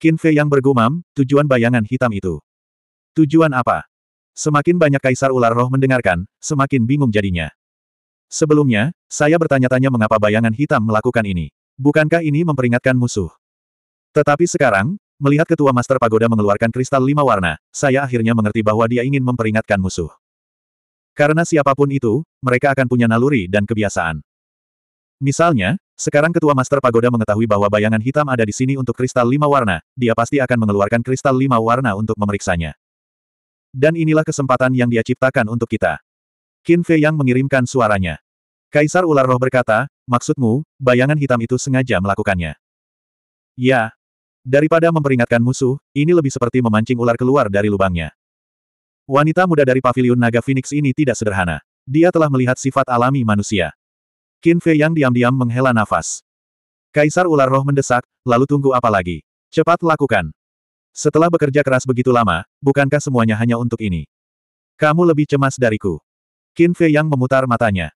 Qin Fei yang bergumam, tujuan bayangan hitam itu. Tujuan apa? Semakin banyak kaisar ular roh mendengarkan, semakin bingung jadinya. Sebelumnya, saya bertanya-tanya mengapa bayangan hitam melakukan ini. Bukankah ini memperingatkan musuh? Tetapi sekarang, melihat ketua master pagoda mengeluarkan kristal lima warna, saya akhirnya mengerti bahwa dia ingin memperingatkan musuh. Karena siapapun itu, mereka akan punya naluri dan kebiasaan. Misalnya, sekarang ketua Master Pagoda mengetahui bahwa bayangan hitam ada di sini untuk kristal lima warna, dia pasti akan mengeluarkan kristal lima warna untuk memeriksanya. Dan inilah kesempatan yang dia ciptakan untuk kita. Qin Fei yang mengirimkan suaranya. Kaisar Ular Roh berkata, maksudmu, bayangan hitam itu sengaja melakukannya. Ya. Daripada memperingatkan musuh, ini lebih seperti memancing ular keluar dari lubangnya. Wanita muda dari paviliun naga Phoenix ini tidak sederhana. Dia telah melihat sifat alami manusia. Qin Fei yang diam-diam menghela nafas. Kaisar ular roh mendesak, lalu tunggu apa lagi? Cepat lakukan. Setelah bekerja keras begitu lama, bukankah semuanya hanya untuk ini? Kamu lebih cemas dariku. Qin Fei yang memutar matanya.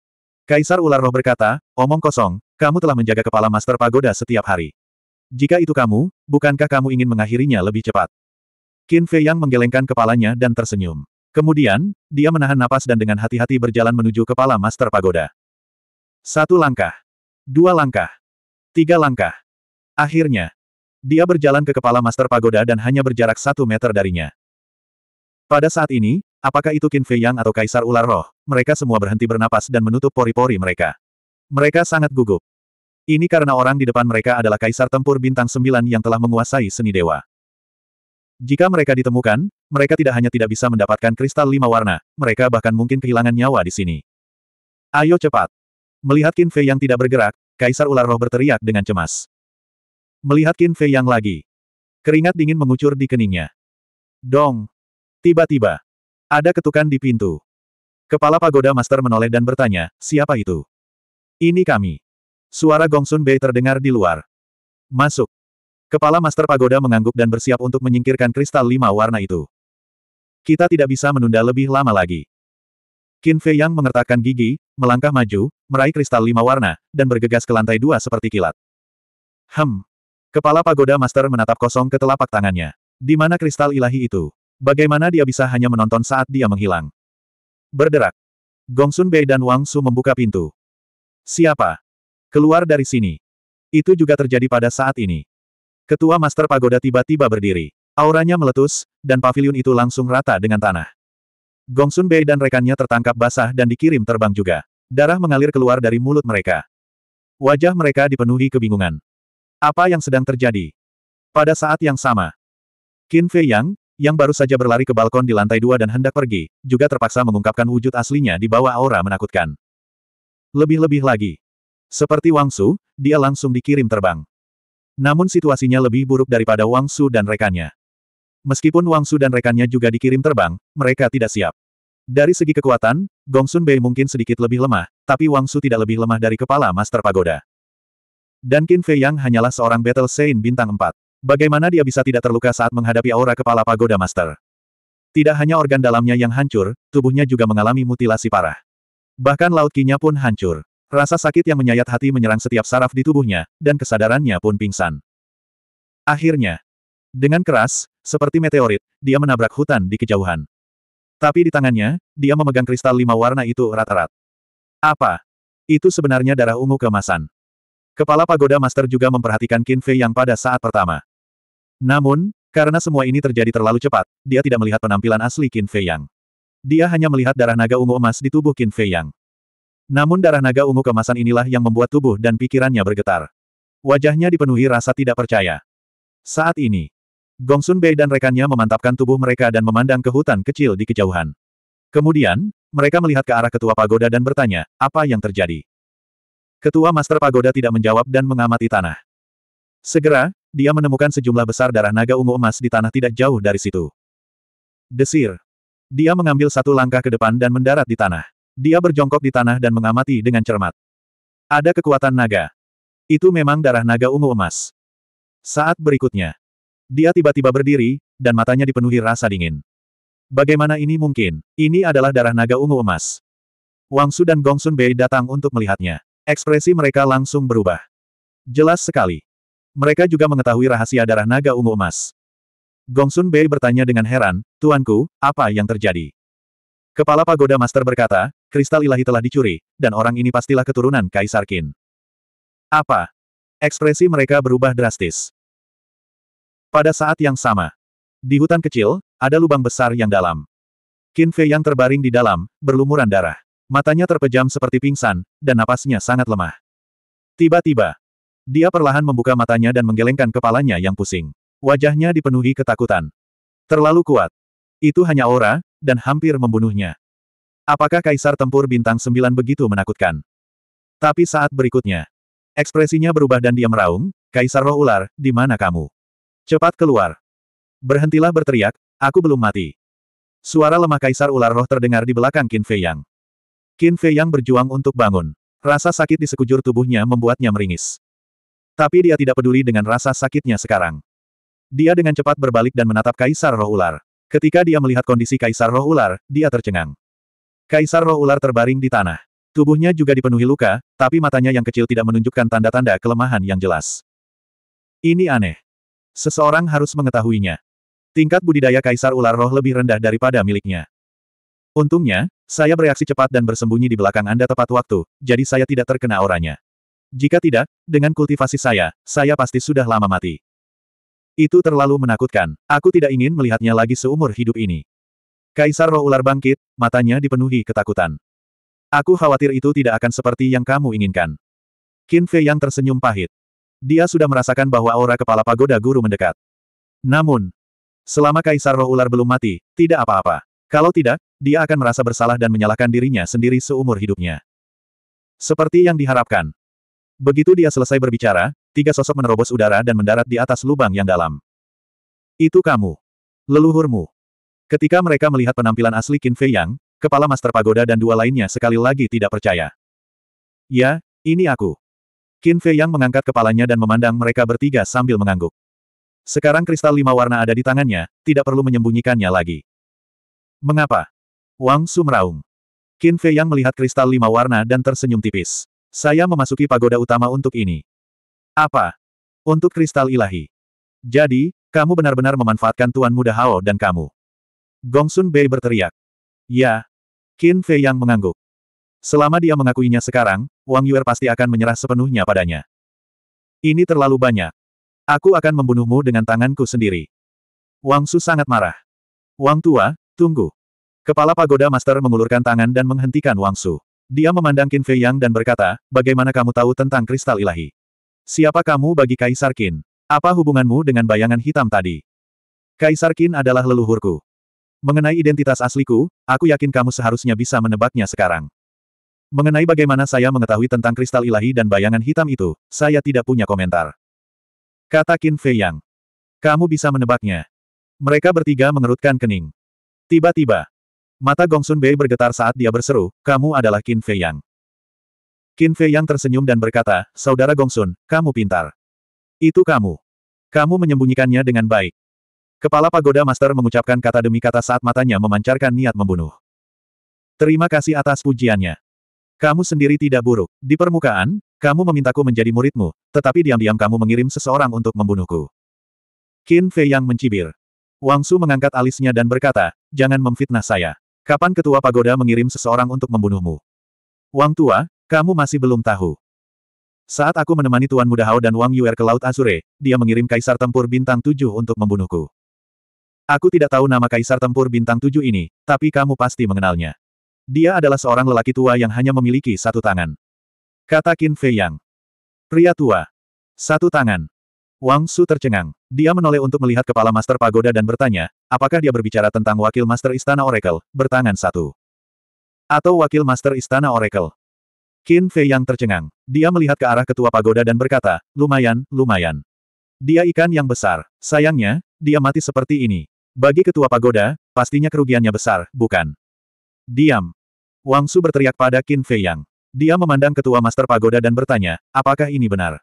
Kaisar ular roh berkata, omong kosong, kamu telah menjaga kepala master pagoda setiap hari. Jika itu kamu, bukankah kamu ingin mengakhirinya lebih cepat? Qin Fei yang menggelengkan kepalanya dan tersenyum. Kemudian, dia menahan napas dan dengan hati-hati berjalan menuju kepala master pagoda. Satu langkah. Dua langkah. Tiga langkah. Akhirnya, dia berjalan ke kepala Master Pagoda dan hanya berjarak satu meter darinya. Pada saat ini, apakah itu Qin Fei Yang atau Kaisar Ular Roh, mereka semua berhenti bernapas dan menutup pori-pori mereka. Mereka sangat gugup. Ini karena orang di depan mereka adalah Kaisar Tempur Bintang Sembilan yang telah menguasai seni dewa. Jika mereka ditemukan, mereka tidak hanya tidak bisa mendapatkan kristal lima warna, mereka bahkan mungkin kehilangan nyawa di sini. Ayo cepat! Melihat Qin Fei yang tidak bergerak, Kaisar Ular Roh berteriak dengan cemas. Melihat Qin Fei yang lagi. Keringat dingin mengucur di keningnya. Dong! Tiba-tiba. Ada ketukan di pintu. Kepala pagoda master menoleh dan bertanya, siapa itu? Ini kami. Suara Gongsun Bei terdengar di luar. Masuk. Kepala master pagoda mengangguk dan bersiap untuk menyingkirkan kristal lima warna itu. Kita tidak bisa menunda lebih lama lagi. Qin Fei Yang mengertakkan gigi, melangkah maju, meraih kristal lima warna, dan bergegas ke lantai dua seperti kilat. Hem. Kepala pagoda master menatap kosong ke telapak tangannya. Di mana kristal ilahi itu? Bagaimana dia bisa hanya menonton saat dia menghilang? Berderak. Gongsun Bei dan Wang Su membuka pintu. Siapa? Keluar dari sini. Itu juga terjadi pada saat ini. Ketua Master Pagoda tiba-tiba berdiri. Auranya meletus, dan pavilion itu langsung rata dengan tanah. Gongsun Bei dan rekannya tertangkap basah dan dikirim terbang juga. Darah mengalir keluar dari mulut mereka. Wajah mereka dipenuhi kebingungan. Apa yang sedang terjadi? Pada saat yang sama, Qin Fei Yang, yang baru saja berlari ke balkon di lantai dua dan hendak pergi, juga terpaksa mengungkapkan wujud aslinya di bawah aura menakutkan. Lebih-lebih lagi. Seperti Wang Su, dia langsung dikirim terbang. Namun situasinya lebih buruk daripada Wang Su dan rekannya. Meskipun Wang Su dan rekannya juga dikirim terbang, mereka tidak siap. Dari segi kekuatan, Gongsun Bei mungkin sedikit lebih lemah, tapi Wang Su tidak lebih lemah dari kepala Master Pagoda. Dan Qin Fei Yang hanyalah seorang Battle Saint bintang 4. Bagaimana dia bisa tidak terluka saat menghadapi aura kepala Pagoda Master? Tidak hanya organ dalamnya yang hancur, tubuhnya juga mengalami mutilasi parah. Bahkan laut kinya pun hancur. Rasa sakit yang menyayat hati menyerang setiap saraf di tubuhnya, dan kesadarannya pun pingsan. Akhirnya, dengan keras, seperti meteorit, dia menabrak hutan di kejauhan. Tapi di tangannya, dia memegang kristal lima warna itu erat-erat. Apa? Itu sebenarnya darah ungu kemasan. Kepala pagoda master juga memperhatikan Qin Fei yang pada saat pertama. Namun, karena semua ini terjadi terlalu cepat, dia tidak melihat penampilan asli Qin Fei Yang. Dia hanya melihat darah naga ungu emas di tubuh Qin Fei Yang. Namun darah naga ungu kemasan inilah yang membuat tubuh dan pikirannya bergetar. Wajahnya dipenuhi rasa tidak percaya. Saat ini, Gongsun Bei dan rekannya memantapkan tubuh mereka dan memandang ke hutan kecil di kejauhan. Kemudian, mereka melihat ke arah ketua pagoda dan bertanya, apa yang terjadi? Ketua Master Pagoda tidak menjawab dan mengamati tanah. Segera, dia menemukan sejumlah besar darah naga ungu emas di tanah tidak jauh dari situ. Desir. Dia mengambil satu langkah ke depan dan mendarat di tanah. Dia berjongkok di tanah dan mengamati dengan cermat. Ada kekuatan naga. Itu memang darah naga ungu emas. Saat berikutnya, dia tiba-tiba berdiri, dan matanya dipenuhi rasa dingin. Bagaimana ini mungkin? Ini adalah darah naga ungu emas. Wang Su dan Gong Sun Bei datang untuk melihatnya. Ekspresi mereka langsung berubah. Jelas sekali. Mereka juga mengetahui rahasia darah naga ungu emas. Gong Sun Bei bertanya dengan heran, Tuanku, apa yang terjadi? Kepala Pagoda Master berkata, kristal ilahi telah dicuri, dan orang ini pastilah keturunan Kaisar Qin. Apa? Ekspresi mereka berubah drastis. Pada saat yang sama, di hutan kecil, ada lubang besar yang dalam. Qin Fei yang terbaring di dalam, berlumuran darah. Matanya terpejam seperti pingsan, dan napasnya sangat lemah. Tiba-tiba, dia perlahan membuka matanya dan menggelengkan kepalanya yang pusing. Wajahnya dipenuhi ketakutan. Terlalu kuat. Itu hanya aura, dan hampir membunuhnya. Apakah Kaisar Tempur Bintang Sembilan begitu menakutkan? Tapi saat berikutnya, ekspresinya berubah dan dia meraung, Kaisar Roh Ular, di mana kamu? Cepat keluar. Berhentilah berteriak, aku belum mati. Suara lemah kaisar ular roh terdengar di belakang Qin Fei Yang. Qin Fei Yang berjuang untuk bangun. Rasa sakit di sekujur tubuhnya membuatnya meringis. Tapi dia tidak peduli dengan rasa sakitnya sekarang. Dia dengan cepat berbalik dan menatap Kaisar Roh Ular. Ketika dia melihat kondisi Kaisar Roh Ular, dia tercengang. Kaisar Roh Ular terbaring di tanah. Tubuhnya juga dipenuhi luka, tapi matanya yang kecil tidak menunjukkan tanda-tanda kelemahan yang jelas. Ini aneh. Seseorang harus mengetahuinya. Tingkat budidaya kaisar ular roh lebih rendah daripada miliknya. Untungnya, saya bereaksi cepat dan bersembunyi di belakang Anda tepat waktu, jadi saya tidak terkena auranya. Jika tidak, dengan kultivasi saya, saya pasti sudah lama mati. Itu terlalu menakutkan, aku tidak ingin melihatnya lagi seumur hidup ini. Kaisar roh ular bangkit, matanya dipenuhi ketakutan. Aku khawatir itu tidak akan seperti yang kamu inginkan. Qin Fei yang tersenyum pahit. Dia sudah merasakan bahwa aura kepala pagoda guru mendekat. Namun, selama Kaisar Roh Ular belum mati, tidak apa-apa. Kalau tidak, dia akan merasa bersalah dan menyalahkan dirinya sendiri seumur hidupnya. Seperti yang diharapkan. Begitu dia selesai berbicara, tiga sosok menerobos udara dan mendarat di atas lubang yang dalam. Itu kamu. Leluhurmu. Ketika mereka melihat penampilan asli Qin Fei Yang, kepala Master Pagoda dan dua lainnya sekali lagi tidak percaya. Ya, ini aku. Qin Fei Yang mengangkat kepalanya dan memandang mereka bertiga sambil mengangguk. Sekarang kristal lima warna ada di tangannya, tidak perlu menyembunyikannya lagi. Mengapa? Wang Su meraung. Qin Fei Yang melihat kristal lima warna dan tersenyum tipis. Saya memasuki pagoda utama untuk ini. Apa? Untuk kristal ilahi. Jadi, kamu benar-benar memanfaatkan Tuan Muda Hao dan kamu. Gongsun Bei berteriak. Ya. Qin Fei Yang mengangguk. Selama dia mengakuinya sekarang, Wang Yuer pasti akan menyerah sepenuhnya padanya. Ini terlalu banyak. Aku akan membunuhmu dengan tanganku sendiri. Wang Su sangat marah. Wang Tua, tunggu. Kepala pagoda master mengulurkan tangan dan menghentikan Wang Su. Dia memandang Qin Fei Yang dan berkata, bagaimana kamu tahu tentang kristal ilahi? Siapa kamu bagi Kaisar Qin? Apa hubunganmu dengan bayangan hitam tadi? Kaisar Qin adalah leluhurku. Mengenai identitas asliku, aku yakin kamu seharusnya bisa menebaknya sekarang. Mengenai bagaimana saya mengetahui tentang kristal ilahi dan bayangan hitam itu, saya tidak punya komentar. Kata Qin Fei Yang. Kamu bisa menebaknya. Mereka bertiga mengerutkan kening. Tiba-tiba, mata Gongsun Bei bergetar saat dia berseru, kamu adalah Qin Fei Yang. Qin Fei Yang tersenyum dan berkata, Saudara Gongsun, kamu pintar. Itu kamu. Kamu menyembunyikannya dengan baik. Kepala pagoda master mengucapkan kata demi kata saat matanya memancarkan niat membunuh. Terima kasih atas pujiannya. Kamu sendiri tidak buruk. Di permukaan, kamu memintaku menjadi muridmu, tetapi diam-diam kamu mengirim seseorang untuk membunuhku. Qin Fei yang mencibir. Wang Su mengangkat alisnya dan berkata, jangan memfitnah saya. Kapan ketua pagoda mengirim seseorang untuk membunuhmu? Wang Tua, kamu masih belum tahu. Saat aku menemani Tuan Muda Hao dan Wang Yuer ke Laut Azure, dia mengirim kaisar tempur bintang tujuh untuk membunuhku. Aku tidak tahu nama kaisar tempur bintang tujuh ini, tapi kamu pasti mengenalnya. Dia adalah seorang lelaki tua yang hanya memiliki satu tangan. Kata Qin Fei Yang. Pria tua. Satu tangan. Wang Su tercengang. Dia menoleh untuk melihat kepala Master Pagoda dan bertanya, apakah dia berbicara tentang wakil Master Istana Oracle, bertangan satu. Atau wakil Master Istana Oracle. Qin Fei Yang tercengang. Dia melihat ke arah ketua pagoda dan berkata, lumayan, lumayan. Dia ikan yang besar. Sayangnya, dia mati seperti ini. Bagi ketua pagoda, pastinya kerugiannya besar, bukan? Diam. Wang Su berteriak pada Qin Fei Yang. Dia memandang ketua master pagoda dan bertanya, apakah ini benar?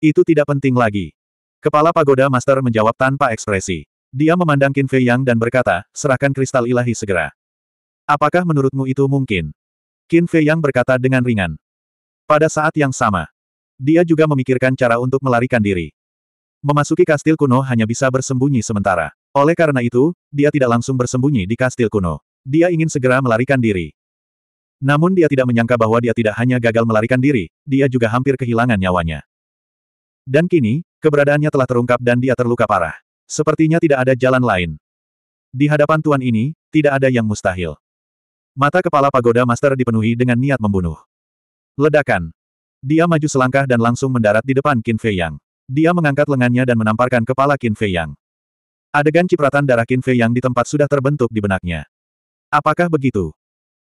Itu tidak penting lagi. Kepala pagoda master menjawab tanpa ekspresi. Dia memandang Qin Fei Yang dan berkata, serahkan kristal ilahi segera. Apakah menurutmu itu mungkin? Qin Fei Yang berkata dengan ringan. Pada saat yang sama, dia juga memikirkan cara untuk melarikan diri. Memasuki kastil kuno hanya bisa bersembunyi sementara. Oleh karena itu, dia tidak langsung bersembunyi di kastil kuno. Dia ingin segera melarikan diri. Namun dia tidak menyangka bahwa dia tidak hanya gagal melarikan diri, dia juga hampir kehilangan nyawanya. Dan kini, keberadaannya telah terungkap dan dia terluka parah. Sepertinya tidak ada jalan lain. Di hadapan tuan ini, tidak ada yang mustahil. Mata kepala pagoda master dipenuhi dengan niat membunuh. Ledakan. Dia maju selangkah dan langsung mendarat di depan Qin Fei Yang. Dia mengangkat lengannya dan menamparkan kepala Qin Fei Yang. Adegan cipratan darah Qin Fei Yang di tempat sudah terbentuk di benaknya. Apakah begitu?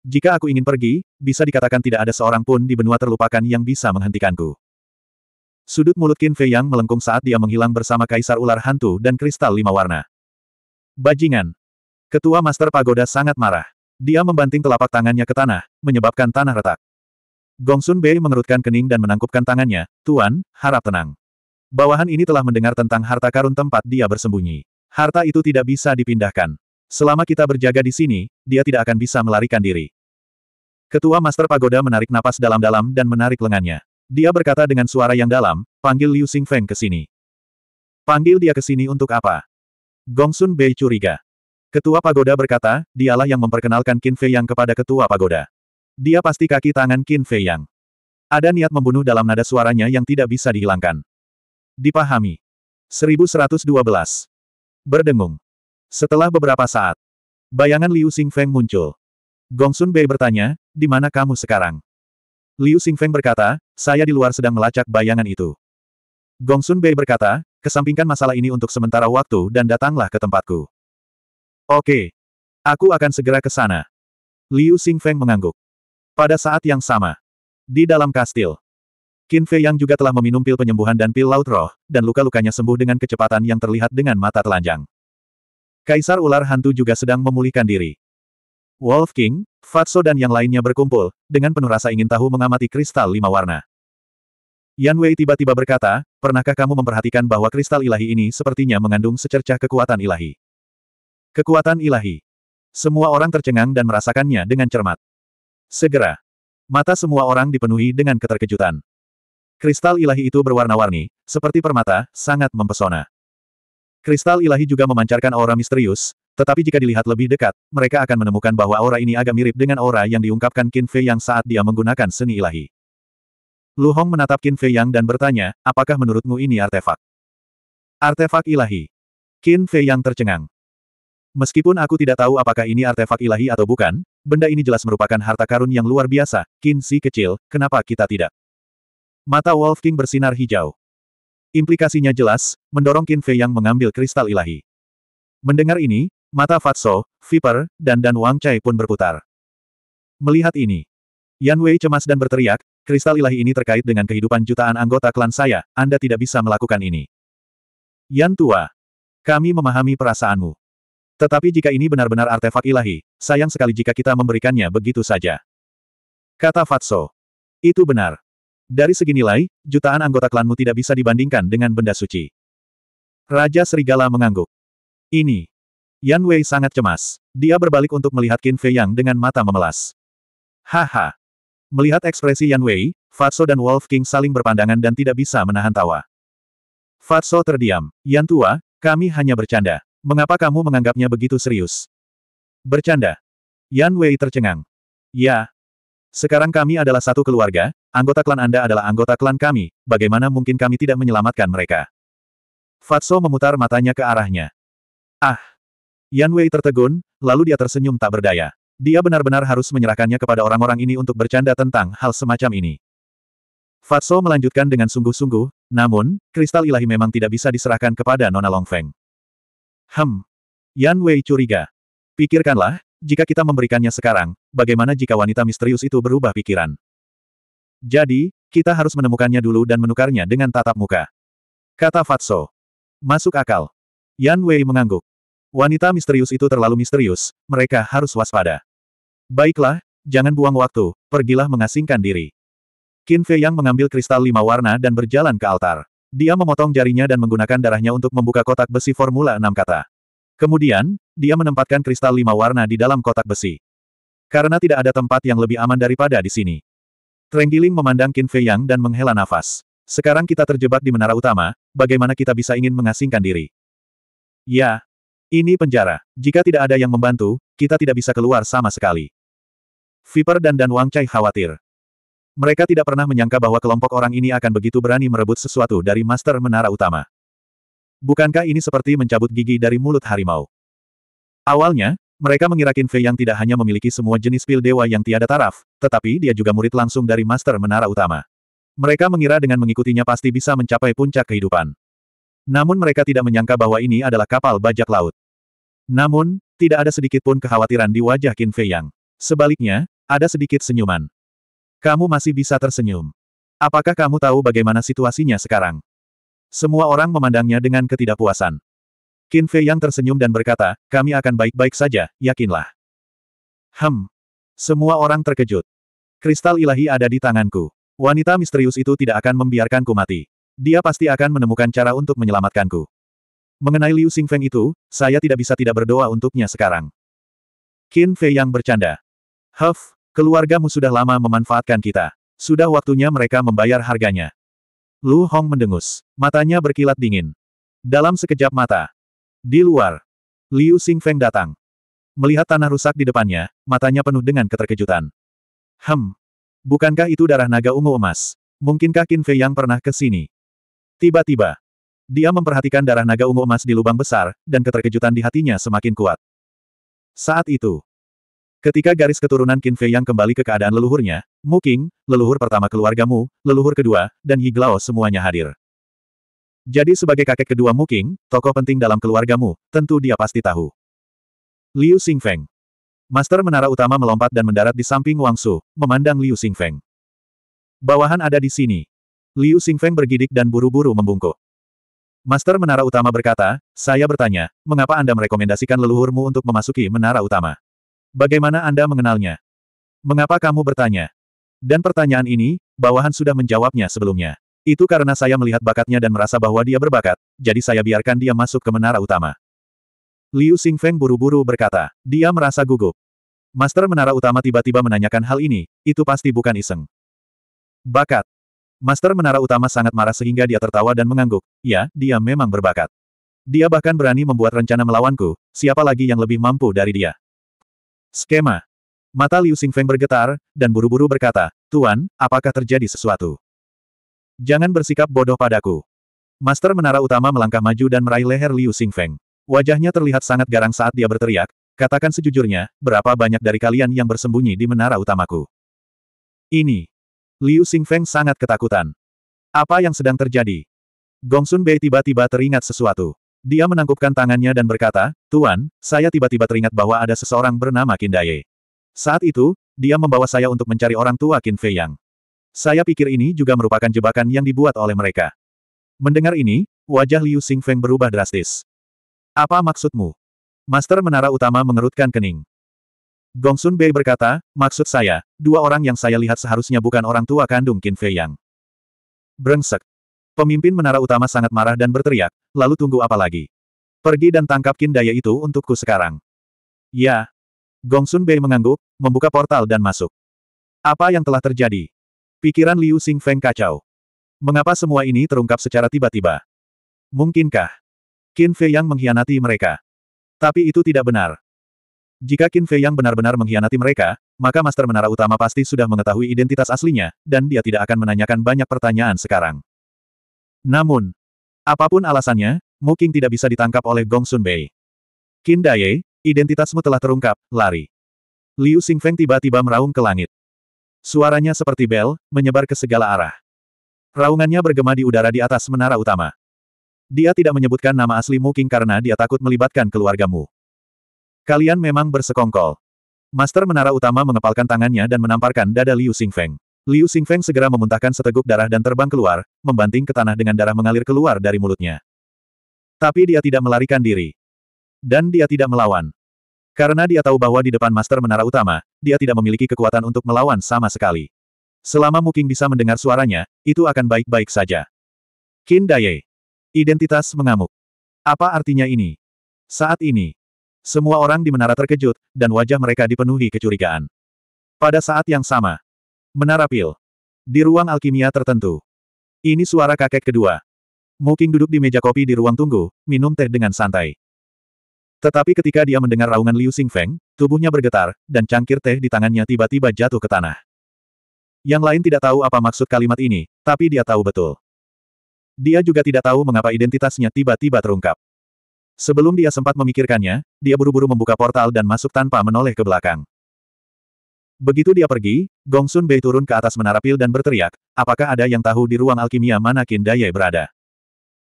Jika aku ingin pergi, bisa dikatakan tidak ada seorang pun di benua terlupakan yang bisa menghentikanku. Sudut mulut Qin Fei Yang melengkung saat dia menghilang bersama Kaisar Ular Hantu dan Kristal Lima Warna. Bajingan. Ketua Master Pagoda sangat marah. Dia membanting telapak tangannya ke tanah, menyebabkan tanah retak. Gongsun Bei mengerutkan kening dan menangkupkan tangannya, Tuan, harap tenang. Bawahan ini telah mendengar tentang harta karun tempat dia bersembunyi. Harta itu tidak bisa dipindahkan. Selama kita berjaga di sini, dia tidak akan bisa melarikan diri. Ketua Master Pagoda menarik napas dalam-dalam dan menarik lengannya. Dia berkata dengan suara yang dalam, panggil Liu Xingfeng ke sini. Panggil dia ke sini untuk apa? Gongsun Bei curiga. Ketua Pagoda berkata, dialah yang memperkenalkan Qin Fei Yang kepada Ketua Pagoda. Dia pasti kaki tangan Qin Fei Yang. Ada niat membunuh dalam nada suaranya yang tidak bisa dihilangkan. Dipahami. 1112. Berdengung. Setelah beberapa saat, bayangan Liu Xingfeng muncul. Gongsun Bei bertanya, di mana kamu sekarang? Liu Xingfeng berkata, saya di luar sedang melacak bayangan itu. Gong Sun Bei berkata, kesampingkan masalah ini untuk sementara waktu dan datanglah ke tempatku. Oke. Aku akan segera ke sana. Liu Xingfeng mengangguk. Pada saat yang sama. Di dalam kastil. Qin Fei yang juga telah meminum pil penyembuhan dan pil laut roh, dan luka-lukanya sembuh dengan kecepatan yang terlihat dengan mata telanjang. Kaisar ular hantu juga sedang memulihkan diri. Wolf King, Fatso dan yang lainnya berkumpul, dengan penuh rasa ingin tahu mengamati kristal lima warna. Yan Wei tiba-tiba berkata, pernahkah kamu memperhatikan bahwa kristal ilahi ini sepertinya mengandung secercah kekuatan ilahi? Kekuatan ilahi. Semua orang tercengang dan merasakannya dengan cermat. Segera. Mata semua orang dipenuhi dengan keterkejutan. Kristal ilahi itu berwarna-warni, seperti permata, sangat mempesona. Kristal ilahi juga memancarkan aura misterius, tetapi jika dilihat lebih dekat, mereka akan menemukan bahwa aura ini agak mirip dengan aura yang diungkapkan Qin Fei Yang saat dia menggunakan seni ilahi. Lu Hong menatap Qin Fei Yang dan bertanya, apakah menurutmu ini artefak? Artefak ilahi. Qin Fei Yang tercengang. Meskipun aku tidak tahu apakah ini artefak ilahi atau bukan, benda ini jelas merupakan harta karun yang luar biasa, Qin Si kecil, kenapa kita tidak? Mata Wolf King bersinar hijau. Implikasinya jelas, mendorong Qin Fei yang mengambil kristal ilahi. Mendengar ini, mata Fatso, Viper, dan Dan Wang Chai pun berputar. Melihat ini, Yan Wei cemas dan berteriak, kristal ilahi ini terkait dengan kehidupan jutaan anggota klan saya, Anda tidak bisa melakukan ini. Yan Tua, kami memahami perasaanmu. Tetapi jika ini benar-benar artefak ilahi, sayang sekali jika kita memberikannya begitu saja. Kata Fatso. Itu benar. Dari segi nilai, jutaan anggota klanmu tidak bisa dibandingkan dengan benda suci. Raja Serigala mengangguk. Ini. Yan Wei sangat cemas. Dia berbalik untuk melihat Qin Fei Yang dengan mata memelas. Haha. Melihat ekspresi Yan Wei, Fatso dan Wolf King saling berpandangan dan tidak bisa menahan tawa. Fatso terdiam. Yan Tua, kami hanya bercanda. Mengapa kamu menganggapnya begitu serius? Bercanda. Yan Wei tercengang. Ya. Sekarang kami adalah satu keluarga, Anggota klan Anda adalah anggota klan kami, bagaimana mungkin kami tidak menyelamatkan mereka? Fatso memutar matanya ke arahnya. Ah! Yan Wei tertegun, lalu dia tersenyum tak berdaya. Dia benar-benar harus menyerahkannya kepada orang-orang ini untuk bercanda tentang hal semacam ini. Fatso melanjutkan dengan sungguh-sungguh, namun, kristal ilahi memang tidak bisa diserahkan kepada Nona Longfeng. Hem. Yan Wei curiga. Pikirkanlah, jika kita memberikannya sekarang, bagaimana jika wanita misterius itu berubah pikiran? Jadi, kita harus menemukannya dulu dan menukarnya dengan tatap muka. Kata Fatso. Masuk akal. Yan Wei mengangguk. Wanita misterius itu terlalu misterius, mereka harus waspada. Baiklah, jangan buang waktu, pergilah mengasingkan diri. Qin Fei Yang mengambil kristal lima warna dan berjalan ke altar. Dia memotong jarinya dan menggunakan darahnya untuk membuka kotak besi formula enam kata. Kemudian, dia menempatkan kristal lima warna di dalam kotak besi. Karena tidak ada tempat yang lebih aman daripada di sini. Renggiling memandang Qin Fei Yang dan menghela nafas. Sekarang kita terjebak di menara utama, bagaimana kita bisa ingin mengasingkan diri? Ya. Ini penjara. Jika tidak ada yang membantu, kita tidak bisa keluar sama sekali. Viper dan Dan Wang Chai khawatir. Mereka tidak pernah menyangka bahwa kelompok orang ini akan begitu berani merebut sesuatu dari master menara utama. Bukankah ini seperti mencabut gigi dari mulut harimau? Awalnya, mereka mengira Qin Fei yang tidak hanya memiliki semua jenis pil dewa yang tiada taraf, tetapi dia juga murid langsung dari Master Menara Utama. Mereka mengira dengan mengikutinya pasti bisa mencapai puncak kehidupan. Namun mereka tidak menyangka bahwa ini adalah kapal bajak laut. Namun, tidak ada sedikit pun kekhawatiran di wajah Qin Fei Yang. Sebaliknya, ada sedikit senyuman. Kamu masih bisa tersenyum. Apakah kamu tahu bagaimana situasinya sekarang? Semua orang memandangnya dengan ketidakpuasan. Qin Fei yang tersenyum dan berkata, kami akan baik-baik saja, yakinlah. Hem. Semua orang terkejut. Kristal ilahi ada di tanganku. Wanita misterius itu tidak akan membiarkanku mati. Dia pasti akan menemukan cara untuk menyelamatkanku. Mengenai Liu Xingfeng itu, saya tidak bisa tidak berdoa untuknya sekarang. Qin Fei yang bercanda. Huff, keluargamu sudah lama memanfaatkan kita. Sudah waktunya mereka membayar harganya. Lu Hong mendengus. Matanya berkilat dingin. Dalam sekejap mata, di luar, Liu Xingfeng datang. Melihat tanah rusak di depannya, matanya penuh dengan keterkejutan. Hem. Bukankah itu darah naga ungu emas? Mungkinkah Qin Fei yang pernah ke sini? Tiba-tiba, dia memperhatikan darah naga ungu emas di lubang besar, dan keterkejutan di hatinya semakin kuat. Saat itu, ketika garis keturunan Qin Fei yang kembali ke keadaan leluhurnya, Mu King, leluhur pertama keluargamu, leluhur kedua, dan Glao semuanya hadir. Jadi sebagai kakek kedua Muking, tokoh penting dalam keluargamu, tentu dia pasti tahu. Liu Xingfeng. Master menara utama melompat dan mendarat di samping Wang Su, memandang Liu Xingfeng. Bawahan ada di sini. Liu Xingfeng bergidik dan buru-buru membungkuk. Master menara utama berkata, saya bertanya, mengapa Anda merekomendasikan leluhurmu untuk memasuki menara utama? Bagaimana Anda mengenalnya? Mengapa kamu bertanya? Dan pertanyaan ini, bawahan sudah menjawabnya sebelumnya. Itu karena saya melihat bakatnya dan merasa bahwa dia berbakat, jadi saya biarkan dia masuk ke menara utama. Liu Xingfeng buru-buru berkata, dia merasa gugup. Master menara utama tiba-tiba menanyakan hal ini, itu pasti bukan iseng. Bakat. Master menara utama sangat marah sehingga dia tertawa dan mengangguk, ya, dia memang berbakat. Dia bahkan berani membuat rencana melawanku, siapa lagi yang lebih mampu dari dia. Skema. Mata Liu Xingfeng bergetar, dan buru-buru berkata, Tuan, apakah terjadi sesuatu? Jangan bersikap bodoh padaku. Master Menara Utama melangkah maju dan meraih leher Liu Xingfeng. Wajahnya terlihat sangat garang saat dia berteriak, katakan sejujurnya, berapa banyak dari kalian yang bersembunyi di menara utamaku? Ini. Liu Xingfeng sangat ketakutan. Apa yang sedang terjadi? Gongsun Bei tiba-tiba teringat sesuatu. Dia menangkupkan tangannya dan berkata, Tuan, saya tiba-tiba teringat bahwa ada seseorang bernama Kindaye. Saat itu, dia membawa saya untuk mencari orang tua Qin Fei Yang. Saya pikir ini juga merupakan jebakan yang dibuat oleh mereka. Mendengar ini, wajah Liu Xingfeng berubah drastis. Apa maksudmu? Master Menara Utama mengerutkan kening. Gongsun Bei berkata, maksud saya, dua orang yang saya lihat seharusnya bukan orang tua kandung Qin Fei Yang. Brengsek. Pemimpin Menara Utama sangat marah dan berteriak, lalu tunggu apa lagi? Pergi dan tangkap Qin Daya itu untukku sekarang. Ya. Gongsun Bei mengangguk, membuka portal dan masuk. Apa yang telah terjadi? Pikiran Liu Xing Feng kacau. Mengapa semua ini terungkap secara tiba-tiba? Mungkinkah Qin Fei Yang mengkhianati mereka? Tapi itu tidak benar. Jika Qin Fei Yang benar-benar mengkhianati mereka, maka Master Menara Utama pasti sudah mengetahui identitas aslinya, dan dia tidak akan menanyakan banyak pertanyaan sekarang. Namun, apapun alasannya, Mu Qing tidak bisa ditangkap oleh Gong Sun Bei. Qin Daye, identitasmu telah terungkap, lari. Liu Xingfeng tiba-tiba meraung ke langit. Suaranya seperti bel, menyebar ke segala arah. Raungannya bergema di udara di atas menara utama. Dia tidak menyebutkan nama asli King karena dia takut melibatkan keluargamu. Kalian memang bersekongkol. Master Menara Utama mengepalkan tangannya dan menamparkan dada Liu Xingfeng. Liu Xingfeng segera memuntahkan seteguk darah dan terbang keluar, membanting ke tanah dengan darah mengalir keluar dari mulutnya. Tapi dia tidak melarikan diri. Dan dia tidak melawan. Karena dia tahu bahwa di depan Master Menara Utama, dia tidak memiliki kekuatan untuk melawan sama sekali. Selama Muking bisa mendengar suaranya, itu akan baik-baik saja. Qin Daye. Identitas mengamuk. Apa artinya ini? Saat ini, semua orang di menara terkejut, dan wajah mereka dipenuhi kecurigaan. Pada saat yang sama, menara pil. Di ruang alkimia tertentu. Ini suara kakek kedua. Muking duduk di meja kopi di ruang tunggu, minum teh dengan santai. Tetapi ketika dia mendengar raungan Liu Xingfeng, tubuhnya bergetar, dan cangkir teh di tangannya tiba-tiba jatuh ke tanah. Yang lain tidak tahu apa maksud kalimat ini, tapi dia tahu betul. Dia juga tidak tahu mengapa identitasnya tiba-tiba terungkap. Sebelum dia sempat memikirkannya, dia buru-buru membuka portal dan masuk tanpa menoleh ke belakang. Begitu dia pergi, Gongsun Bei turun ke atas menara pil dan berteriak, apakah ada yang tahu di ruang alkimia mana Kindaye berada?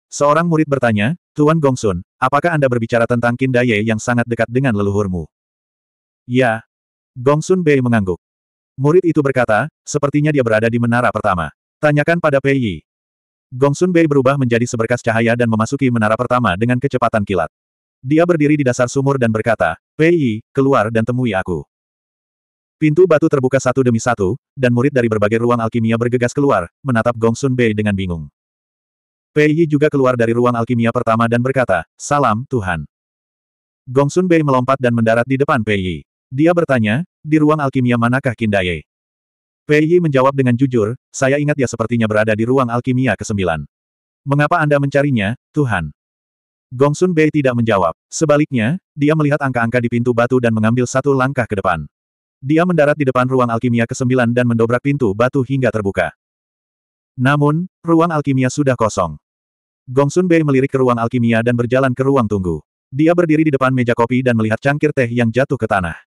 Seorang murid bertanya, Tuan Gongsun, apakah Anda berbicara tentang Daye yang sangat dekat dengan leluhurmu? Ya. Gongsun Bei mengangguk. Murid itu berkata, sepertinya dia berada di menara pertama. Tanyakan pada Pei Yi. Gongsun Bei berubah menjadi seberkas cahaya dan memasuki menara pertama dengan kecepatan kilat. Dia berdiri di dasar sumur dan berkata, Pei Yi, keluar dan temui aku. Pintu batu terbuka satu demi satu, dan murid dari berbagai ruang alkimia bergegas keluar, menatap Gongsun Bei dengan bingung. Pei Yi juga keluar dari ruang alkimia pertama dan berkata, Salam, Tuhan. Gongsun Bei melompat dan mendarat di depan Pei. Yi. Dia bertanya, di ruang alkimia manakah Kindaye? Pei Yi menjawab dengan jujur, saya ingat ya sepertinya berada di ruang alkimia ke-9. Mengapa Anda mencarinya, Tuhan? Gongsun Bei tidak menjawab. Sebaliknya, dia melihat angka-angka di pintu batu dan mengambil satu langkah ke depan. Dia mendarat di depan ruang alkimia ke-9 dan mendobrak pintu batu hingga terbuka. Namun, ruang alkimia sudah kosong. Gongsun Bei melirik ke ruang alkimia dan berjalan ke ruang tunggu. Dia berdiri di depan meja kopi dan melihat cangkir teh yang jatuh ke tanah.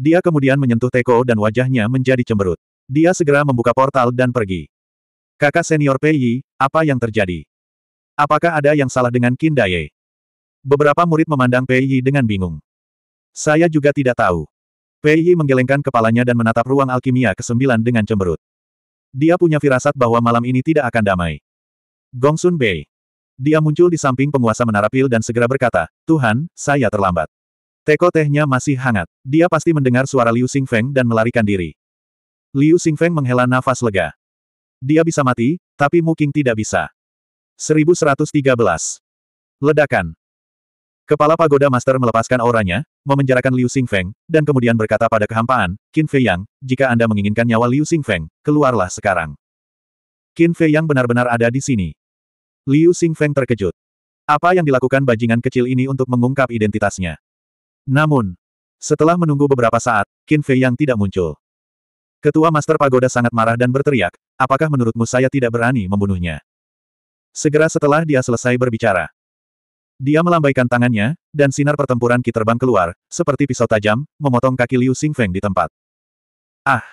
Dia kemudian menyentuh Teko dan wajahnya menjadi cemberut. Dia segera membuka portal dan pergi. Kakak senior Pei, apa yang terjadi? Apakah ada yang salah dengan Qin Daye? Beberapa murid memandang Pei dengan bingung. Saya juga tidak tahu. Pei menggelengkan kepalanya dan menatap ruang alkimia ke-9 dengan cemberut. Dia punya firasat bahwa malam ini tidak akan damai. Gongsun Bei. Dia muncul di samping penguasa menara pil dan segera berkata, Tuhan, saya terlambat. Teko tehnya masih hangat. Dia pasti mendengar suara Liu Xingfeng dan melarikan diri. Liu Xingfeng menghela nafas lega. Dia bisa mati, tapi Mu King tidak bisa. 1113. Ledakan. Kepala pagoda master melepaskan auranya, memenjarakan Liu Xingfeng, dan kemudian berkata pada kehampaan, Qin Fei Yang, jika Anda menginginkan nyawa Liu Xingfeng, keluarlah sekarang. Qin Fei Yang benar-benar ada di sini. Liu Xingfeng terkejut. Apa yang dilakukan bajingan kecil ini untuk mengungkap identitasnya? Namun, setelah menunggu beberapa saat, Qin Fei Yang tidak muncul. Ketua Master Pagoda sangat marah dan berteriak, apakah menurutmu saya tidak berani membunuhnya? Segera setelah dia selesai berbicara, dia melambaikan tangannya, dan sinar pertempuran Ki terbang keluar, seperti pisau tajam, memotong kaki Liu Xingfeng di tempat. Ah!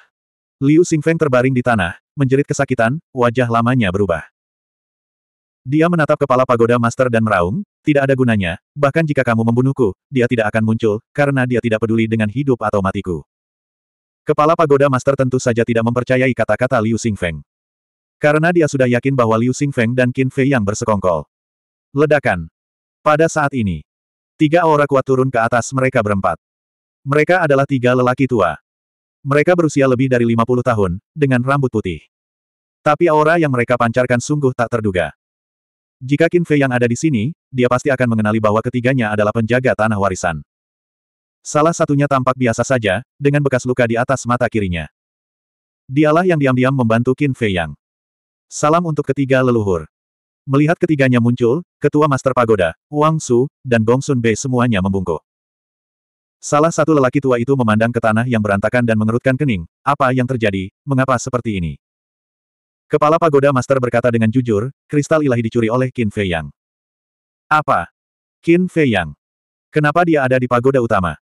Liu Xingfeng terbaring di tanah, menjerit kesakitan, wajah lamanya berubah. Dia menatap kepala pagoda master dan meraung, tidak ada gunanya, bahkan jika kamu membunuhku, dia tidak akan muncul, karena dia tidak peduli dengan hidup atau matiku. Kepala pagoda master tentu saja tidak mempercayai kata-kata Liu Xingfeng. Karena dia sudah yakin bahwa Liu Xingfeng dan Qin Fei yang bersekongkol. Ledakan. Pada saat ini, tiga aura kuat turun ke atas mereka berempat. Mereka adalah tiga lelaki tua. Mereka berusia lebih dari 50 tahun, dengan rambut putih. Tapi aura yang mereka pancarkan sungguh tak terduga. Jika Qin Fei yang ada di sini, dia pasti akan mengenali bahwa ketiganya adalah penjaga tanah warisan. Salah satunya tampak biasa saja, dengan bekas luka di atas mata kirinya. Dialah yang diam-diam membantu Qin Fei Yang. Salam untuk ketiga leluhur. Melihat ketiganya muncul, Ketua Master Pagoda, Wang Su, dan Gong Sun Bei semuanya membungkuk. Salah satu lelaki tua itu memandang ke tanah yang berantakan dan mengerutkan kening, apa yang terjadi, mengapa seperti ini? Kepala Pagoda Master berkata dengan jujur, kristal ilahi dicuri oleh Qin Fei Yang. Apa? Qin Fei Yang. Kenapa dia ada di pagoda utama?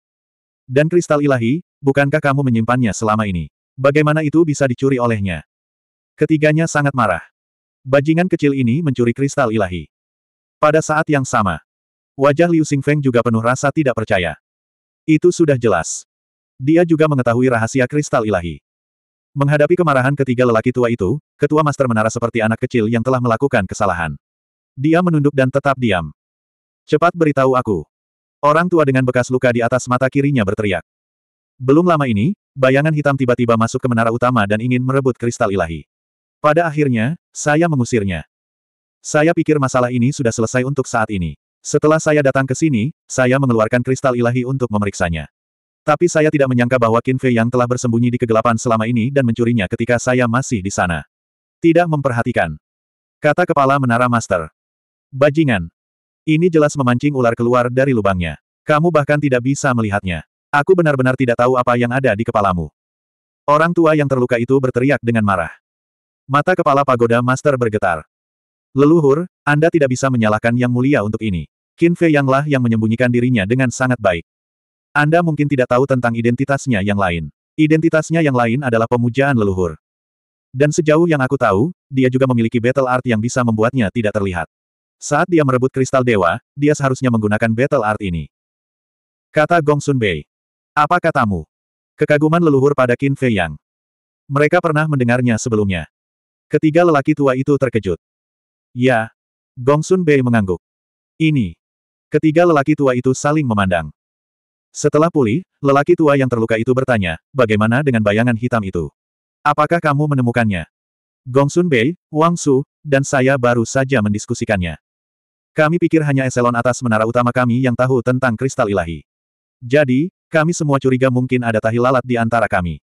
Dan kristal ilahi, bukankah kamu menyimpannya selama ini? Bagaimana itu bisa dicuri olehnya? Ketiganya sangat marah. Bajingan kecil ini mencuri kristal ilahi. Pada saat yang sama, wajah Liu Xingfeng juga penuh rasa tidak percaya. Itu sudah jelas. Dia juga mengetahui rahasia kristal ilahi. Menghadapi kemarahan ketiga lelaki tua itu, ketua master menara seperti anak kecil yang telah melakukan kesalahan. Dia menunduk dan tetap diam. Cepat beritahu aku. Orang tua dengan bekas luka di atas mata kirinya berteriak. Belum lama ini, bayangan hitam tiba-tiba masuk ke menara utama dan ingin merebut kristal ilahi. Pada akhirnya, saya mengusirnya. Saya pikir masalah ini sudah selesai untuk saat ini. Setelah saya datang ke sini, saya mengeluarkan kristal ilahi untuk memeriksanya. Tapi saya tidak menyangka bahwa Qin yang telah bersembunyi di kegelapan selama ini dan mencurinya ketika saya masih di sana. Tidak memperhatikan. Kata kepala menara master. Bajingan. Ini jelas memancing ular keluar dari lubangnya. Kamu bahkan tidak bisa melihatnya. Aku benar-benar tidak tahu apa yang ada di kepalamu. Orang tua yang terluka itu berteriak dengan marah. Mata kepala pagoda master bergetar. Leluhur, Anda tidak bisa menyalahkan Yang Mulia untuk ini. Qin Fei Yanglah yang menyembunyikan dirinya dengan sangat baik. Anda mungkin tidak tahu tentang identitasnya yang lain. Identitasnya yang lain adalah pemujaan leluhur. Dan sejauh yang aku tahu, dia juga memiliki battle art yang bisa membuatnya tidak terlihat. Saat dia merebut kristal dewa, dia seharusnya menggunakan battle art ini. Kata Gong Sun Bei. Apa katamu? Kekaguman leluhur pada Qin Fei Yang. Mereka pernah mendengarnya sebelumnya. Ketiga lelaki tua itu terkejut. Ya. Gongsun Bei mengangguk. Ini. Ketiga lelaki tua itu saling memandang. Setelah pulih, lelaki tua yang terluka itu bertanya, bagaimana dengan bayangan hitam itu? Apakah kamu menemukannya? Gongsun Bei, Wang Su, dan saya baru saja mendiskusikannya. Kami pikir hanya eselon atas menara utama kami yang tahu tentang kristal ilahi. Jadi, kami semua curiga mungkin ada tahi lalat di antara kami.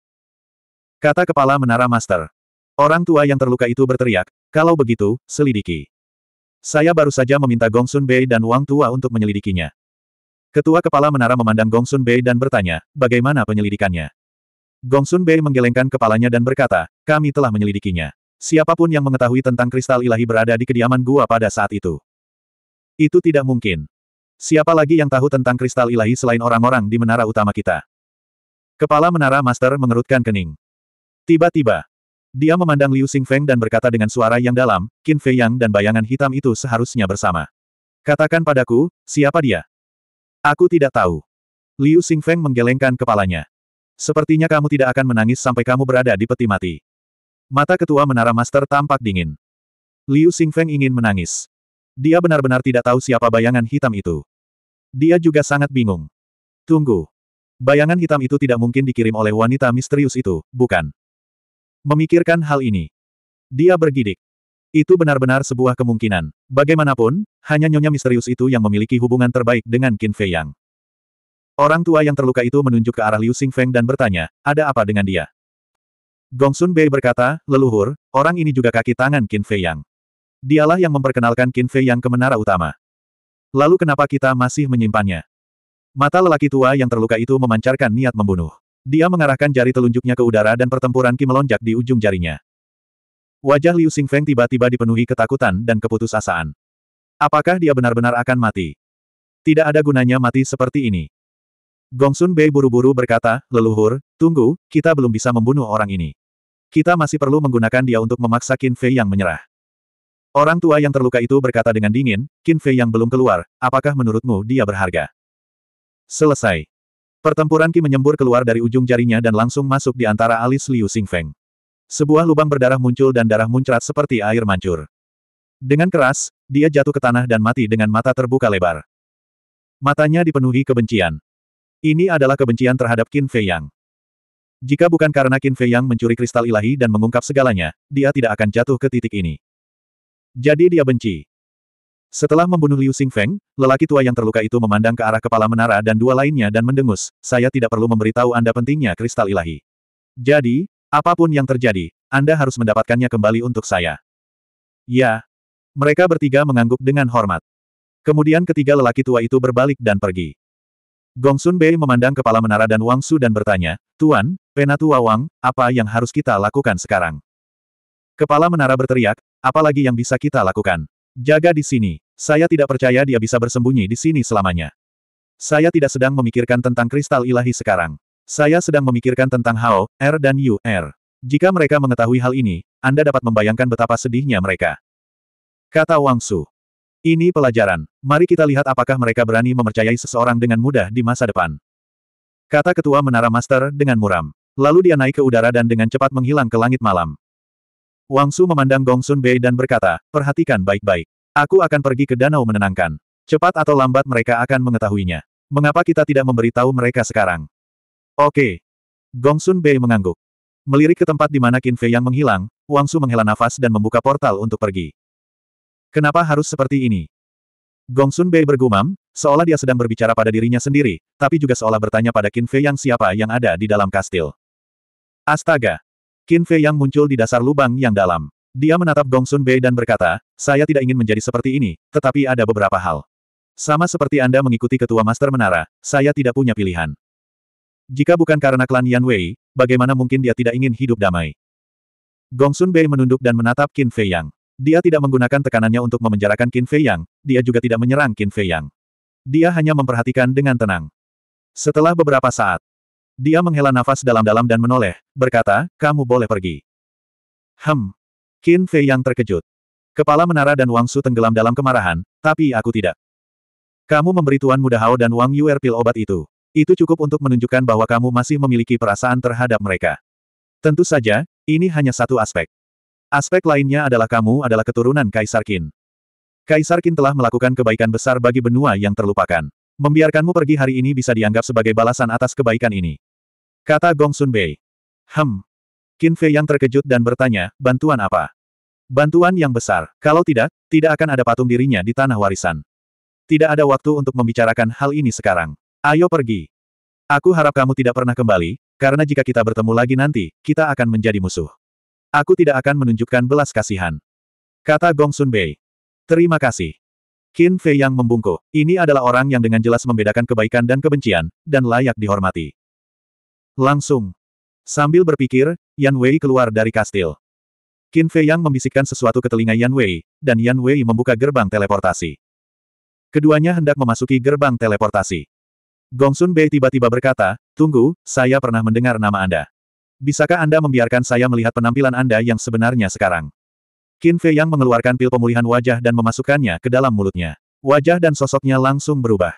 Kata kepala menara master. Orang tua yang terluka itu berteriak, kalau begitu, selidiki. Saya baru saja meminta Gong Sun Bei dan Wang Tua untuk menyelidikinya. Ketua kepala menara memandang Gong Sun Bei dan bertanya, bagaimana penyelidikannya? Gong Sun Bei menggelengkan kepalanya dan berkata, kami telah menyelidikinya. Siapapun yang mengetahui tentang kristal ilahi berada di kediaman gua pada saat itu. Itu tidak mungkin. Siapa lagi yang tahu tentang kristal ilahi selain orang-orang di menara utama kita? Kepala menara master mengerutkan kening. Tiba-tiba, dia memandang Liu Xingfeng dan berkata dengan suara yang dalam, Qin Fei Yang dan bayangan hitam itu seharusnya bersama. Katakan padaku, siapa dia? Aku tidak tahu. Liu Xingfeng menggelengkan kepalanya. Sepertinya kamu tidak akan menangis sampai kamu berada di peti mati. Mata ketua menara master tampak dingin. Liu Xingfeng ingin menangis. Dia benar-benar tidak tahu siapa bayangan hitam itu. Dia juga sangat bingung. Tunggu. Bayangan hitam itu tidak mungkin dikirim oleh wanita misterius itu, bukan? Memikirkan hal ini. Dia bergidik. Itu benar-benar sebuah kemungkinan. Bagaimanapun, hanya nyonya misterius itu yang memiliki hubungan terbaik dengan Qin Fei Yang. Orang tua yang terluka itu menunjuk ke arah Liu Xing Feng dan bertanya, ada apa dengan dia? Gong Sun Bei berkata, leluhur, orang ini juga kaki tangan Qin Fei Yang. Dialah yang memperkenalkan Qin Fei Yang ke menara utama. Lalu kenapa kita masih menyimpannya? Mata lelaki tua yang terluka itu memancarkan niat membunuh. Dia mengarahkan jari telunjuknya ke udara dan pertempuran Ki melonjak di ujung jarinya. Wajah Liu Xingfeng tiba-tiba dipenuhi ketakutan dan keputusasaan. Apakah dia benar-benar akan mati? Tidak ada gunanya mati seperti ini. Gongsun Bei buru-buru berkata, leluhur, tunggu, kita belum bisa membunuh orang ini. Kita masih perlu menggunakan dia untuk memaksa Qin Fei yang menyerah. Orang tua yang terluka itu berkata dengan dingin, Qin Fei yang belum keluar, apakah menurutmu dia berharga? Selesai. Pertempuran Ki menyembur keluar dari ujung jarinya dan langsung masuk di antara alis Liu Xingfeng. Sebuah lubang berdarah muncul dan darah muncrat seperti air mancur. Dengan keras, dia jatuh ke tanah dan mati dengan mata terbuka lebar. Matanya dipenuhi kebencian. Ini adalah kebencian terhadap Qin Fei Yang. Jika bukan karena Qin Fei Yang mencuri kristal ilahi dan mengungkap segalanya, dia tidak akan jatuh ke titik ini. Jadi dia benci. Setelah membunuh Liu Xingfeng, lelaki tua yang terluka itu memandang ke arah kepala menara dan dua lainnya dan mendengus, saya tidak perlu memberitahu Anda pentingnya kristal ilahi. Jadi, apapun yang terjadi, Anda harus mendapatkannya kembali untuk saya. Ya. Mereka bertiga mengangguk dengan hormat. Kemudian ketiga lelaki tua itu berbalik dan pergi. Gong Sun Bei memandang kepala menara dan Wang Su dan bertanya, Tuan, Penatua Wang, apa yang harus kita lakukan sekarang? Kepala menara berteriak, apalagi yang bisa kita lakukan? Jaga di sini. Saya tidak percaya dia bisa bersembunyi di sini selamanya. Saya tidak sedang memikirkan tentang kristal ilahi sekarang. Saya sedang memikirkan tentang Hao, R er, dan Yu, R. Er. Jika mereka mengetahui hal ini, Anda dapat membayangkan betapa sedihnya mereka. Kata Wang Su. Ini pelajaran. Mari kita lihat apakah mereka berani mempercayai seseorang dengan mudah di masa depan. Kata ketua menara master dengan muram. Lalu dia naik ke udara dan dengan cepat menghilang ke langit malam. Wang Su memandang Gong Sun Bei dan berkata, perhatikan baik-baik. Aku akan pergi ke danau menenangkan. Cepat atau lambat mereka akan mengetahuinya. Mengapa kita tidak memberitahu mereka sekarang? Oke. Gong Sun Bei mengangguk. Melirik ke tempat di mana Qin Fei yang menghilang, Wang Su menghela nafas dan membuka portal untuk pergi. Kenapa harus seperti ini? Gong Sun Bei bergumam, seolah dia sedang berbicara pada dirinya sendiri, tapi juga seolah bertanya pada Qin Fei yang siapa yang ada di dalam kastil. Astaga! Qin Fei yang muncul di dasar lubang yang dalam. Dia menatap Gong Sun Bei dan berkata, saya tidak ingin menjadi seperti ini, tetapi ada beberapa hal. Sama seperti Anda mengikuti ketua Master Menara, saya tidak punya pilihan. Jika bukan karena klan Yan Wei, bagaimana mungkin dia tidak ingin hidup damai? Gong Sun Bei menunduk dan menatap Qin Fei Yang. Dia tidak menggunakan tekanannya untuk memenjarakan Qin Fei Yang, dia juga tidak menyerang Qin Fei Yang. Dia hanya memperhatikan dengan tenang. Setelah beberapa saat, dia menghela nafas dalam-dalam dan menoleh, berkata, kamu boleh pergi. Hem. Qin Fei yang terkejut. Kepala menara dan Wang Su tenggelam dalam kemarahan, tapi aku tidak. Kamu memberi Tuan Muda Hao dan Wang Yuer pil obat itu. Itu cukup untuk menunjukkan bahwa kamu masih memiliki perasaan terhadap mereka. Tentu saja, ini hanya satu aspek. Aspek lainnya adalah kamu adalah keturunan Kaisar Qin. Kaisar Qin telah melakukan kebaikan besar bagi benua yang terlupakan. Membiarkanmu pergi hari ini bisa dianggap sebagai balasan atas kebaikan ini. Kata Gong Sunbei. Hem. Qin Fei yang terkejut dan bertanya, bantuan apa? Bantuan yang besar. Kalau tidak, tidak akan ada patung dirinya di tanah warisan. Tidak ada waktu untuk membicarakan hal ini sekarang. Ayo pergi. Aku harap kamu tidak pernah kembali, karena jika kita bertemu lagi nanti, kita akan menjadi musuh. Aku tidak akan menunjukkan belas kasihan. Kata Gong Sunbei. Terima kasih. Qin Fei yang membungkuk. Ini adalah orang yang dengan jelas membedakan kebaikan dan kebencian, dan layak dihormati. Langsung. Sambil berpikir, Yan Wei keluar dari kastil. Qin Fei Yang membisikkan sesuatu ke telinga Yan Wei, dan Yan Wei membuka gerbang teleportasi. Keduanya hendak memasuki gerbang teleportasi. Gongsun Bei tiba-tiba berkata, Tunggu, saya pernah mendengar nama Anda. Bisakah Anda membiarkan saya melihat penampilan Anda yang sebenarnya sekarang? Qin Fei Yang mengeluarkan pil pemulihan wajah dan memasukkannya ke dalam mulutnya. Wajah dan sosoknya langsung berubah.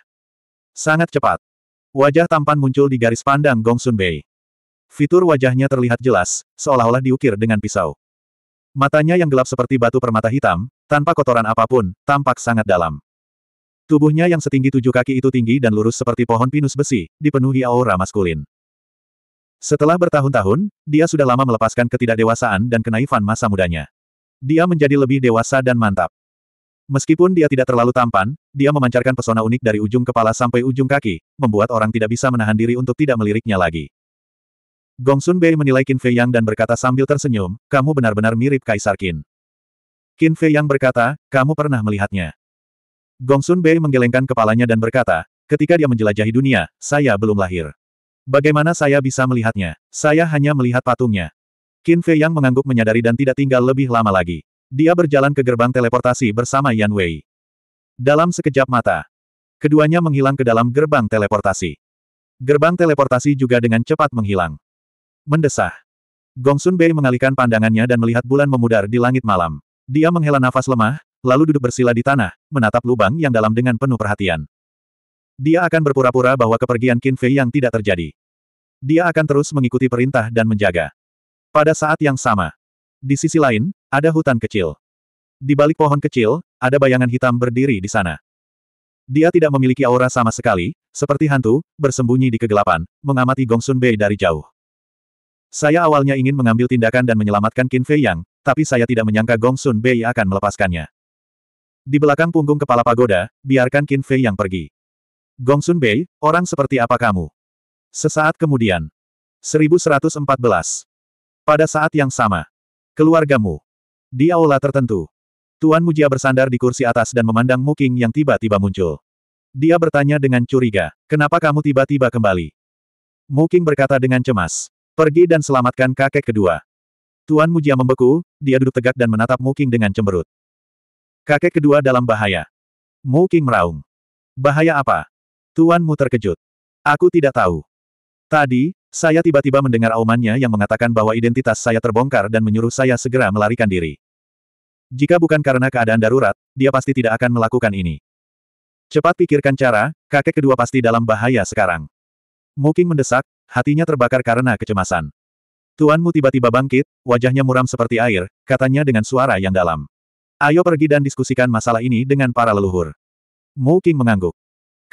Sangat cepat. Wajah tampan muncul di garis pandang Gong Sunbei. Fitur wajahnya terlihat jelas, seolah-olah diukir dengan pisau. Matanya yang gelap seperti batu permata hitam, tanpa kotoran apapun, tampak sangat dalam. Tubuhnya yang setinggi tujuh kaki itu tinggi dan lurus seperti pohon pinus besi, dipenuhi aura maskulin. Setelah bertahun-tahun, dia sudah lama melepaskan ketidakdewasaan dan kenaifan masa mudanya. Dia menjadi lebih dewasa dan mantap. Meskipun dia tidak terlalu tampan, dia memancarkan pesona unik dari ujung kepala sampai ujung kaki, membuat orang tidak bisa menahan diri untuk tidak meliriknya lagi. Gongsun Bei menilai Qin Fei Yang dan berkata sambil tersenyum, kamu benar-benar mirip Kaisar Qin. Qin Fei Yang berkata, kamu pernah melihatnya. Gongsun Bei menggelengkan kepalanya dan berkata, ketika dia menjelajahi dunia, saya belum lahir. Bagaimana saya bisa melihatnya? Saya hanya melihat patungnya. Qin Fei Yang mengangguk menyadari dan tidak tinggal lebih lama lagi. Dia berjalan ke gerbang teleportasi bersama Yan Wei. Dalam sekejap mata, keduanya menghilang ke dalam gerbang teleportasi. Gerbang teleportasi juga dengan cepat menghilang. Mendesah. Gongsun Bei mengalihkan pandangannya dan melihat bulan memudar di langit malam. Dia menghela nafas lemah, lalu duduk bersila di tanah, menatap lubang yang dalam dengan penuh perhatian. Dia akan berpura-pura bahwa kepergian Qin Fei yang tidak terjadi. Dia akan terus mengikuti perintah dan menjaga. Pada saat yang sama, di sisi lain, ada hutan kecil. Di balik pohon kecil, ada bayangan hitam berdiri di sana. Dia tidak memiliki aura sama sekali, seperti hantu, bersembunyi di kegelapan, mengamati Gongsun Bei dari jauh. Saya awalnya ingin mengambil tindakan dan menyelamatkan Qin Fei Yang, tapi saya tidak menyangka Gongsun Bei akan melepaskannya. Di belakang punggung kepala pagoda, biarkan Qin Fei Yang pergi. Gongsun Bei, orang seperti apa kamu? Sesaat kemudian. 1114. Pada saat yang sama. Keluargamu. Di aula tertentu, Tuan Mujia bersandar di kursi atas dan memandang Muking yang tiba-tiba muncul. Dia bertanya dengan curiga, kenapa kamu tiba-tiba kembali? Muking berkata dengan cemas, pergi dan selamatkan kakek kedua. Tuan Mujia membeku, dia duduk tegak dan menatap Muking dengan cemberut. Kakek kedua dalam bahaya. Muking meraung. Bahaya apa? Tuanmu terkejut. Aku tidak tahu. Tadi, saya tiba-tiba mendengar aumannya yang mengatakan bahwa identitas saya terbongkar dan menyuruh saya segera melarikan diri. Jika bukan karena keadaan darurat, dia pasti tidak akan melakukan ini. Cepat pikirkan cara, kakek kedua pasti dalam bahaya sekarang. Muking mendesak, hatinya terbakar karena kecemasan. Tuanmu tiba-tiba bangkit, wajahnya muram seperti air, katanya dengan suara yang dalam. Ayo pergi dan diskusikan masalah ini dengan para leluhur. Muking mengangguk.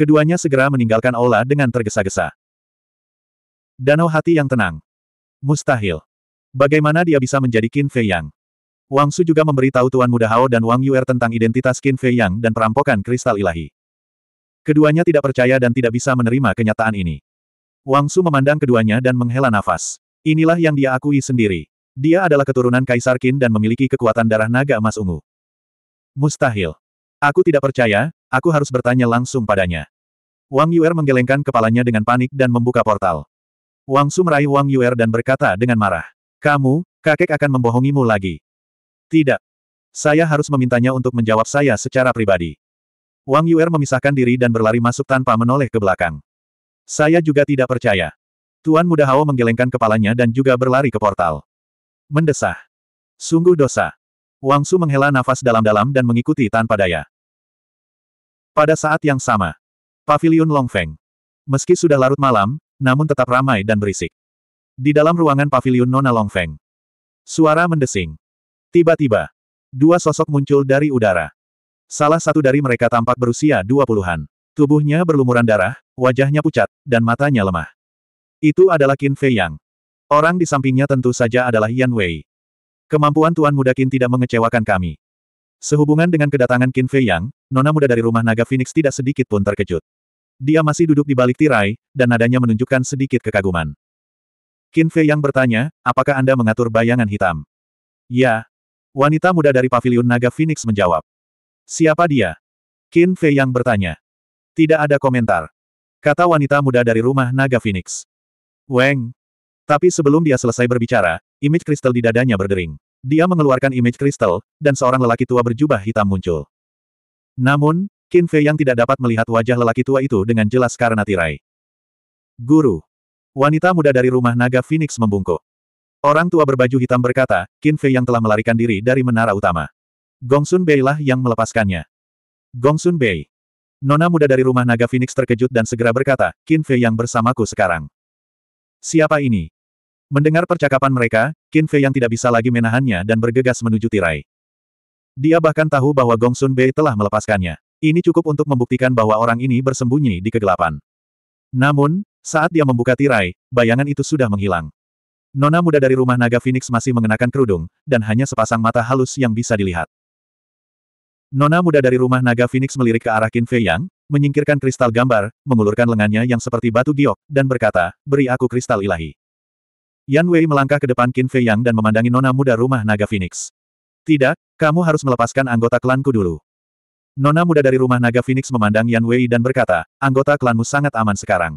Keduanya segera meninggalkan aula dengan tergesa-gesa. Danau hati yang tenang. Mustahil. Bagaimana dia bisa menjadi Qin Fei Yang? Wang Su juga memberitahu Tuan Muda Hao dan Wang Yuer tentang identitas Qin Fei Yang dan perampokan kristal ilahi. Keduanya tidak percaya dan tidak bisa menerima kenyataan ini. Wang Su memandang keduanya dan menghela nafas. Inilah yang dia akui sendiri. Dia adalah keturunan Kaisar Qin dan memiliki kekuatan darah naga emas ungu. Mustahil. Aku tidak percaya, aku harus bertanya langsung padanya. Wang Yuer menggelengkan kepalanya dengan panik dan membuka portal. Wang Su meraih Wang Yuer dan berkata dengan marah. Kamu, kakek akan membohongimu lagi. Tidak. Saya harus memintanya untuk menjawab saya secara pribadi. Wang Yuer memisahkan diri dan berlari masuk tanpa menoleh ke belakang. Saya juga tidak percaya. Tuan Muda Hao menggelengkan kepalanya dan juga berlari ke portal. Mendesah. Sungguh dosa. Wang Su menghela nafas dalam-dalam dan mengikuti tanpa daya. Pada saat yang sama. Paviliun Feng, Meski sudah larut malam, namun tetap ramai dan berisik. Di dalam ruangan paviliun Nona Long Feng, Suara mendesing. Tiba-tiba, dua sosok muncul dari udara. Salah satu dari mereka tampak berusia dua puluhan. Tubuhnya berlumuran darah, wajahnya pucat, dan matanya lemah. Itu adalah Qin Fei Yang. Orang di sampingnya tentu saja adalah Yan Wei. Kemampuan Tuan Muda Qin tidak mengecewakan kami. Sehubungan dengan kedatangan Qin Fei Yang, nona muda dari rumah naga Phoenix tidak sedikit pun terkejut. Dia masih duduk di balik tirai, dan nadanya menunjukkan sedikit kekaguman. Qin Fei Yang bertanya, apakah Anda mengatur bayangan hitam? Ya, Wanita muda dari paviliun naga Phoenix menjawab. Siapa dia? Qin Fei yang bertanya. Tidak ada komentar. Kata wanita muda dari rumah naga Phoenix. Weng. Tapi sebelum dia selesai berbicara, image kristal di dadanya berdering. Dia mengeluarkan image kristal, dan seorang lelaki tua berjubah hitam muncul. Namun, Qin Fei yang tidak dapat melihat wajah lelaki tua itu dengan jelas karena tirai. Guru. Wanita muda dari rumah naga Phoenix membungkuk. Orang tua berbaju hitam berkata, Qin Fei yang telah melarikan diri dari menara utama. Gongsun lah yang melepaskannya. Gongsun Bei. Nona muda dari rumah naga Phoenix terkejut dan segera berkata, Qin Fei yang bersamaku sekarang. Siapa ini? Mendengar percakapan mereka, Qin Fei yang tidak bisa lagi menahannya dan bergegas menuju tirai. Dia bahkan tahu bahwa Gongsun Bei telah melepaskannya. Ini cukup untuk membuktikan bahwa orang ini bersembunyi di kegelapan. Namun, saat dia membuka tirai, bayangan itu sudah menghilang. Nona muda dari rumah naga Phoenix masih mengenakan kerudung, dan hanya sepasang mata halus yang bisa dilihat. Nona muda dari rumah naga Phoenix melirik ke arah Qin Fei Yang, menyingkirkan kristal gambar, mengulurkan lengannya yang seperti batu giok, dan berkata, beri aku kristal ilahi. Yan Wei melangkah ke depan Qin Fei Yang dan memandangi nona muda rumah naga Phoenix. Tidak, kamu harus melepaskan anggota klanku dulu. Nona muda dari rumah naga Phoenix memandang Yan Wei dan berkata, anggota klanmu sangat aman sekarang.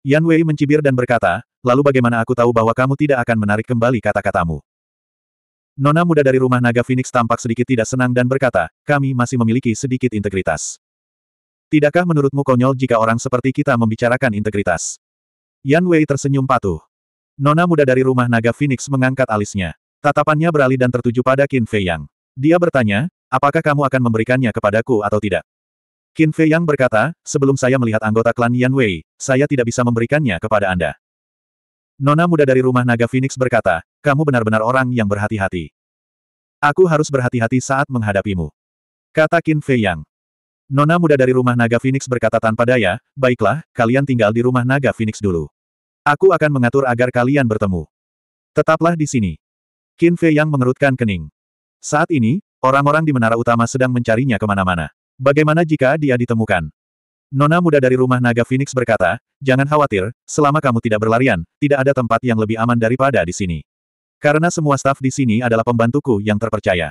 Yan Wei mencibir dan berkata, lalu bagaimana aku tahu bahwa kamu tidak akan menarik kembali kata-katamu? Nona muda dari rumah naga Phoenix tampak sedikit tidak senang dan berkata, kami masih memiliki sedikit integritas. Tidakkah menurutmu konyol jika orang seperti kita membicarakan integritas? Yan Wei tersenyum patuh. Nona muda dari rumah naga Phoenix mengangkat alisnya. Tatapannya beralih dan tertuju pada Qin Fei Yang. Dia bertanya, apakah kamu akan memberikannya kepadaku atau tidak? Qin Fei Yang berkata, sebelum saya melihat anggota klan Yan Wei, saya tidak bisa memberikannya kepada Anda. Nona muda dari rumah naga Phoenix berkata, kamu benar-benar orang yang berhati-hati. Aku harus berhati-hati saat menghadapimu. Kata Qin Fei Yang. Nona muda dari rumah naga Phoenix berkata tanpa daya, baiklah, kalian tinggal di rumah naga Phoenix dulu. Aku akan mengatur agar kalian bertemu. Tetaplah di sini. Qin Fei Yang mengerutkan kening. Saat ini, orang-orang di menara utama sedang mencarinya kemana-mana. Bagaimana jika dia ditemukan? Nona muda dari rumah naga Phoenix berkata, jangan khawatir, selama kamu tidak berlarian, tidak ada tempat yang lebih aman daripada di sini. Karena semua staf di sini adalah pembantuku yang terpercaya.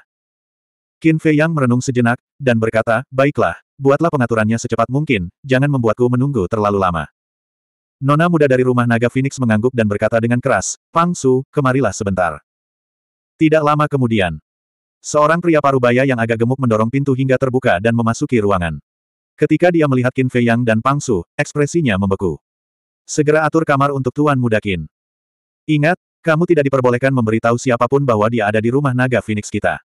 Qin Fei Yang merenung sejenak, dan berkata, baiklah, buatlah pengaturannya secepat mungkin, jangan membuatku menunggu terlalu lama. Nona muda dari rumah naga Phoenix mengangguk dan berkata dengan keras, Pang Su, kemarilah sebentar. Tidak lama kemudian, seorang pria parubaya yang agak gemuk mendorong pintu hingga terbuka dan memasuki ruangan. Ketika dia melihat Qin Fei Yang dan Pang Su, ekspresinya membeku. Segera atur kamar untuk Tuan Muda Qin. Ingat, kamu tidak diperbolehkan memberitahu siapapun bahwa dia ada di rumah naga Phoenix kita.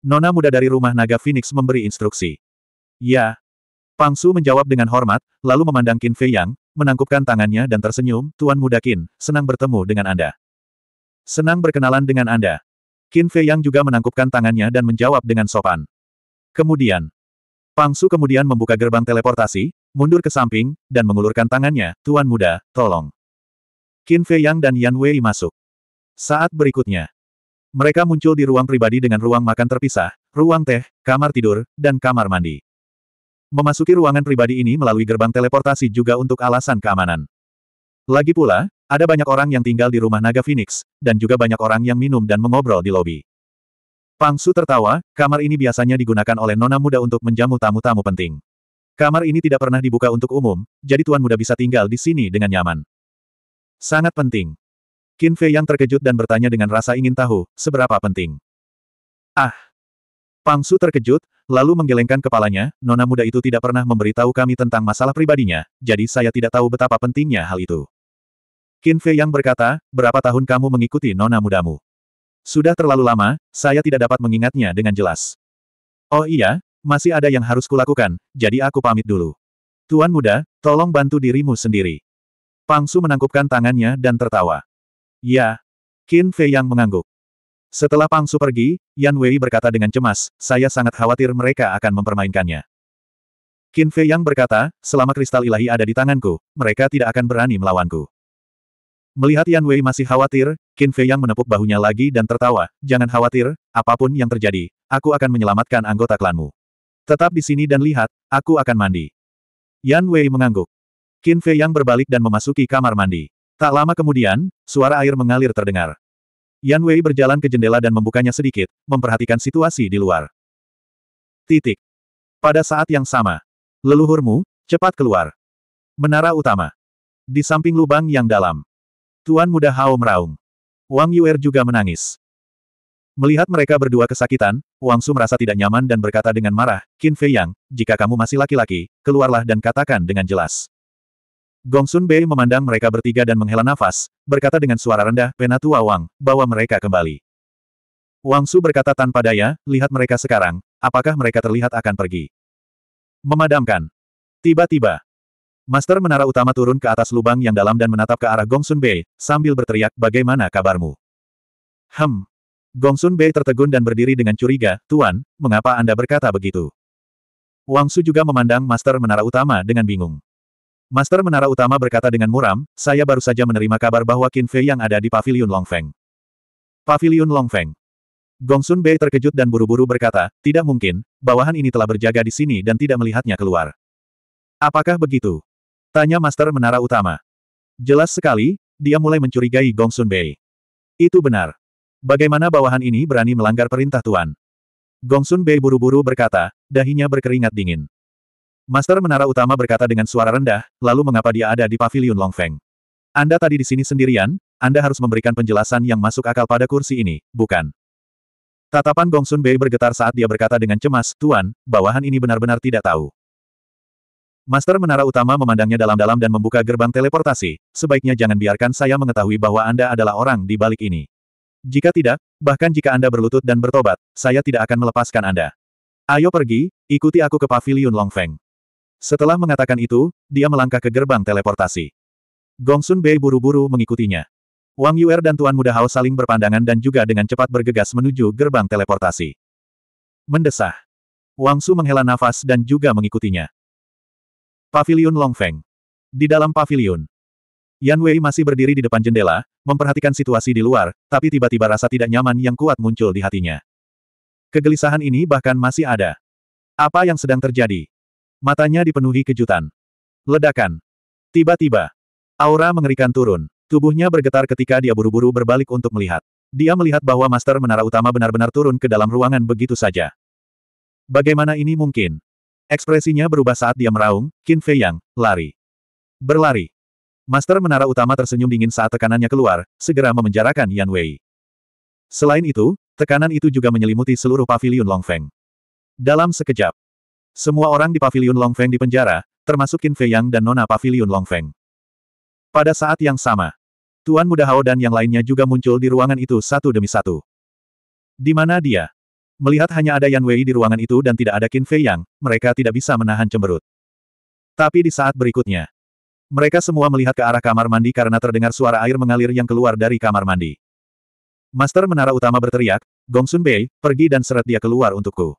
Nona muda dari rumah naga Phoenix memberi instruksi. Ya. Pang Su menjawab dengan hormat, lalu memandang Qin Fei Yang, menangkupkan tangannya dan tersenyum, Tuan Muda Qin, senang bertemu dengan Anda. Senang berkenalan dengan Anda. Qin Fei Yang juga menangkupkan tangannya dan menjawab dengan sopan. Kemudian, Pang Su kemudian membuka gerbang teleportasi, mundur ke samping, dan mengulurkan tangannya, Tuan Muda, tolong. Qin Fei Yang dan Yan Wei masuk. Saat berikutnya, mereka muncul di ruang pribadi dengan ruang makan terpisah, ruang teh, kamar tidur, dan kamar mandi. Memasuki ruangan pribadi ini melalui gerbang teleportasi juga untuk alasan keamanan. Lagi pula, ada banyak orang yang tinggal di rumah naga Phoenix, dan juga banyak orang yang minum dan mengobrol di lobi. Pang Su tertawa, kamar ini biasanya digunakan oleh nona muda untuk menjamu tamu-tamu penting. Kamar ini tidak pernah dibuka untuk umum, jadi tuan muda bisa tinggal di sini dengan nyaman. Sangat penting. Qin Fei yang terkejut dan bertanya dengan rasa ingin tahu, seberapa penting. Ah! Pang Su terkejut, lalu menggelengkan kepalanya, nona muda itu tidak pernah memberitahu kami tentang masalah pribadinya, jadi saya tidak tahu betapa pentingnya hal itu. Qin Fei yang berkata, berapa tahun kamu mengikuti nona mudamu? Sudah terlalu lama, saya tidak dapat mengingatnya dengan jelas. Oh iya, masih ada yang harus kulakukan, jadi aku pamit dulu. Tuan muda, tolong bantu dirimu sendiri. Pangsu menangkupkan tangannya dan tertawa. Ya. Qin Fei yang mengangguk. Setelah Pangsu pergi, Yan Wei berkata dengan cemas, saya sangat khawatir mereka akan mempermainkannya. Qin Fei yang berkata, selama kristal ilahi ada di tanganku, mereka tidak akan berani melawanku. Melihat Yan Wei masih khawatir, Qin Fei yang menepuk bahunya lagi dan tertawa, jangan khawatir, apapun yang terjadi, aku akan menyelamatkan anggota klanmu. Tetap di sini dan lihat, aku akan mandi. Yan Wei mengangguk. Qin Fei yang berbalik dan memasuki kamar mandi. Tak lama kemudian, suara air mengalir terdengar. Yan Wei berjalan ke jendela dan membukanya sedikit, memperhatikan situasi di luar. Titik. Pada saat yang sama, leluhurmu, cepat keluar. Menara utama. Di samping lubang yang dalam. Tuan muda Hao meraung. Wang Yuer juga menangis. Melihat mereka berdua kesakitan, Wang Su merasa tidak nyaman dan berkata dengan marah, Qin Fei Yang, jika kamu masih laki-laki, keluarlah dan katakan dengan jelas. Gong Sun Bei memandang mereka bertiga dan menghela nafas, berkata dengan suara rendah, Penatua Wang, bawa mereka kembali. Wang Su berkata tanpa daya, lihat mereka sekarang, apakah mereka terlihat akan pergi. Memadamkan. Tiba-tiba, Master Menara Utama turun ke atas lubang yang dalam dan menatap ke arah Gongsun Bei, sambil berteriak, bagaimana kabarmu? Hem. Gongsun Bei tertegun dan berdiri dengan curiga, Tuan, mengapa Anda berkata begitu? Wang Su juga memandang Master Menara Utama dengan bingung. Master Menara Utama berkata dengan muram, saya baru saja menerima kabar bahwa Qin Fei yang ada di Pavilion Long Paviliun Longfeng. Paviliun Longfeng. Gongsun Bei terkejut dan buru-buru berkata, tidak mungkin, bawahan ini telah berjaga di sini dan tidak melihatnya keluar. Apakah begitu? Tanya Master Menara Utama. Jelas sekali, dia mulai mencurigai Gong Sun Bei. Itu benar. Bagaimana bawahan ini berani melanggar perintah Tuan? Gong Sun Bei buru-buru berkata, dahinya berkeringat dingin. Master Menara Utama berkata dengan suara rendah, lalu mengapa dia ada di pavilion Longfeng? Anda tadi di sini sendirian, Anda harus memberikan penjelasan yang masuk akal pada kursi ini, bukan? Tatapan Gong Sun Bei bergetar saat dia berkata dengan cemas, Tuan, bawahan ini benar-benar tidak tahu. Master Menara Utama memandangnya dalam-dalam dan membuka gerbang teleportasi. Sebaiknya jangan biarkan saya mengetahui bahwa Anda adalah orang di balik ini. Jika tidak, bahkan jika Anda berlutut dan bertobat, saya tidak akan melepaskan Anda. Ayo pergi, ikuti aku ke Paviliun Longfeng. Setelah mengatakan itu, dia melangkah ke gerbang teleportasi. Gongsun Bei buru-buru mengikutinya. Wang Yuer dan Tuan Muda Hao saling berpandangan dan juga dengan cepat bergegas menuju gerbang teleportasi. Mendesah. Wang Su menghela nafas dan juga mengikutinya. Pavilion Longfeng. Di dalam pavilion, Yan Wei masih berdiri di depan jendela, memperhatikan situasi di luar, tapi tiba-tiba rasa tidak nyaman yang kuat muncul di hatinya. Kegelisahan ini bahkan masih ada. Apa yang sedang terjadi? Matanya dipenuhi kejutan. Ledakan. Tiba-tiba. Aura mengerikan turun. Tubuhnya bergetar ketika dia buru-buru berbalik untuk melihat. Dia melihat bahwa Master Menara Utama benar-benar turun ke dalam ruangan begitu saja. Bagaimana ini mungkin? Ekspresinya berubah saat dia meraung, Qin Fei Yang, lari. Berlari. Master Menara Utama tersenyum dingin saat tekanannya keluar, segera memenjarakan Yan Wei. Selain itu, tekanan itu juga menyelimuti seluruh pavilion Long Feng. Dalam sekejap, semua orang di pavilion paviliun Feng dipenjara, termasuk Qin Fei Yang dan Nona Pavilion Long Feng. Pada saat yang sama, Tuan Muda Hao dan yang lainnya juga muncul di ruangan itu satu demi satu. Di mana dia? Melihat hanya ada Yan Wei di ruangan itu dan tidak ada Qin Fei Yang, mereka tidak bisa menahan cemberut. Tapi di saat berikutnya, mereka semua melihat ke arah kamar mandi karena terdengar suara air mengalir yang keluar dari kamar mandi. Master Menara Utama berteriak, Gong Sun Bei, pergi dan seret dia keluar untukku.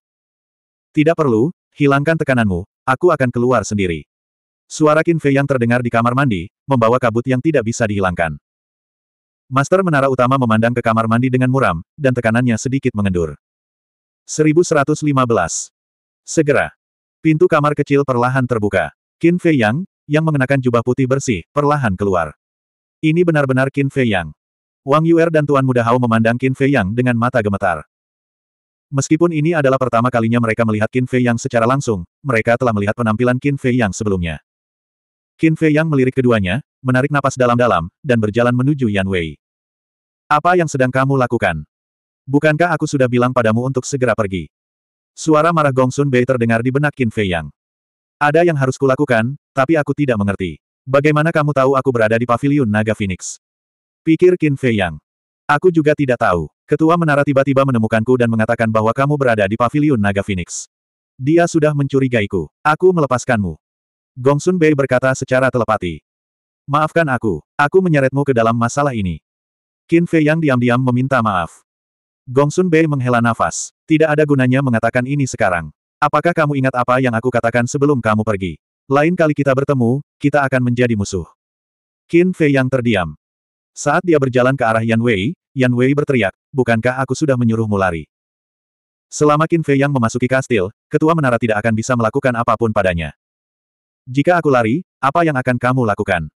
Tidak perlu, hilangkan tekananmu, aku akan keluar sendiri. Suara Qin Fei yang terdengar di kamar mandi, membawa kabut yang tidak bisa dihilangkan. Master Menara Utama memandang ke kamar mandi dengan muram, dan tekanannya sedikit mengendur. 1115. Segera. Pintu kamar kecil perlahan terbuka. Qin Fei Yang, yang mengenakan jubah putih bersih, perlahan keluar. Ini benar-benar Qin Fei Yang. Wang Yuer dan Tuan Muda Hao memandang Qin Fei Yang dengan mata gemetar. Meskipun ini adalah pertama kalinya mereka melihat Qin Fei Yang secara langsung, mereka telah melihat penampilan Qin Fei Yang sebelumnya. Qin Fei Yang melirik keduanya, menarik napas dalam-dalam, dan berjalan menuju Yan Wei. Apa yang sedang kamu lakukan? Bukankah aku sudah bilang padamu untuk segera pergi? Suara marah Gongsun Sun Bei terdengar di benak Qin Fei Yang. Ada yang harus kulakukan, tapi aku tidak mengerti. Bagaimana kamu tahu aku berada di paviliun Naga Phoenix? Pikir Qin Fei Yang. Aku juga tidak tahu. Ketua menara tiba-tiba menemukanku dan mengatakan bahwa kamu berada di paviliun Naga Phoenix. Dia sudah mencurigaiku. Aku melepaskanmu. Gongsun Sun Bei berkata secara telepati. Maafkan aku. Aku menyeretmu ke dalam masalah ini. Qin Fei Yang diam-diam meminta maaf. Gongsun Bei menghela nafas. Tidak ada gunanya mengatakan ini sekarang. Apakah kamu ingat apa yang aku katakan sebelum kamu pergi? Lain kali kita bertemu, kita akan menjadi musuh. Qin Fei yang terdiam. Saat dia berjalan ke arah Yan Wei, Yan Wei berteriak, bukankah aku sudah menyuruhmu lari? Selama Qin Fei yang memasuki kastil, ketua menara tidak akan bisa melakukan apapun padanya. Jika aku lari, apa yang akan kamu lakukan?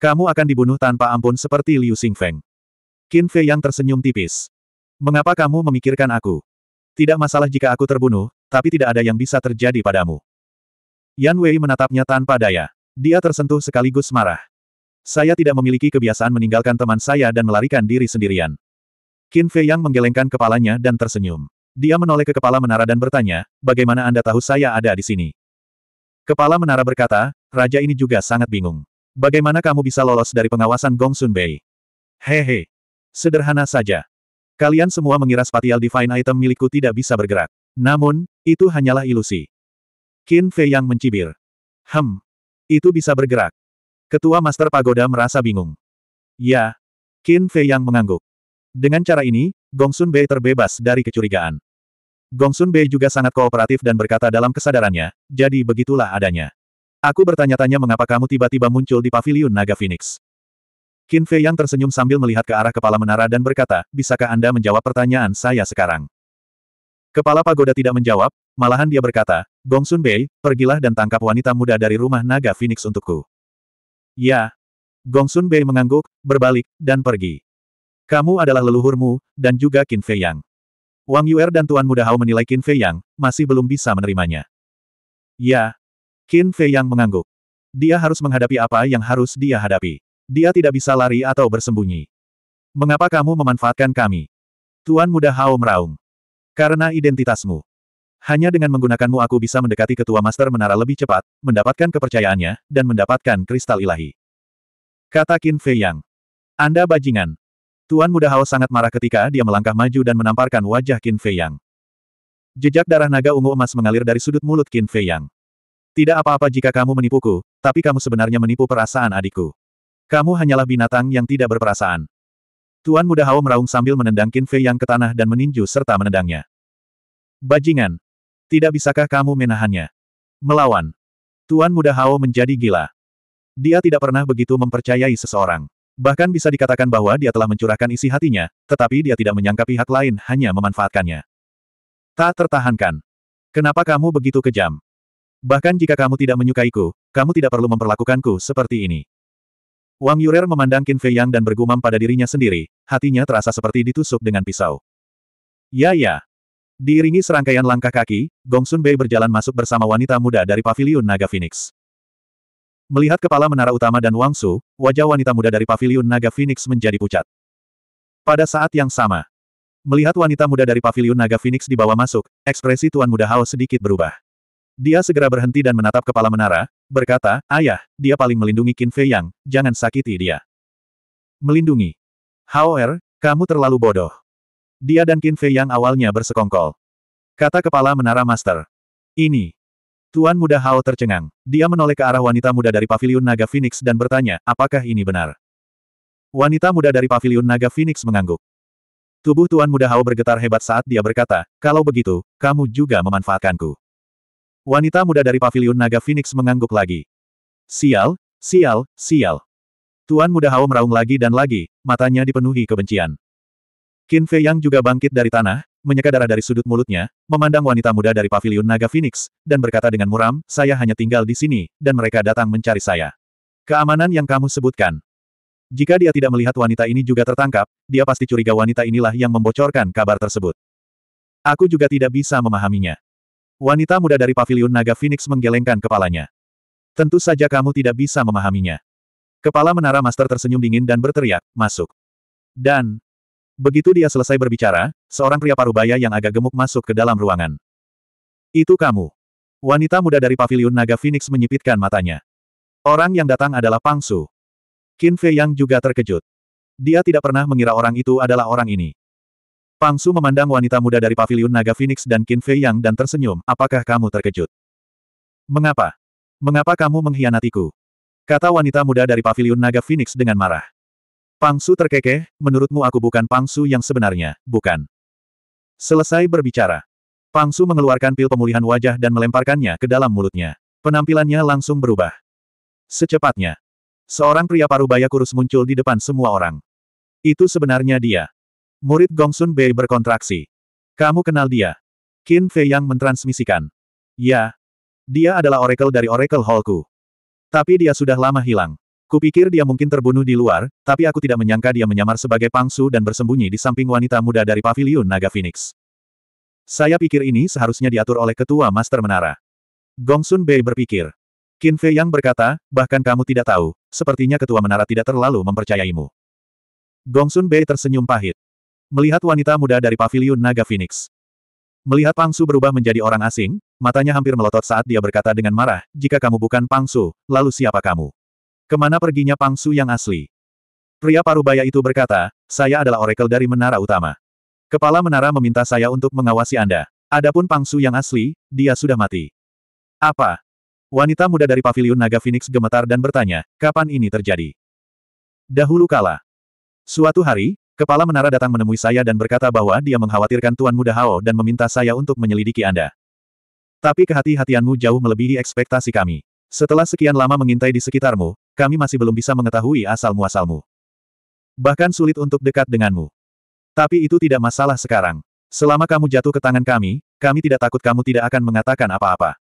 Kamu akan dibunuh tanpa ampun seperti Liu Xingfeng. Qin Fei yang tersenyum tipis. Mengapa kamu memikirkan aku? Tidak masalah jika aku terbunuh, tapi tidak ada yang bisa terjadi padamu. Yan Wei menatapnya tanpa daya. Dia tersentuh sekaligus marah. Saya tidak memiliki kebiasaan meninggalkan teman saya dan melarikan diri sendirian. Qin Fei Yang menggelengkan kepalanya dan tersenyum. Dia menoleh ke kepala menara dan bertanya, bagaimana Anda tahu saya ada di sini? Kepala menara berkata, raja ini juga sangat bingung. Bagaimana kamu bisa lolos dari pengawasan Gong Sun Bei? Hehe. Sederhana saja. Kalian semua mengira spatial divine item milikku tidak bisa bergerak. Namun, itu hanyalah ilusi. Qin Fei yang mencibir. Hem. Itu bisa bergerak. Ketua Master Pagoda merasa bingung. Ya. Qin Fei yang mengangguk. Dengan cara ini, Gongsun Bei terbebas dari kecurigaan. Gongsun Bei juga sangat kooperatif dan berkata dalam kesadarannya, jadi begitulah adanya. Aku bertanya-tanya mengapa kamu tiba-tiba muncul di paviliun Naga Phoenix. Qin Fei yang tersenyum sambil melihat ke arah kepala menara dan berkata, bisakah Anda menjawab pertanyaan saya sekarang? Kepala pagoda tidak menjawab, malahan dia berkata, Gong Sun Bei, pergilah dan tangkap wanita muda dari rumah naga Phoenix untukku. Ya. Gong Sun Bei mengangguk, berbalik, dan pergi. Kamu adalah leluhurmu, dan juga Qin Fei Yang. Wang Yuer dan Tuan Muda Hao menilai Qin Fei Yang, masih belum bisa menerimanya. Ya. Qin Fei Yang mengangguk. Dia harus menghadapi apa yang harus dia hadapi. Dia tidak bisa lari atau bersembunyi. Mengapa kamu memanfaatkan kami? Tuan muda Hao meraung. Karena identitasmu. Hanya dengan menggunakanmu aku bisa mendekati ketua master menara lebih cepat, mendapatkan kepercayaannya, dan mendapatkan kristal ilahi. Kata Qin Fei Yang. Anda bajingan. Tuan muda Hao sangat marah ketika dia melangkah maju dan menamparkan wajah Qin Fei Yang. Jejak darah naga ungu emas mengalir dari sudut mulut Qin Fei Yang. Tidak apa-apa jika kamu menipuku, tapi kamu sebenarnya menipu perasaan adikku. Kamu hanyalah binatang yang tidak berperasaan. Tuan Muda Hao meraung sambil menendang Qin Fei yang ke tanah dan meninju serta menendangnya. Bajingan! Tidak bisakah kamu menahannya? Melawan! Tuan Muda Hao menjadi gila. Dia tidak pernah begitu mempercayai seseorang. Bahkan bisa dikatakan bahwa dia telah mencurahkan isi hatinya, tetapi dia tidak menyangka pihak lain hanya memanfaatkannya. Tak tertahankan. Kenapa kamu begitu kejam? Bahkan jika kamu tidak menyukaiku, kamu tidak perlu memperlakukanku seperti ini. Wang Yurer memandang Qin Fei Yang dan bergumam pada dirinya sendiri, hatinya terasa seperti ditusuk dengan pisau. Ya ya. Diiringi serangkaian langkah kaki, Gong Sun Bei berjalan masuk bersama wanita muda dari paviliun Naga Phoenix. Melihat kepala menara utama dan Wang Su, wajah wanita muda dari paviliun Naga Phoenix menjadi pucat. Pada saat yang sama, melihat wanita muda dari paviliun Naga Phoenix dibawa masuk, ekspresi Tuan Muda Hao sedikit berubah. Dia segera berhenti dan menatap kepala menara, berkata, Ayah, dia paling melindungi Qin Fei Yang, jangan sakiti dia. Melindungi. Hao Er, kamu terlalu bodoh. Dia dan Qin Fei Yang awalnya bersekongkol. Kata kepala menara master. Ini. Tuan muda Hao tercengang. Dia menoleh ke arah wanita muda dari paviliun naga Phoenix dan bertanya, apakah ini benar? Wanita muda dari paviliun naga Phoenix mengangguk. Tubuh Tuan muda Hao bergetar hebat saat dia berkata, kalau begitu, kamu juga memanfaatkanku. Wanita muda dari paviliun naga Phoenix mengangguk lagi. Sial, sial, sial. Tuan muda Hao meraung lagi dan lagi, matanya dipenuhi kebencian. Qin Fei Yang juga bangkit dari tanah, menyeka darah dari sudut mulutnya, memandang wanita muda dari paviliun naga Phoenix, dan berkata dengan muram, saya hanya tinggal di sini, dan mereka datang mencari saya. Keamanan yang kamu sebutkan. Jika dia tidak melihat wanita ini juga tertangkap, dia pasti curiga wanita inilah yang membocorkan kabar tersebut. Aku juga tidak bisa memahaminya. Wanita muda dari paviliun naga Phoenix menggelengkan kepalanya. Tentu saja kamu tidak bisa memahaminya. Kepala menara master tersenyum dingin dan berteriak, masuk. Dan, begitu dia selesai berbicara, seorang pria parubaya yang agak gemuk masuk ke dalam ruangan. Itu kamu. Wanita muda dari paviliun naga Phoenix menyipitkan matanya. Orang yang datang adalah Pangsu. Qin Fei yang juga terkejut. Dia tidak pernah mengira orang itu adalah orang ini. Pang Su memandang wanita muda dari paviliun naga Phoenix dan Qin Fei Yang dan tersenyum, apakah kamu terkejut? Mengapa? Mengapa kamu mengkhianatiku? Kata wanita muda dari paviliun naga Phoenix dengan marah. Pang Su terkekeh, menurutmu aku bukan Pang Su yang sebenarnya, bukan? Selesai berbicara. Pang Su mengeluarkan pil pemulihan wajah dan melemparkannya ke dalam mulutnya. Penampilannya langsung berubah. Secepatnya. Seorang pria parubaya kurus muncul di depan semua orang. Itu sebenarnya dia. Murid Gongsun Bei berkontraksi. Kamu kenal dia? Qin Fei yang mentransmisikan. Ya. Dia adalah oracle dari Oracle Hallku. Tapi dia sudah lama hilang. Kupikir dia mungkin terbunuh di luar, tapi aku tidak menyangka dia menyamar sebagai pangsu dan bersembunyi di samping wanita muda dari paviliun Naga Phoenix. Saya pikir ini seharusnya diatur oleh ketua Master Menara. Gongsun Bei berpikir. Qin Fei Yang berkata, bahkan kamu tidak tahu, sepertinya ketua menara tidak terlalu mempercayaimu. Gongsun Bei tersenyum pahit. Melihat wanita muda dari paviliun Naga Phoenix. Melihat Pangsu berubah menjadi orang asing, matanya hampir melotot saat dia berkata dengan marah, jika kamu bukan Pangsu, lalu siapa kamu? Kemana perginya Pangsu yang asli? Pria parubaya itu berkata, saya adalah oracle dari menara utama. Kepala menara meminta saya untuk mengawasi Anda. Adapun Pangsu yang asli, dia sudah mati. Apa? Wanita muda dari paviliun Naga Phoenix gemetar dan bertanya, kapan ini terjadi? Dahulu kala. Suatu hari, Kepala menara datang menemui saya dan berkata bahwa dia mengkhawatirkan Tuan Muda Hao dan meminta saya untuk menyelidiki Anda. Tapi kehati-hatianmu jauh melebihi ekspektasi kami. Setelah sekian lama mengintai di sekitarmu, kami masih belum bisa mengetahui asal-muasalmu. Bahkan sulit untuk dekat denganmu. Tapi itu tidak masalah sekarang. Selama kamu jatuh ke tangan kami, kami tidak takut kamu tidak akan mengatakan apa-apa.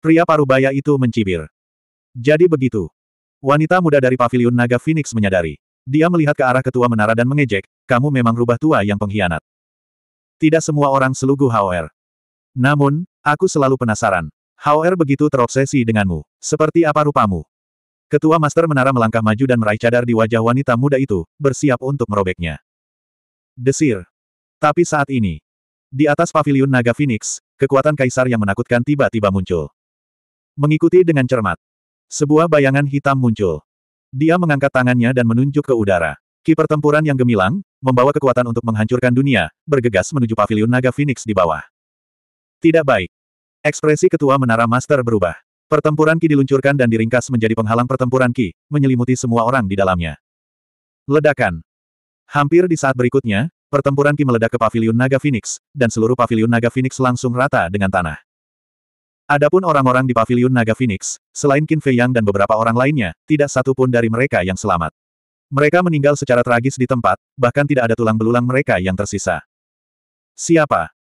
Pria parubaya itu mencibir. Jadi begitu. Wanita muda dari Paviliun naga Phoenix menyadari. Dia melihat ke arah ketua menara dan mengejek, kamu memang rubah tua yang pengkhianat. Tidak semua orang selugu H.O.R. Namun, aku selalu penasaran. H.O.R. begitu terobsesi denganmu. Seperti apa rupamu? Ketua Master Menara melangkah maju dan meraih cadar di wajah wanita muda itu, bersiap untuk merobeknya. Desir. Tapi saat ini, di atas pavilion naga Phoenix, kekuatan kaisar yang menakutkan tiba-tiba muncul. Mengikuti dengan cermat, sebuah bayangan hitam muncul. Dia mengangkat tangannya dan menunjuk ke udara. Ki pertempuran yang gemilang, membawa kekuatan untuk menghancurkan dunia, bergegas menuju pavilion naga Phoenix di bawah. Tidak baik. Ekspresi ketua menara master berubah. Pertempuran Ki diluncurkan dan diringkas menjadi penghalang pertempuran Ki, menyelimuti semua orang di dalamnya. Ledakan. Hampir di saat berikutnya, pertempuran Ki meledak ke pavilion naga Phoenix, dan seluruh pavilion naga Phoenix langsung rata dengan tanah. Adapun orang-orang di paviliun Naga Phoenix, selain Qin Fei Yang dan beberapa orang lainnya, tidak satu pun dari mereka yang selamat. Mereka meninggal secara tragis di tempat, bahkan tidak ada tulang belulang mereka yang tersisa. Siapa?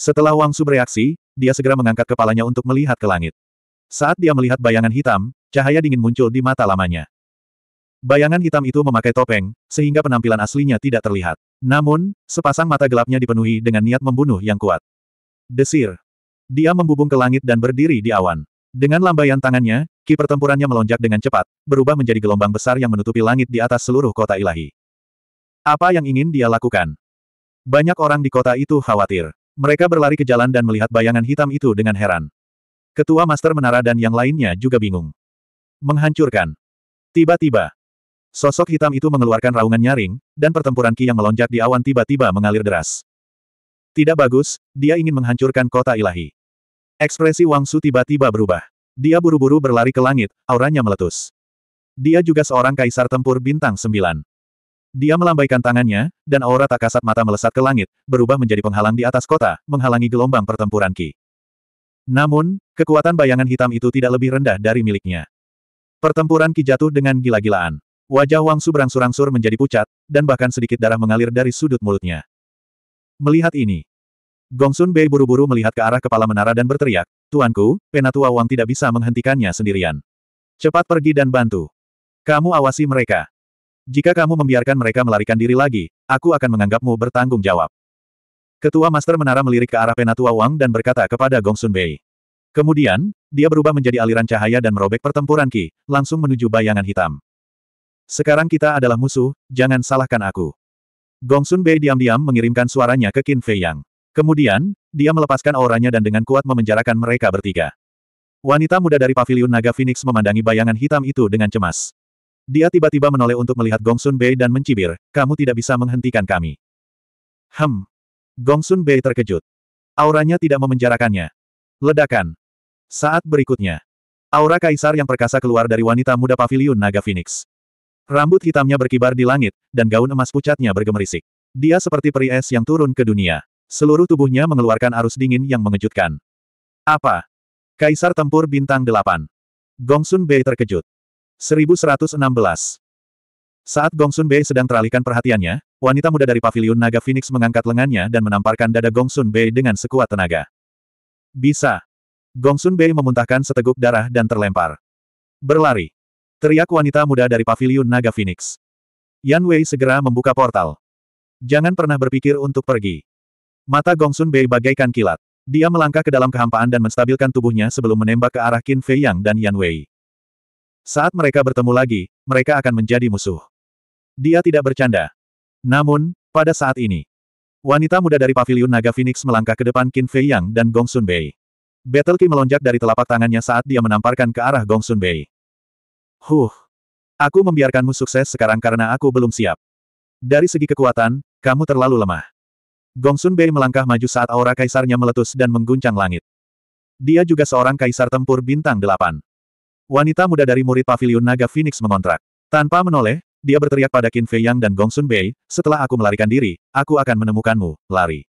Setelah Wang Su bereaksi, dia segera mengangkat kepalanya untuk melihat ke langit. Saat dia melihat bayangan hitam, cahaya dingin muncul di mata lamanya. Bayangan hitam itu memakai topeng, sehingga penampilan aslinya tidak terlihat. Namun, sepasang mata gelapnya dipenuhi dengan niat membunuh yang kuat. Desir. Dia membubung ke langit dan berdiri di awan. Dengan lambaian tangannya, ki pertempurannya melonjak dengan cepat, berubah menjadi gelombang besar yang menutupi langit di atas seluruh kota ilahi. Apa yang ingin dia lakukan? Banyak orang di kota itu khawatir. Mereka berlari ke jalan dan melihat bayangan hitam itu dengan heran. Ketua Master Menara dan yang lainnya juga bingung. Menghancurkan. Tiba-tiba, sosok hitam itu mengeluarkan raungan nyaring, dan pertempuran ki yang melonjak di awan tiba-tiba mengalir deras. Tidak bagus, dia ingin menghancurkan kota ilahi. Ekspresi Wang Su tiba-tiba berubah. Dia buru-buru berlari ke langit, auranya meletus. Dia juga seorang kaisar tempur bintang sembilan. Dia melambaikan tangannya, dan aura tak kasat mata melesat ke langit, berubah menjadi penghalang di atas kota, menghalangi gelombang pertempuran Ki. Namun, kekuatan bayangan hitam itu tidak lebih rendah dari miliknya. Pertempuran Ki jatuh dengan gila-gilaan. Wajah Wang Su berangsur-angsur menjadi pucat, dan bahkan sedikit darah mengalir dari sudut mulutnya. Melihat ini, Gongsun Bei buru-buru melihat ke arah kepala menara dan berteriak, Tuanku, Penatua Wang tidak bisa menghentikannya sendirian. Cepat pergi dan bantu. Kamu awasi mereka. Jika kamu membiarkan mereka melarikan diri lagi, aku akan menganggapmu bertanggung jawab. Ketua Master Menara melirik ke arah Penatua Wang dan berkata kepada Gongsun Bei. Kemudian, dia berubah menjadi aliran cahaya dan merobek pertempuran Ki, langsung menuju bayangan hitam. Sekarang kita adalah musuh, jangan salahkan aku. Gongsun Bei diam-diam mengirimkan suaranya ke Qin Fei Yang. Kemudian, dia melepaskan auranya dan dengan kuat memenjarakan mereka bertiga. Wanita muda dari paviliun naga Phoenix memandangi bayangan hitam itu dengan cemas. Dia tiba-tiba menoleh untuk melihat Gongsun Bei dan mencibir, kamu tidak bisa menghentikan kami. Hem. Gongsun Bei terkejut. Auranya tidak memenjarakannya. Ledakan. Saat berikutnya. Aura kaisar yang perkasa keluar dari wanita muda paviliun naga Phoenix. Rambut hitamnya berkibar di langit, dan gaun emas pucatnya bergemerisik. Dia seperti peri es yang turun ke dunia. Seluruh tubuhnya mengeluarkan arus dingin yang mengejutkan. Apa? Kaisar Tempur Bintang 8. Gongsun Bei terkejut. 1116. Saat Gongsun Bei sedang teralihkan perhatiannya, wanita muda dari paviliun naga Phoenix mengangkat lengannya dan menamparkan dada Gongsun Bei dengan sekuat tenaga. Bisa. Gongsun Bei memuntahkan seteguk darah dan terlempar. Berlari. Teriak wanita muda dari paviliun naga Phoenix. Yan Wei segera membuka portal. Jangan pernah berpikir untuk pergi. Mata Gongsun Bei bagaikan kilat. Dia melangkah ke dalam kehampaan dan menstabilkan tubuhnya sebelum menembak ke arah Qin Fei Yang dan Yan Wei. Saat mereka bertemu lagi, mereka akan menjadi musuh. Dia tidak bercanda. Namun, pada saat ini, wanita muda dari paviliun naga Phoenix melangkah ke depan Qin Fei Yang dan Gongsun Bei. Battle Qi melonjak dari telapak tangannya saat dia menamparkan ke arah Gongsun Bei. Huh. Aku membiarkanmu sukses sekarang karena aku belum siap. Dari segi kekuatan, kamu terlalu lemah. Gongsun Bei melangkah maju saat aura kaisarnya meletus dan mengguncang langit. Dia juga seorang kaisar tempur bintang delapan. Wanita muda dari murid pavilion naga Phoenix mengontrak. Tanpa menoleh, dia berteriak pada Qin Fei Yang dan Gongsun Bei, setelah aku melarikan diri, aku akan menemukanmu, lari.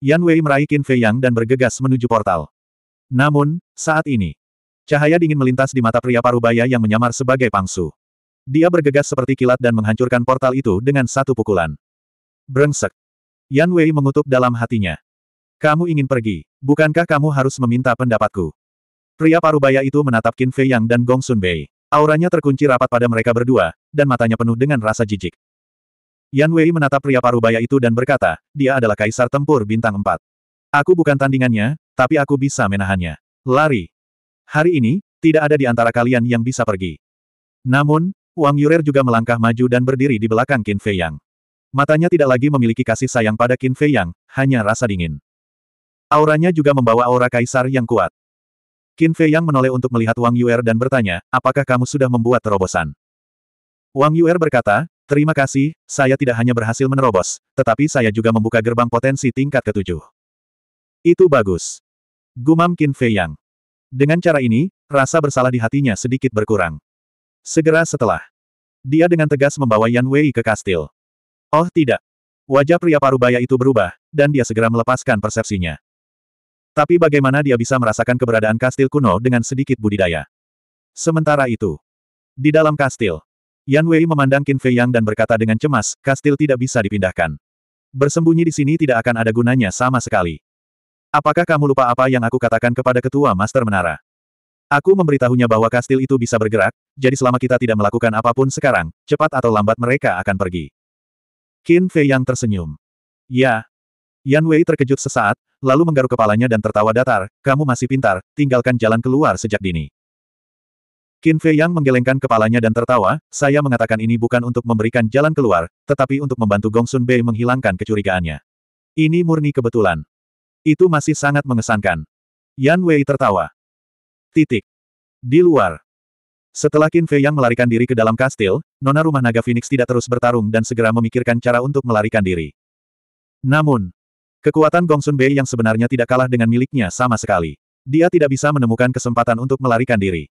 Yan Wei meraih Qin Fei Yang dan bergegas menuju portal. Namun, saat ini, Cahaya dingin melintas di mata pria parubaya yang menyamar sebagai pangsu. Dia bergegas seperti kilat dan menghancurkan portal itu dengan satu pukulan. Brengsek. Yan Wei mengutuk dalam hatinya. Kamu ingin pergi, bukankah kamu harus meminta pendapatku? Pria parubaya itu menatap Qin Fei Yang dan Gong Sun Bei. Auranya terkunci rapat pada mereka berdua, dan matanya penuh dengan rasa jijik. Yan Wei menatap pria parubaya itu dan berkata, dia adalah kaisar tempur bintang Empat. Aku bukan tandingannya, tapi aku bisa menahannya. Lari. Hari ini, tidak ada di antara kalian yang bisa pergi. Namun, Wang Yurer juga melangkah maju dan berdiri di belakang Qin Fei Yang. Matanya tidak lagi memiliki kasih sayang pada Qin Fei Yang, hanya rasa dingin. Auranya juga membawa aura kaisar yang kuat. Qin Fei Yang menoleh untuk melihat Wang Yuer dan bertanya, apakah kamu sudah membuat terobosan? Wang Yuer berkata, terima kasih, saya tidak hanya berhasil menerobos, tetapi saya juga membuka gerbang potensi tingkat ketujuh. Itu bagus. Gumam Qin Fei Yang. Dengan cara ini, rasa bersalah di hatinya sedikit berkurang. Segera setelah, dia dengan tegas membawa Yan Wei ke kastil. Oh tidak. Wajah pria parubaya itu berubah, dan dia segera melepaskan persepsinya. Tapi bagaimana dia bisa merasakan keberadaan kastil kuno dengan sedikit budidaya? Sementara itu, di dalam kastil, Yan Wei memandang Qin Fei Yang dan berkata dengan cemas, kastil tidak bisa dipindahkan. Bersembunyi di sini tidak akan ada gunanya sama sekali. Apakah kamu lupa apa yang aku katakan kepada ketua Master Menara? Aku memberitahunya bahwa kastil itu bisa bergerak, jadi selama kita tidak melakukan apapun sekarang, cepat atau lambat mereka akan pergi. Qin Fei yang tersenyum. Ya. Yan Wei terkejut sesaat, lalu menggaruk kepalanya dan tertawa datar, kamu masih pintar, tinggalkan jalan keluar sejak dini. Qin Fei Yang menggelengkan kepalanya dan tertawa, saya mengatakan ini bukan untuk memberikan jalan keluar, tetapi untuk membantu Gong Sun Bei menghilangkan kecurigaannya. Ini murni kebetulan. Itu masih sangat mengesankan. Yan Wei tertawa. Titik. Di luar. Setelah Qin Fei yang melarikan diri ke dalam kastil, nona rumah naga Phoenix tidak terus bertarung dan segera memikirkan cara untuk melarikan diri. Namun, kekuatan Gongsun Bei yang sebenarnya tidak kalah dengan miliknya sama sekali. Dia tidak bisa menemukan kesempatan untuk melarikan diri.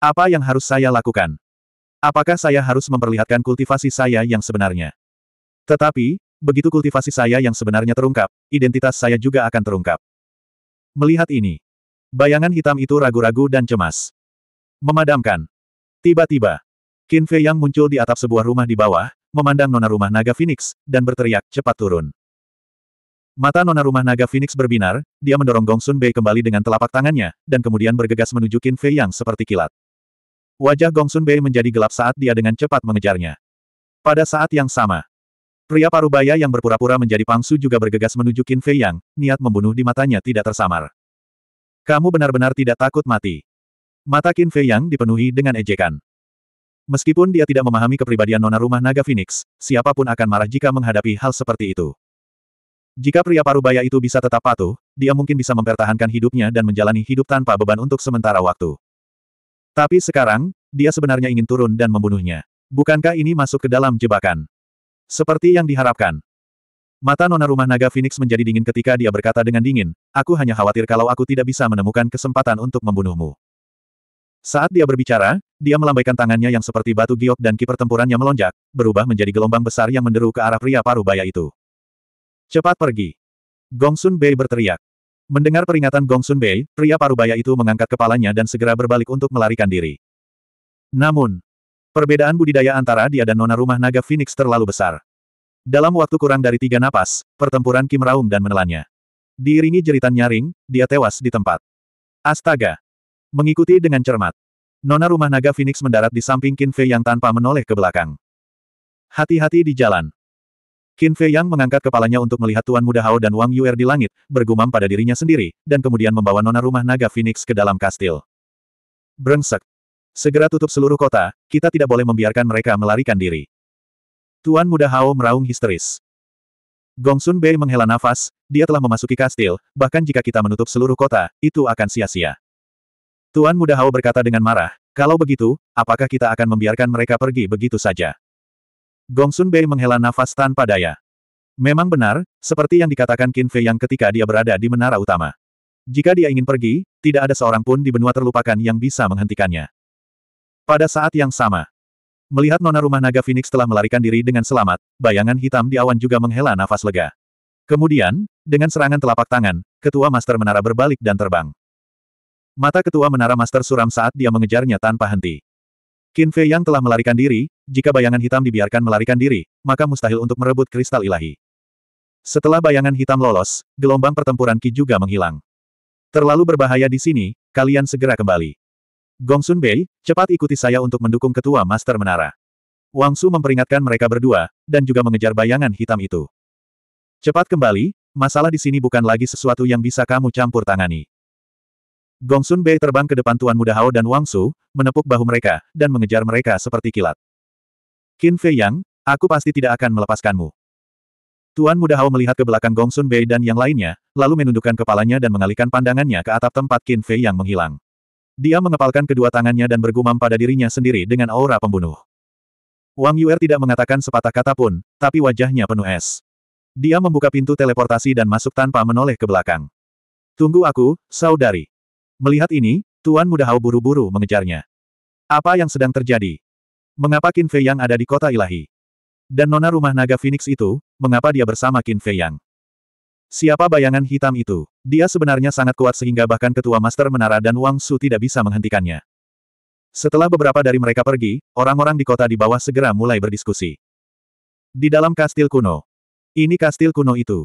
Apa yang harus saya lakukan? Apakah saya harus memperlihatkan kultivasi saya yang sebenarnya? Tetapi, Begitu kultivasi saya yang sebenarnya terungkap, identitas saya juga akan terungkap. Melihat ini, bayangan hitam itu ragu-ragu dan cemas. Memadamkan. Tiba-tiba, Qin Fei yang muncul di atap sebuah rumah di bawah, memandang nona rumah naga Phoenix, dan berteriak, cepat turun. Mata nona rumah naga Phoenix berbinar, dia mendorong Gong Sun Bei kembali dengan telapak tangannya, dan kemudian bergegas menuju Qin Fei yang seperti kilat. Wajah Gong Sun Bei menjadi gelap saat dia dengan cepat mengejarnya. Pada saat yang sama, Pria parubaya yang berpura-pura menjadi pangsu juga bergegas menuju Qin Fei Yang, niat membunuh di matanya tidak tersamar. Kamu benar-benar tidak takut mati. Mata Qin Fei Yang dipenuhi dengan ejekan. Meskipun dia tidak memahami kepribadian nona rumah naga Phoenix, siapapun akan marah jika menghadapi hal seperti itu. Jika pria parubaya itu bisa tetap patuh, dia mungkin bisa mempertahankan hidupnya dan menjalani hidup tanpa beban untuk sementara waktu. Tapi sekarang, dia sebenarnya ingin turun dan membunuhnya. Bukankah ini masuk ke dalam jebakan? Seperti yang diharapkan. Mata nona rumah naga Phoenix menjadi dingin ketika dia berkata dengan dingin, aku hanya khawatir kalau aku tidak bisa menemukan kesempatan untuk membunuhmu. Saat dia berbicara, dia melambaikan tangannya yang seperti batu giok dan kiper tempurannya melonjak, berubah menjadi gelombang besar yang menderu ke arah pria baya itu. Cepat pergi. Gongsun Bei berteriak. Mendengar peringatan Gongsun Bei, pria baya itu mengangkat kepalanya dan segera berbalik untuk melarikan diri. Namun, Perbedaan budidaya antara dia dan nona rumah naga Phoenix terlalu besar. Dalam waktu kurang dari tiga napas, pertempuran Kim raung dan menelannya. Diiringi jeritan nyaring, dia tewas di tempat. Astaga! Mengikuti dengan cermat. Nona rumah naga Phoenix mendarat di samping Qin Fei yang tanpa menoleh ke belakang. Hati-hati di jalan. Qin Fei yang mengangkat kepalanya untuk melihat Tuan Muda Hao dan Wang Yuer di langit, bergumam pada dirinya sendiri, dan kemudian membawa nona rumah naga Phoenix ke dalam kastil. Brengsek. Segera tutup seluruh kota, kita tidak boleh membiarkan mereka melarikan diri. Tuan muda Hao meraung histeris. Gongsun Bei menghela nafas, dia telah memasuki kastil, bahkan jika kita menutup seluruh kota, itu akan sia-sia. Tuan muda Hao berkata dengan marah, kalau begitu, apakah kita akan membiarkan mereka pergi begitu saja? Gongsun Bei menghela nafas tanpa daya. Memang benar, seperti yang dikatakan Qin Fei yang ketika dia berada di menara utama. Jika dia ingin pergi, tidak ada seorang pun di benua terlupakan yang bisa menghentikannya. Pada saat yang sama, melihat nona rumah naga Phoenix telah melarikan diri dengan selamat, bayangan hitam di awan juga menghela nafas lega. Kemudian, dengan serangan telapak tangan, ketua master menara berbalik dan terbang. Mata ketua menara master suram saat dia mengejarnya tanpa henti. Qin Fei yang telah melarikan diri, jika bayangan hitam dibiarkan melarikan diri, maka mustahil untuk merebut kristal ilahi. Setelah bayangan hitam lolos, gelombang pertempuran Qi juga menghilang. Terlalu berbahaya di sini, kalian segera kembali. Gongsun Bei, cepat ikuti saya untuk mendukung ketua Master Menara. Wang Su memperingatkan mereka berdua, dan juga mengejar bayangan hitam itu. Cepat kembali, masalah di sini bukan lagi sesuatu yang bisa kamu campur tangani. Gongsun Bei terbang ke depan Tuan Muda Hao dan Wang Su, menepuk bahu mereka, dan mengejar mereka seperti kilat. Qin Fei Yang, aku pasti tidak akan melepaskanmu. Tuan Muda Hao melihat ke belakang Gongsun Bei dan yang lainnya, lalu menundukkan kepalanya dan mengalihkan pandangannya ke atap tempat Qin Fei Yang menghilang. Dia mengepalkan kedua tangannya dan bergumam pada dirinya sendiri dengan aura pembunuh. Wang Yuer tidak mengatakan sepatah kata pun, tapi wajahnya penuh es. Dia membuka pintu teleportasi dan masuk tanpa menoleh ke belakang. Tunggu aku, saudari. Melihat ini, Tuan Muda Hao buru-buru mengejarnya. Apa yang sedang terjadi? Mengapa Qin Fei Yang ada di kota ilahi? Dan nona rumah naga Phoenix itu, mengapa dia bersama Qin Fei Yang? Siapa bayangan hitam itu? Dia sebenarnya sangat kuat sehingga bahkan ketua master menara dan Wang Su tidak bisa menghentikannya. Setelah beberapa dari mereka pergi, orang-orang di kota di bawah segera mulai berdiskusi. Di dalam kastil kuno. Ini kastil kuno itu.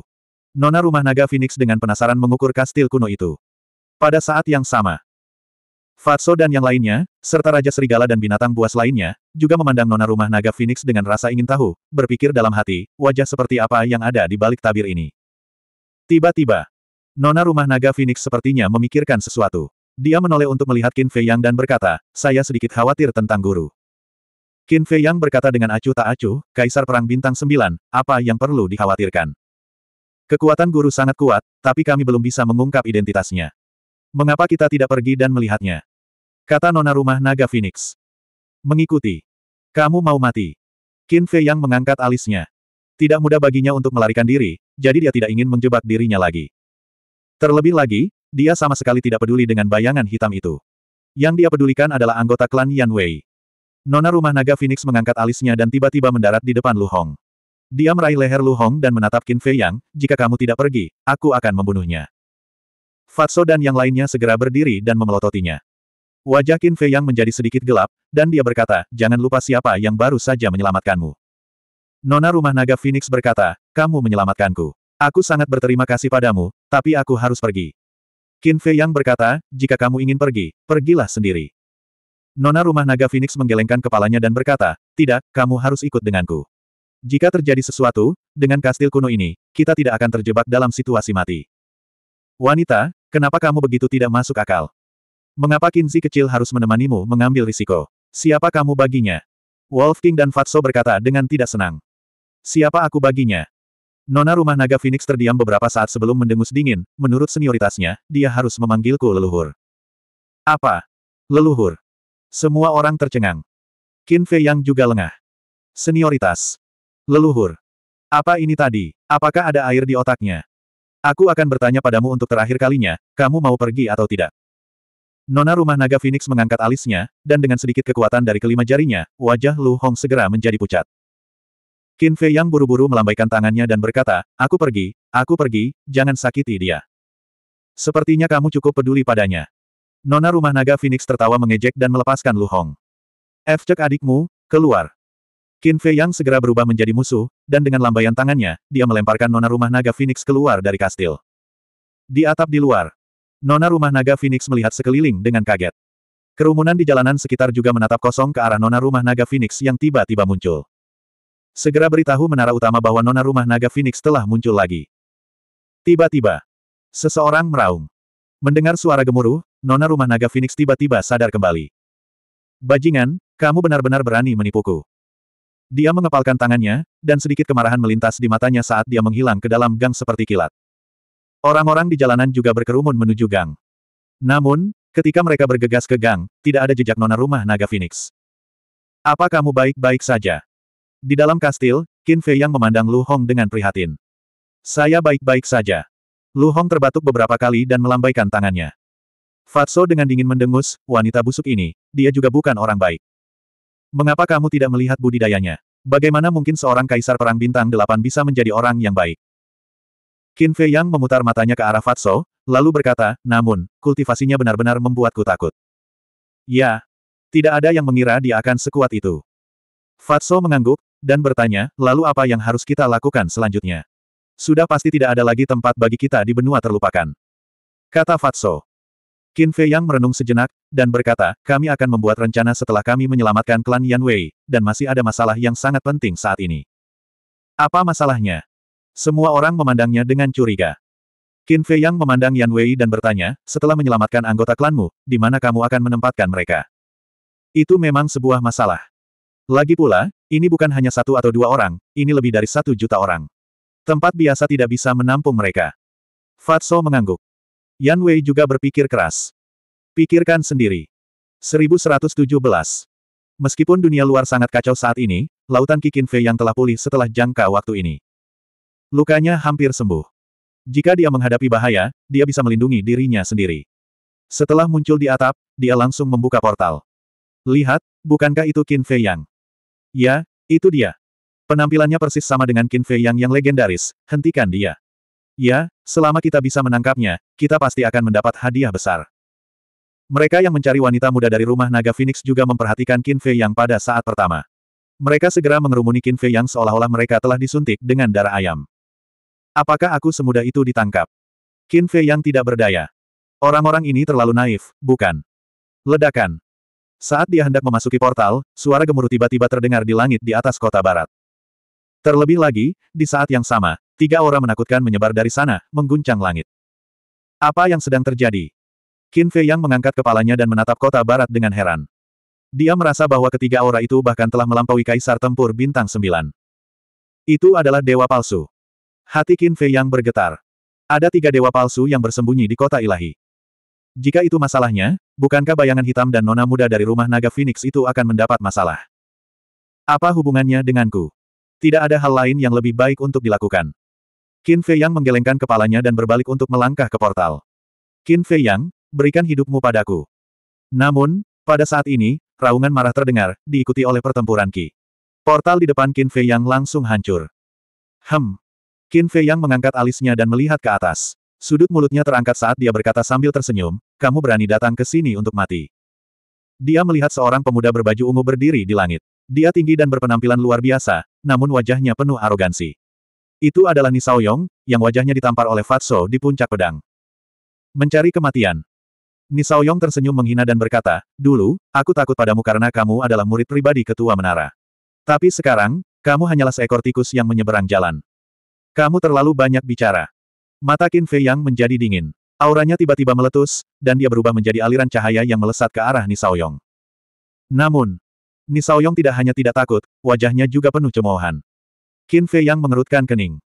Nona rumah naga Phoenix dengan penasaran mengukur kastil kuno itu. Pada saat yang sama, Fatso dan yang lainnya, serta Raja Serigala dan binatang buas lainnya, juga memandang nona rumah naga Phoenix dengan rasa ingin tahu, berpikir dalam hati, wajah seperti apa yang ada di balik tabir ini. Tiba-tiba, Nona rumah naga Phoenix sepertinya memikirkan sesuatu. Dia menoleh untuk melihat Qin Fei Yang dan berkata, saya sedikit khawatir tentang guru. Qin Fei Yang berkata dengan acuh tak acuh, Kaisar Perang Bintang 9, apa yang perlu dikhawatirkan? Kekuatan guru sangat kuat, tapi kami belum bisa mengungkap identitasnya. Mengapa kita tidak pergi dan melihatnya? Kata Nona rumah naga Phoenix. Mengikuti. Kamu mau mati. Qin Fei Yang mengangkat alisnya. Tidak mudah baginya untuk melarikan diri, jadi dia tidak ingin menjebak dirinya lagi. Terlebih lagi, dia sama sekali tidak peduli dengan bayangan hitam itu. Yang dia pedulikan adalah anggota klan Yan Wei. Nona rumah naga Phoenix mengangkat alisnya dan tiba-tiba mendarat di depan Lu Hong. Dia meraih leher Lu Hong dan menatap Qin Fei Yang, jika kamu tidak pergi, aku akan membunuhnya. Fatso dan yang lainnya segera berdiri dan memelototinya. Wajah Qin Fei Yang menjadi sedikit gelap, dan dia berkata, jangan lupa siapa yang baru saja menyelamatkanmu. Nona rumah naga Phoenix berkata, kamu menyelamatkanku. Aku sangat berterima kasih padamu, tapi aku harus pergi. Qin Fei Yang berkata, jika kamu ingin pergi, pergilah sendiri. Nona rumah naga Phoenix menggelengkan kepalanya dan berkata, tidak, kamu harus ikut denganku. Jika terjadi sesuatu, dengan kastil kuno ini, kita tidak akan terjebak dalam situasi mati. Wanita, kenapa kamu begitu tidak masuk akal? Mengapa Kinzi kecil harus menemanimu mengambil risiko? Siapa kamu baginya? Wolf King dan Fatso berkata dengan tidak senang. Siapa aku baginya? Nona rumah naga Phoenix terdiam beberapa saat sebelum mendengus dingin, menurut senioritasnya, dia harus memanggilku leluhur. Apa? Leluhur. Semua orang tercengang. Qin Fei yang juga lengah. Senioritas. Leluhur. Apa ini tadi? Apakah ada air di otaknya? Aku akan bertanya padamu untuk terakhir kalinya, kamu mau pergi atau tidak? Nona rumah naga Phoenix mengangkat alisnya, dan dengan sedikit kekuatan dari kelima jarinya, wajah Lu Hong segera menjadi pucat. Qin Fei yang buru-buru melambaikan tangannya dan berkata, aku pergi, aku pergi, jangan sakiti dia. Sepertinya kamu cukup peduli padanya. Nona rumah naga Phoenix tertawa mengejek dan melepaskan Lu Hong. F cek adikmu, keluar. Qin Fei yang segera berubah menjadi musuh, dan dengan lambaian tangannya, dia melemparkan nona rumah naga Phoenix keluar dari kastil. Di atap di luar, nona rumah naga Phoenix melihat sekeliling dengan kaget. Kerumunan di jalanan sekitar juga menatap kosong ke arah nona rumah naga Phoenix yang tiba-tiba muncul. Segera beritahu menara utama bahwa nona rumah naga Phoenix telah muncul lagi. Tiba-tiba, seseorang meraung. Mendengar suara gemuruh, nona rumah naga Phoenix tiba-tiba sadar kembali. Bajingan, kamu benar-benar berani menipuku. Dia mengepalkan tangannya, dan sedikit kemarahan melintas di matanya saat dia menghilang ke dalam gang seperti kilat. Orang-orang di jalanan juga berkerumun menuju gang. Namun, ketika mereka bergegas ke gang, tidak ada jejak nona rumah naga Phoenix. Apa kamu baik-baik saja? Di dalam kastil, Qin Fei yang memandang Lu Hong dengan prihatin. Saya baik-baik saja. Lu Hong terbatuk beberapa kali dan melambaikan tangannya. Fatso dengan dingin mendengus, wanita busuk ini, dia juga bukan orang baik. Mengapa kamu tidak melihat budidayanya? Bagaimana mungkin seorang kaisar perang bintang delapan bisa menjadi orang yang baik? Qin Fei Yang memutar matanya ke arah Fatso, lalu berkata, namun, kultivasinya benar-benar membuatku takut. Ya. Tidak ada yang mengira dia akan sekuat itu. Fatso mengangguk, dan bertanya, lalu apa yang harus kita lakukan selanjutnya? Sudah pasti tidak ada lagi tempat bagi kita di benua terlupakan. Kata Fatso. Qin Fei Yang merenung sejenak, dan berkata, kami akan membuat rencana setelah kami menyelamatkan klan Yan Wei, dan masih ada masalah yang sangat penting saat ini. Apa masalahnya? Semua orang memandangnya dengan curiga. Qin Fei Yang memandang Yan Wei dan bertanya, setelah menyelamatkan anggota klanmu, di mana kamu akan menempatkan mereka? Itu memang sebuah masalah. Lagi pula, ini bukan hanya satu atau dua orang, ini lebih dari satu juta orang. Tempat biasa tidak bisa menampung mereka. Fatso mengangguk. Yan Wei juga berpikir keras. Pikirkan sendiri. 1117. Meskipun dunia luar sangat kacau saat ini, lautan Kinfe yang telah pulih setelah jangka waktu ini. Lukanya hampir sembuh. Jika dia menghadapi bahaya, dia bisa melindungi dirinya sendiri. Setelah muncul di atap, dia langsung membuka portal. Lihat, bukankah itu Qin Fei Yang? Ya, itu dia. Penampilannya persis sama dengan Qin Fei Yang yang legendaris, hentikan dia. Ya, selama kita bisa menangkapnya, kita pasti akan mendapat hadiah besar. Mereka yang mencari wanita muda dari rumah naga Phoenix juga memperhatikan Qin Fei Yang pada saat pertama. Mereka segera mengerumuni Qin Fei Yang seolah-olah mereka telah disuntik dengan darah ayam. Apakah aku semudah itu ditangkap? Qin Fei Yang tidak berdaya. Orang-orang ini terlalu naif, bukan? Ledakan. Saat dia hendak memasuki portal, suara gemuruh tiba-tiba terdengar di langit di atas kota barat. Terlebih lagi, di saat yang sama, tiga aura menakutkan menyebar dari sana, mengguncang langit. Apa yang sedang terjadi? Qin Fei Yang mengangkat kepalanya dan menatap kota barat dengan heran. Dia merasa bahwa ketiga aura itu bahkan telah melampaui kaisar tempur bintang sembilan. Itu adalah dewa palsu. Hati Qin Fei Yang bergetar. Ada tiga dewa palsu yang bersembunyi di kota ilahi. Jika itu masalahnya, bukankah bayangan hitam dan nona muda dari rumah naga Phoenix itu akan mendapat masalah? Apa hubungannya denganku? Tidak ada hal lain yang lebih baik untuk dilakukan. Qin Fei Yang menggelengkan kepalanya dan berbalik untuk melangkah ke portal. Qin Fei Yang, berikan hidupmu padaku. Namun, pada saat ini, raungan marah terdengar, diikuti oleh pertempuran Qi. Portal di depan Qin Fei Yang langsung hancur. Hem. Qin Fei Yang mengangkat alisnya dan melihat ke atas. Sudut mulutnya terangkat saat dia berkata sambil tersenyum, kamu berani datang ke sini untuk mati. Dia melihat seorang pemuda berbaju ungu berdiri di langit. Dia tinggi dan berpenampilan luar biasa, namun wajahnya penuh arogansi. Itu adalah Nisao Yong, yang wajahnya ditampar oleh Fatso di puncak pedang. Mencari kematian. Nisao Yong tersenyum menghina dan berkata, Dulu, aku takut padamu karena kamu adalah murid pribadi ketua menara. Tapi sekarang, kamu hanyalah seekor tikus yang menyeberang jalan. Kamu terlalu banyak bicara. Mata Qin Fei yang menjadi dingin. Auranya tiba-tiba meletus, dan dia berubah menjadi aliran cahaya yang melesat ke arah Nisaoyong. Namun, Nisaoyong tidak hanya tidak takut, wajahnya juga penuh cemoohan. Qin Fei yang mengerutkan kening.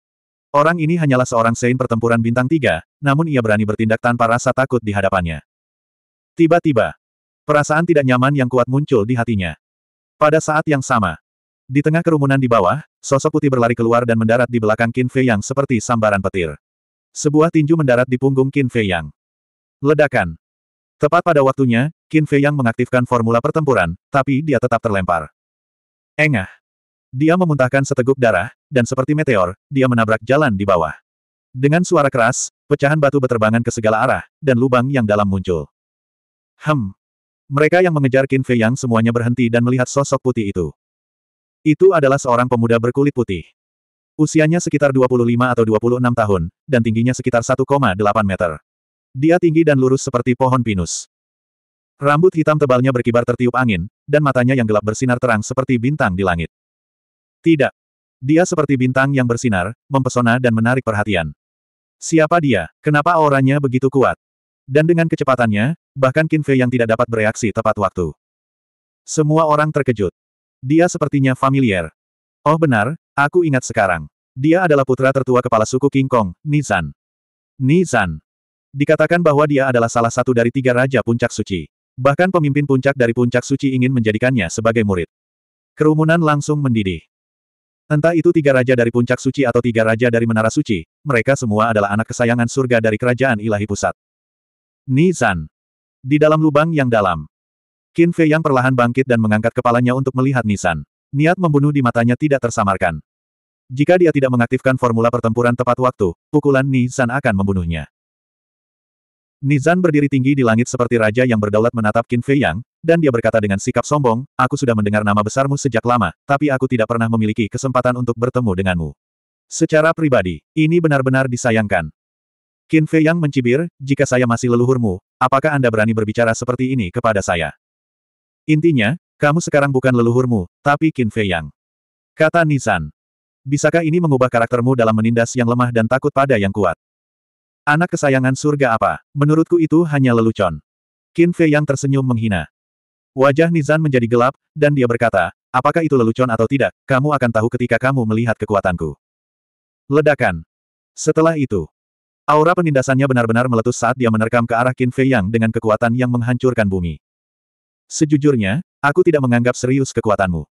Orang ini hanyalah seorang sein pertempuran bintang tiga, namun ia berani bertindak tanpa rasa takut di hadapannya. Tiba-tiba, perasaan tidak nyaman yang kuat muncul di hatinya. Pada saat yang sama, di tengah kerumunan di bawah, sosok putih berlari keluar dan mendarat di belakang Qin Fei yang seperti sambaran petir. Sebuah tinju mendarat di punggung Qin Fei Yang. Ledakan. Tepat pada waktunya, Qin Fei Yang mengaktifkan formula pertempuran, tapi dia tetap terlempar. Engah. Dia memuntahkan seteguk darah, dan seperti meteor, dia menabrak jalan di bawah. Dengan suara keras, pecahan batu berterbangan ke segala arah, dan lubang yang dalam muncul. Hem. Mereka yang mengejar Qin Fei Yang semuanya berhenti dan melihat sosok putih itu. Itu adalah seorang pemuda berkulit putih. Usianya sekitar 25 atau 26 tahun, dan tingginya sekitar 1,8 meter. Dia tinggi dan lurus seperti pohon pinus. Rambut hitam tebalnya berkibar tertiup angin, dan matanya yang gelap bersinar terang seperti bintang di langit. Tidak. Dia seperti bintang yang bersinar, mempesona dan menarik perhatian. Siapa dia? Kenapa auranya begitu kuat? Dan dengan kecepatannya, bahkan Kinfe yang tidak dapat bereaksi tepat waktu. Semua orang terkejut. Dia sepertinya familiar, Oh benar, aku ingat sekarang. Dia adalah putra tertua kepala suku King Kong, Nizan. Nizan. Dikatakan bahwa dia adalah salah satu dari tiga raja puncak suci. Bahkan pemimpin puncak dari puncak suci ingin menjadikannya sebagai murid. Kerumunan langsung mendidih. Entah itu tiga raja dari puncak suci atau tiga raja dari menara suci, mereka semua adalah anak kesayangan surga dari kerajaan ilahi pusat. Nizan. Di dalam lubang yang dalam. Qin Fei yang perlahan bangkit dan mengangkat kepalanya untuk melihat Nisan. Niat membunuh di matanya tidak tersamarkan. Jika dia tidak mengaktifkan formula pertempuran tepat waktu, pukulan Nizan akan membunuhnya. Nizan berdiri tinggi di langit seperti raja yang berdaulat menatap Qin Fei Yang, dan dia berkata dengan sikap sombong, aku sudah mendengar nama besarmu sejak lama, tapi aku tidak pernah memiliki kesempatan untuk bertemu denganmu. Secara pribadi, ini benar-benar disayangkan. Qin Fei Yang mencibir, jika saya masih leluhurmu, apakah Anda berani berbicara seperti ini kepada saya? Intinya, kamu sekarang bukan leluhurmu, tapi Qin Fei Yang. Kata Nisan. Bisakah ini mengubah karaktermu dalam menindas yang lemah dan takut pada yang kuat? Anak kesayangan surga apa? Menurutku itu hanya lelucon. Qin Fei Yang tersenyum menghina. Wajah Nizan menjadi gelap, dan dia berkata, apakah itu lelucon atau tidak, kamu akan tahu ketika kamu melihat kekuatanku. Ledakan. Setelah itu, aura penindasannya benar-benar meletus saat dia menerkam ke arah Qin Fei Yang dengan kekuatan yang menghancurkan bumi. Sejujurnya, Aku tidak menganggap serius kekuatanmu.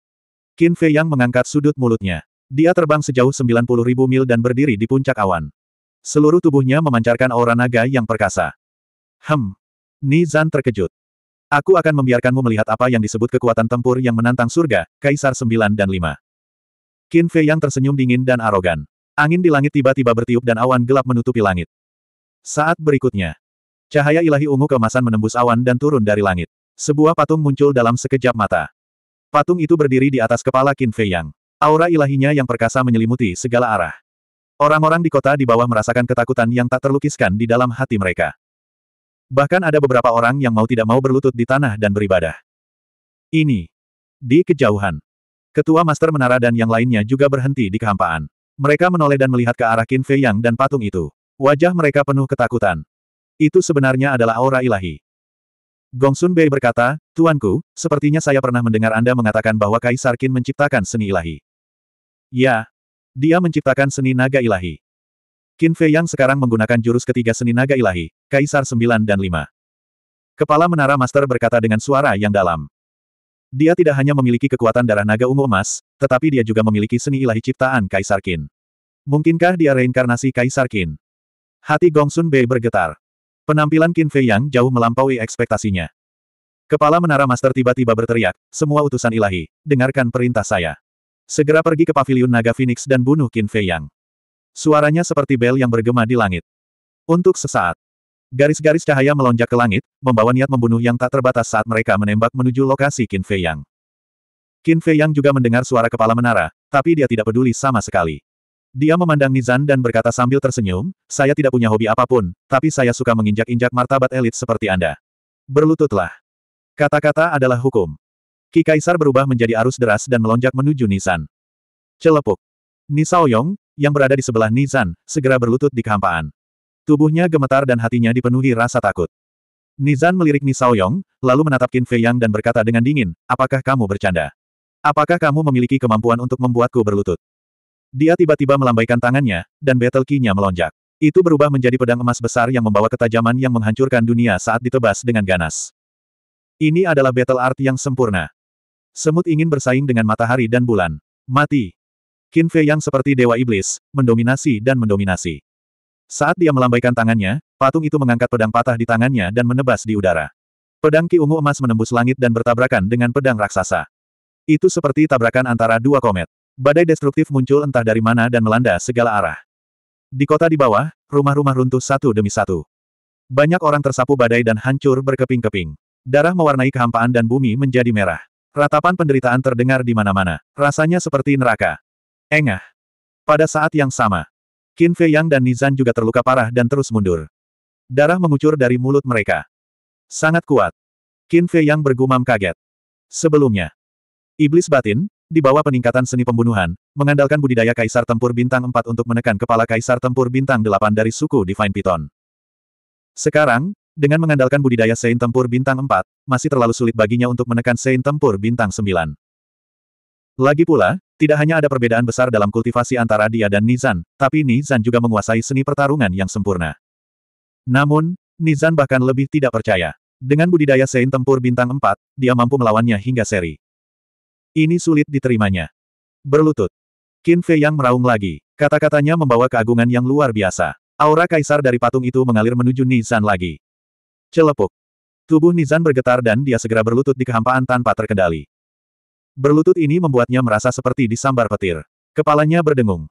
Qin Fei Yang mengangkat sudut mulutnya. Dia terbang sejauh 90 ribu mil dan berdiri di puncak awan. Seluruh tubuhnya memancarkan aura naga yang perkasa. Hem. Nizan terkejut. Aku akan membiarkanmu melihat apa yang disebut kekuatan tempur yang menantang surga, Kaisar 9 dan 5. Qin Fei yang tersenyum dingin dan arogan. Angin di langit tiba-tiba bertiup dan awan gelap menutupi langit. Saat berikutnya, cahaya ilahi ungu kemasan menembus awan dan turun dari langit. Sebuah patung muncul dalam sekejap mata. Patung itu berdiri di atas kepala Qin Fei Yang. Aura ilahinya yang perkasa menyelimuti segala arah. Orang-orang di kota di bawah merasakan ketakutan yang tak terlukiskan di dalam hati mereka. Bahkan ada beberapa orang yang mau tidak mau berlutut di tanah dan beribadah. Ini. Di kejauhan. Ketua Master Menara dan yang lainnya juga berhenti di kehampaan. Mereka menoleh dan melihat ke arah Qin Fei Yang dan patung itu. Wajah mereka penuh ketakutan. Itu sebenarnya adalah aura ilahi. Gong Sun Bei berkata, Tuanku, sepertinya saya pernah mendengar Anda mengatakan bahwa Kaisar Qin menciptakan seni ilahi. Ya. Dia menciptakan seni naga ilahi. Qin Fei yang sekarang menggunakan jurus ketiga seni naga ilahi, Kaisar 9 dan 5. Kepala Menara Master berkata dengan suara yang dalam. Dia tidak hanya memiliki kekuatan darah naga ungu emas, tetapi dia juga memiliki seni ilahi ciptaan Kaisar Qin. Mungkinkah dia reinkarnasi Kaisar Qin? Hati Gong Sun Bei bergetar. Penampilan Qin Fei Yang jauh melampaui ekspektasinya. Kepala Menara Master tiba-tiba berteriak, semua utusan ilahi, dengarkan perintah saya. Segera pergi ke paviliun Naga Phoenix dan bunuh Qin Fei Yang. Suaranya seperti bel yang bergema di langit. Untuk sesaat, garis-garis cahaya melonjak ke langit, membawa niat membunuh yang tak terbatas saat mereka menembak menuju lokasi Qin Fei Yang. Qin Fei Yang juga mendengar suara kepala menara, tapi dia tidak peduli sama sekali. Dia memandang Nizan dan berkata sambil tersenyum, saya tidak punya hobi apapun, tapi saya suka menginjak-injak martabat elit seperti Anda. Berlututlah. Kata-kata adalah hukum. Ki Kaisar berubah menjadi arus deras dan melonjak menuju Nizan. Celepuk. Nisaoyong, yang berada di sebelah Nizan, segera berlutut di kehampaan. Tubuhnya gemetar dan hatinya dipenuhi rasa takut. Nizan melirik Nisaoyong, lalu menatap Qin Fei Yang dan berkata dengan dingin, apakah kamu bercanda? Apakah kamu memiliki kemampuan untuk membuatku berlutut? Dia tiba-tiba melambaikan tangannya, dan battle key-nya melonjak. Itu berubah menjadi pedang emas besar yang membawa ketajaman yang menghancurkan dunia saat ditebas dengan ganas. Ini adalah battle art yang sempurna. Semut ingin bersaing dengan matahari dan bulan. Mati. Qin Fei yang seperti dewa iblis, mendominasi dan mendominasi. Saat dia melambaikan tangannya, patung itu mengangkat pedang patah di tangannya dan menebas di udara. Pedang ki ungu emas menembus langit dan bertabrakan dengan pedang raksasa. Itu seperti tabrakan antara dua komet. Badai destruktif muncul entah dari mana dan melanda segala arah. Di kota di bawah, rumah-rumah runtuh satu demi satu. Banyak orang tersapu badai dan hancur berkeping-keping. Darah mewarnai kehampaan dan bumi menjadi merah. Ratapan penderitaan terdengar di mana-mana. Rasanya seperti neraka. Engah. Pada saat yang sama, Qin Fei Yang dan Nizan juga terluka parah dan terus mundur. Darah mengucur dari mulut mereka. Sangat kuat. Qin Fei Yang bergumam kaget. Sebelumnya, iblis batin, di bawah peningkatan seni pembunuhan, mengandalkan budidaya Kaisar Tempur Bintang 4 untuk menekan kepala Kaisar Tempur Bintang 8 dari suku Divine Python. Sekarang, dengan mengandalkan budidaya saint Tempur Bintang 4, masih terlalu sulit baginya untuk menekan saint Tempur Bintang 9. Lagi pula, tidak hanya ada perbedaan besar dalam kultivasi antara dia dan Nizan, tapi Nizan juga menguasai seni pertarungan yang sempurna. Namun, Nizan bahkan lebih tidak percaya. Dengan budidaya saint Tempur Bintang 4, dia mampu melawannya hingga seri. Ini sulit diterimanya. Berlutut. Qin Fei yang meraung lagi. Kata-katanya membawa keagungan yang luar biasa. Aura kaisar dari patung itu mengalir menuju Nizan lagi. Celepuk. Tubuh Nizan bergetar dan dia segera berlutut di kehampaan tanpa terkendali. Berlutut ini membuatnya merasa seperti disambar petir. Kepalanya berdengung.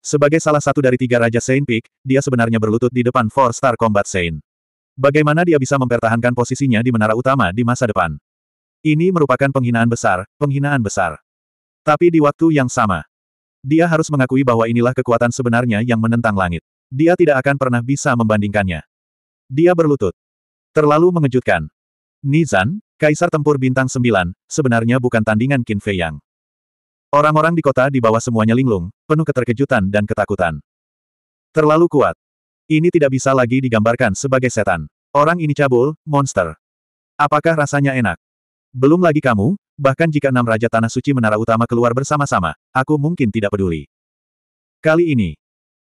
Sebagai salah satu dari tiga Raja Saint Peak, dia sebenarnya berlutut di depan Four Star Combat Saint. Bagaimana dia bisa mempertahankan posisinya di menara utama di masa depan? Ini merupakan penghinaan besar, penghinaan besar. Tapi di waktu yang sama, dia harus mengakui bahwa inilah kekuatan sebenarnya yang menentang langit. Dia tidak akan pernah bisa membandingkannya. Dia berlutut. Terlalu mengejutkan. Nizan, Kaisar Tempur Bintang 9, sebenarnya bukan tandingan Qin Fei Yang. Orang-orang di kota di bawah semuanya linglung, penuh keterkejutan dan ketakutan. Terlalu kuat. Ini tidak bisa lagi digambarkan sebagai setan. Orang ini cabul, monster. Apakah rasanya enak? Belum lagi kamu, bahkan jika enam Raja Tanah Suci Menara Utama keluar bersama-sama, aku mungkin tidak peduli. Kali ini,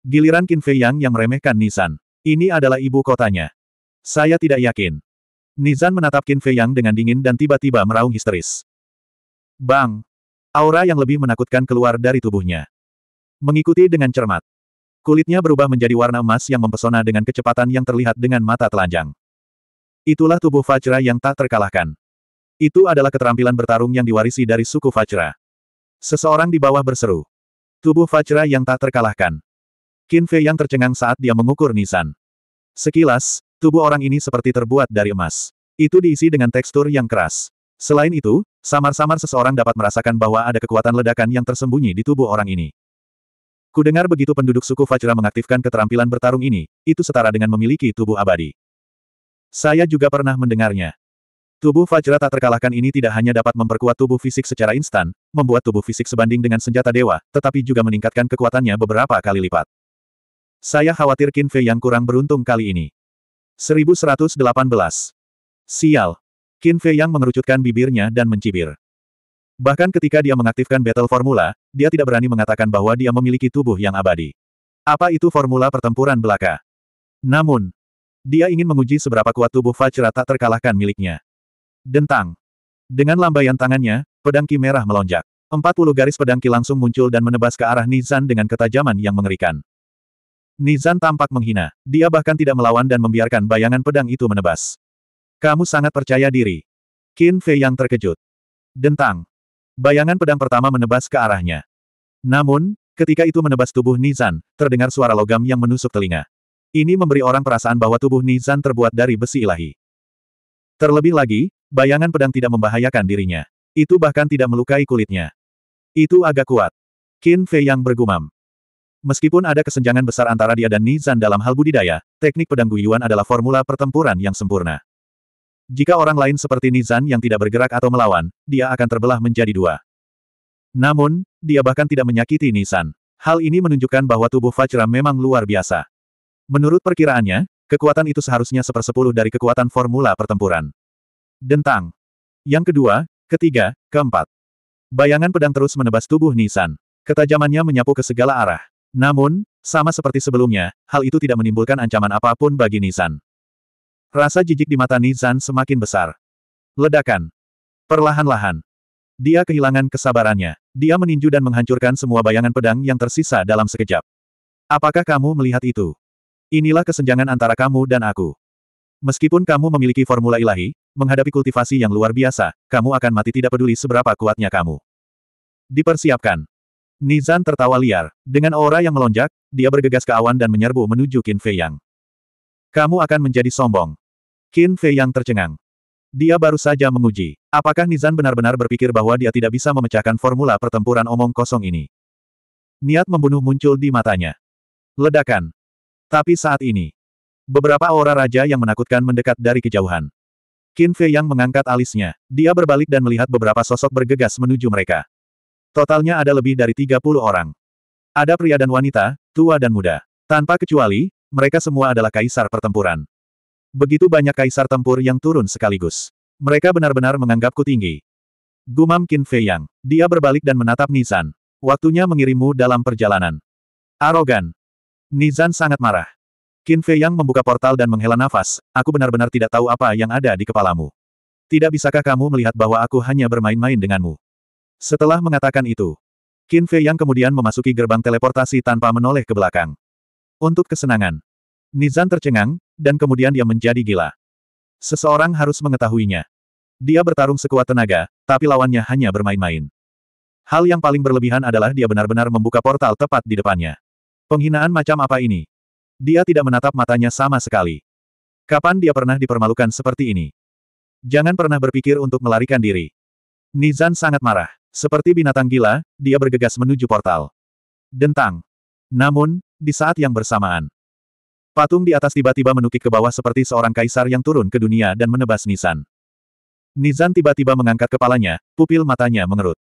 giliran Qin Fei Yang yang meremehkan Nisan. Ini adalah ibu kotanya. Saya tidak yakin. Nizan menatap Qin Fei Yang dengan dingin dan tiba-tiba meraung histeris. Bang! Aura yang lebih menakutkan keluar dari tubuhnya. Mengikuti dengan cermat. Kulitnya berubah menjadi warna emas yang mempesona dengan kecepatan yang terlihat dengan mata telanjang. Itulah tubuh Fajra yang tak terkalahkan. Itu adalah keterampilan bertarung yang diwarisi dari suku Fajra. Seseorang di bawah berseru. Tubuh Fajra yang tak terkalahkan. Qin Fei yang tercengang saat dia mengukur nisan. Sekilas, tubuh orang ini seperti terbuat dari emas. Itu diisi dengan tekstur yang keras. Selain itu, samar-samar seseorang dapat merasakan bahwa ada kekuatan ledakan yang tersembunyi di tubuh orang ini. Kudengar begitu penduduk suku Fajra mengaktifkan keterampilan bertarung ini, itu setara dengan memiliki tubuh abadi. Saya juga pernah mendengarnya. Tubuh Fajrata tak terkalahkan ini tidak hanya dapat memperkuat tubuh fisik secara instan, membuat tubuh fisik sebanding dengan senjata dewa, tetapi juga meningkatkan kekuatannya beberapa kali lipat. Saya khawatir Qin Fei yang kurang beruntung kali ini. 1118. Sial. Qin Fei yang mengerucutkan bibirnya dan mencibir. Bahkan ketika dia mengaktifkan battle formula, dia tidak berani mengatakan bahwa dia memiliki tubuh yang abadi. Apa itu formula pertempuran belaka? Namun, dia ingin menguji seberapa kuat tubuh Fajrata tak terkalahkan miliknya. Dentang. Dengan lambaian tangannya, pedang ki merah melonjak. Empat puluh garis pedang ki langsung muncul dan menebas ke arah Nizan dengan ketajaman yang mengerikan. Nizan tampak menghina. Dia bahkan tidak melawan dan membiarkan bayangan pedang itu menebas. Kamu sangat percaya diri. Qin Fei yang terkejut. Dentang. Bayangan pedang pertama menebas ke arahnya. Namun, ketika itu menebas tubuh Nizan, terdengar suara logam yang menusuk telinga. Ini memberi orang perasaan bahwa tubuh Nizan terbuat dari besi ilahi. Terlebih lagi, Bayangan pedang tidak membahayakan dirinya. Itu bahkan tidak melukai kulitnya. Itu agak kuat. Qin Fei yang bergumam. Meskipun ada kesenjangan besar antara dia dan Nizan dalam hal budidaya, teknik pedang Guyuan adalah formula pertempuran yang sempurna. Jika orang lain seperti Nizan yang tidak bergerak atau melawan, dia akan terbelah menjadi dua. Namun, dia bahkan tidak menyakiti Nizan. Hal ini menunjukkan bahwa tubuh Fajra memang luar biasa. Menurut perkiraannya, kekuatan itu seharusnya sepersepuluh dari kekuatan formula pertempuran. Dentang. Yang kedua, ketiga, keempat. Bayangan pedang terus menebas tubuh Nisan. Ketajamannya menyapu ke segala arah. Namun, sama seperti sebelumnya, hal itu tidak menimbulkan ancaman apapun bagi Nisan. Rasa jijik di mata Nisan semakin besar. Ledakan. Perlahan-lahan. Dia kehilangan kesabarannya. Dia meninju dan menghancurkan semua bayangan pedang yang tersisa dalam sekejap. Apakah kamu melihat itu? Inilah kesenjangan antara kamu dan aku. Meskipun kamu memiliki formula ilahi, Menghadapi kultivasi yang luar biasa, kamu akan mati tidak peduli seberapa kuatnya kamu. Dipersiapkan. Nizan tertawa liar. Dengan aura yang melonjak, dia bergegas ke awan dan menyerbu menuju Qin Fei Yang. Kamu akan menjadi sombong. Qin Fei Yang tercengang. Dia baru saja menguji. Apakah Nizan benar-benar berpikir bahwa dia tidak bisa memecahkan formula pertempuran omong kosong ini? Niat membunuh muncul di matanya. Ledakan. Tapi saat ini, beberapa aura raja yang menakutkan mendekat dari kejauhan. Qin Fei yang mengangkat alisnya. Dia berbalik dan melihat beberapa sosok bergegas menuju mereka. Totalnya ada lebih dari 30 orang. Ada pria dan wanita, tua dan muda. Tanpa kecuali, mereka semua adalah kaisar pertempuran. Begitu banyak kaisar tempur yang turun sekaligus. Mereka benar-benar menganggapku tinggi. Gumam Qin Fei Yang. Dia berbalik dan menatap Nizan. Waktunya mengirimmu dalam perjalanan. Arogan. Nizan sangat marah. Qin Fei Yang membuka portal dan menghela nafas, aku benar-benar tidak tahu apa yang ada di kepalamu. Tidak bisakah kamu melihat bahwa aku hanya bermain-main denganmu? Setelah mengatakan itu, Qin Fei Yang kemudian memasuki gerbang teleportasi tanpa menoleh ke belakang. Untuk kesenangan. Nizan tercengang, dan kemudian dia menjadi gila. Seseorang harus mengetahuinya. Dia bertarung sekuat tenaga, tapi lawannya hanya bermain-main. Hal yang paling berlebihan adalah dia benar-benar membuka portal tepat di depannya. Penghinaan macam apa ini? Dia tidak menatap matanya sama sekali. Kapan dia pernah dipermalukan seperti ini? Jangan pernah berpikir untuk melarikan diri. Nizan sangat marah. Seperti binatang gila, dia bergegas menuju portal. Dentang. Namun, di saat yang bersamaan, patung di atas tiba-tiba menukik ke bawah seperti seorang kaisar yang turun ke dunia dan menebas Nizan. Nizan tiba-tiba mengangkat kepalanya, pupil matanya mengerut.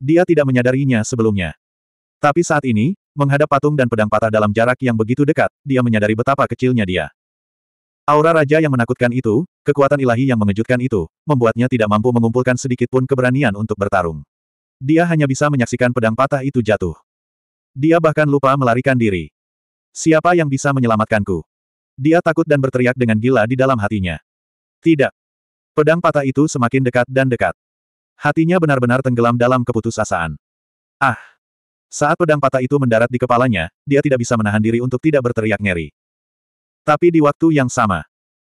Dia tidak menyadarinya sebelumnya. Tapi saat ini, Menghadap patung dan pedang patah dalam jarak yang begitu dekat, dia menyadari betapa kecilnya dia. Aura raja yang menakutkan itu, kekuatan ilahi yang mengejutkan itu, membuatnya tidak mampu mengumpulkan sedikit pun keberanian untuk bertarung. Dia hanya bisa menyaksikan pedang patah itu jatuh. Dia bahkan lupa melarikan diri. Siapa yang bisa menyelamatkanku? Dia takut dan berteriak dengan gila di dalam hatinya. Tidak. Pedang patah itu semakin dekat dan dekat. Hatinya benar-benar tenggelam dalam keputusasaan. Ah! Saat pedang patah itu mendarat di kepalanya, dia tidak bisa menahan diri untuk tidak berteriak ngeri. Tapi di waktu yang sama,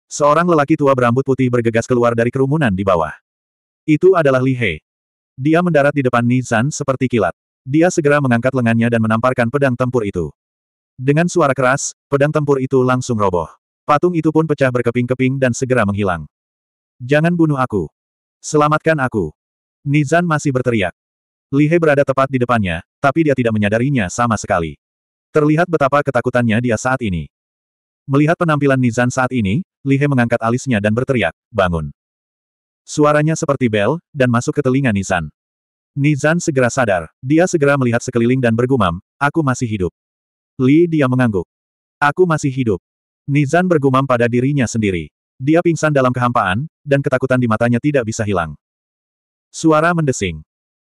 seorang lelaki tua berambut putih bergegas keluar dari kerumunan di bawah. Itu adalah Li He. Dia mendarat di depan Nizan seperti kilat. Dia segera mengangkat lengannya dan menamparkan pedang tempur itu. Dengan suara keras, pedang tempur itu langsung roboh. Patung itu pun pecah berkeping-keping dan segera menghilang. Jangan bunuh aku. Selamatkan aku. Nizan masih berteriak. Lihe berada tepat di depannya, tapi dia tidak menyadarinya sama sekali. Terlihat betapa ketakutannya dia saat ini. Melihat penampilan Nizan saat ini, Lihe mengangkat alisnya dan berteriak, bangun. Suaranya seperti bel, dan masuk ke telinga Nizan. Nizan segera sadar, dia segera melihat sekeliling dan bergumam, aku masih hidup. Li dia mengangguk. Aku masih hidup. Nizan bergumam pada dirinya sendiri. Dia pingsan dalam kehampaan, dan ketakutan di matanya tidak bisa hilang. Suara mendesing.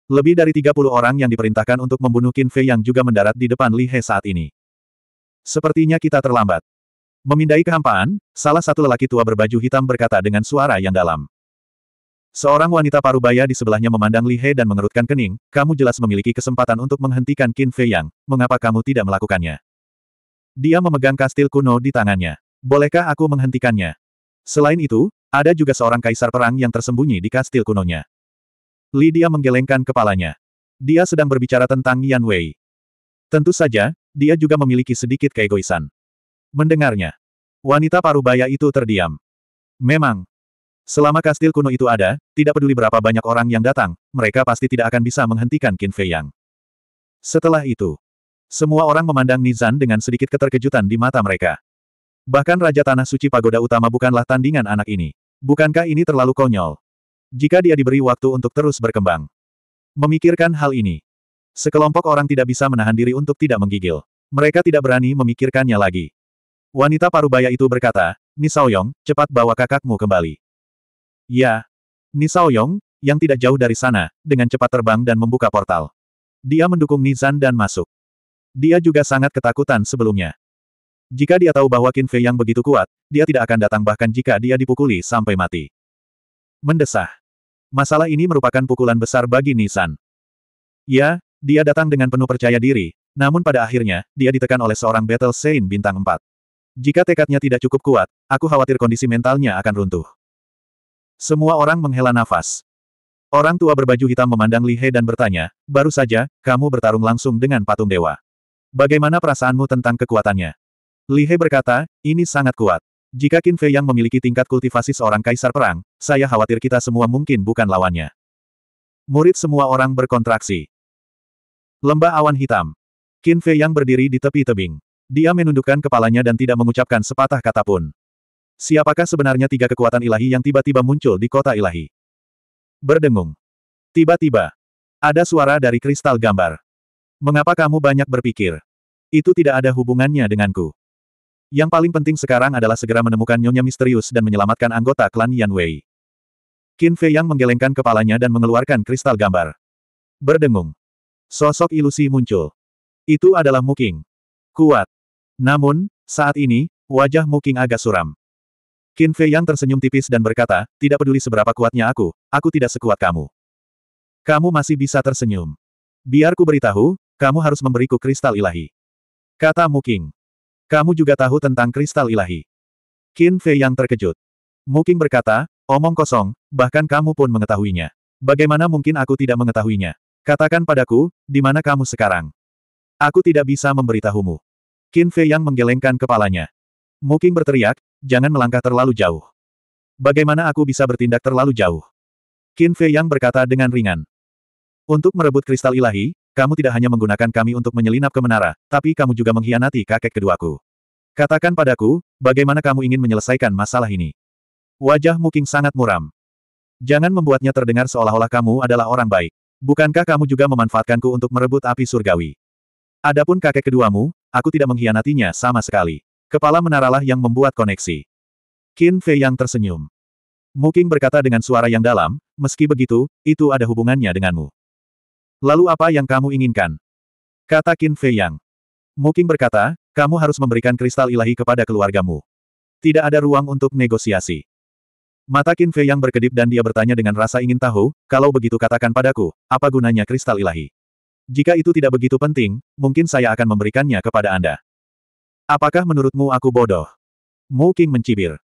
Lebih dari 30 orang yang diperintahkan untuk membunuh Qin Fei yang juga mendarat di depan Li He saat ini. Sepertinya kita terlambat. Memindai kehampaan, salah satu lelaki tua berbaju hitam berkata dengan suara yang dalam. Seorang wanita parubaya di sebelahnya memandang Li He dan mengerutkan kening, kamu jelas memiliki kesempatan untuk menghentikan Qin Fei Yang, mengapa kamu tidak melakukannya? Dia memegang kastil kuno di tangannya. Bolehkah aku menghentikannya? Selain itu, ada juga seorang kaisar perang yang tersembunyi di kastil kunonya. Lydia menggelengkan kepalanya. Dia sedang berbicara tentang Yan Wei. Tentu saja, dia juga memiliki sedikit keegoisan. Mendengarnya, wanita parubaya itu terdiam. Memang, selama kastil kuno itu ada, tidak peduli berapa banyak orang yang datang, mereka pasti tidak akan bisa menghentikan Qin Fei Yang. Setelah itu, semua orang memandang Nizan dengan sedikit keterkejutan di mata mereka. Bahkan Raja Tanah Suci Pagoda Utama bukanlah tandingan anak ini. Bukankah ini terlalu konyol? Jika dia diberi waktu untuk terus berkembang. Memikirkan hal ini. Sekelompok orang tidak bisa menahan diri untuk tidak menggigil. Mereka tidak berani memikirkannya lagi. Wanita parubaya itu berkata, Nisaoyong, cepat bawa kakakmu kembali. Ya. Nisaoyong, yang tidak jauh dari sana, dengan cepat terbang dan membuka portal. Dia mendukung Nizan dan masuk. Dia juga sangat ketakutan sebelumnya. Jika dia tahu bahwa Qin Fei yang begitu kuat, dia tidak akan datang bahkan jika dia dipukuli sampai mati mendesah. Masalah ini merupakan pukulan besar bagi Nisan. Ya, dia datang dengan penuh percaya diri, namun pada akhirnya, dia ditekan oleh seorang Battle Saint bintang 4. Jika tekadnya tidak cukup kuat, aku khawatir kondisi mentalnya akan runtuh. Semua orang menghela nafas. Orang tua berbaju hitam memandang Li He dan bertanya, baru saja, kamu bertarung langsung dengan patung dewa. Bagaimana perasaanmu tentang kekuatannya? Li He berkata, ini sangat kuat. Jika Qin Fei yang memiliki tingkat kultivasi seorang kaisar perang, saya khawatir kita semua mungkin bukan lawannya. Murid semua orang berkontraksi. Lembah awan hitam. Qin Fei yang berdiri di tepi tebing. Dia menundukkan kepalanya dan tidak mengucapkan sepatah kata pun. Siapakah sebenarnya tiga kekuatan ilahi yang tiba-tiba muncul di kota ilahi? Berdengung. Tiba-tiba. Ada suara dari kristal gambar. Mengapa kamu banyak berpikir? Itu tidak ada hubungannya denganku. Yang paling penting sekarang adalah segera menemukan Nyonya Misterius dan menyelamatkan anggota klan Yan Wei. Qin Fei yang menggelengkan kepalanya dan mengeluarkan kristal gambar. Berdengung. Sosok ilusi muncul. Itu adalah Muking. Kuat. Namun, saat ini, wajah Muking agak suram. Qin Fei yang tersenyum tipis dan berkata, tidak peduli seberapa kuatnya aku, aku tidak sekuat kamu. Kamu masih bisa tersenyum. Biar ku beritahu, kamu harus memberiku kristal ilahi. Kata Muking. Kamu juga tahu tentang kristal ilahi. Qin Fei yang terkejut. Muking berkata, omong kosong, bahkan kamu pun mengetahuinya. Bagaimana mungkin aku tidak mengetahuinya? Katakan padaku, di mana kamu sekarang? Aku tidak bisa memberitahumu. Qin Fei yang menggelengkan kepalanya. Muking berteriak, jangan melangkah terlalu jauh. Bagaimana aku bisa bertindak terlalu jauh? Qin Fei yang berkata dengan ringan. Untuk merebut kristal ilahi, kamu tidak hanya menggunakan kami untuk menyelinap ke menara, tapi kamu juga mengkhianati kakek keduaku. Katakan padaku, bagaimana kamu ingin menyelesaikan masalah ini? Wajah Muking sangat muram. Jangan membuatnya terdengar seolah-olah kamu adalah orang baik. Bukankah kamu juga memanfaatkanku untuk merebut api surgawi? Adapun kakek keduamu, aku tidak mengkhianatinya sama sekali. Kepala menaralah yang membuat koneksi. Qin Fei yang tersenyum. Muking berkata dengan suara yang dalam, meski begitu, itu ada hubungannya denganmu. Lalu apa yang kamu inginkan? Kata Qin Fei Yang. Muking berkata, kamu harus memberikan kristal ilahi kepada keluargamu. Tidak ada ruang untuk negosiasi. Mata Qin Fei Yang berkedip dan dia bertanya dengan rasa ingin tahu, kalau begitu katakan padaku, apa gunanya kristal ilahi? Jika itu tidak begitu penting, mungkin saya akan memberikannya kepada Anda. Apakah menurutmu aku bodoh? Mu King mencibir.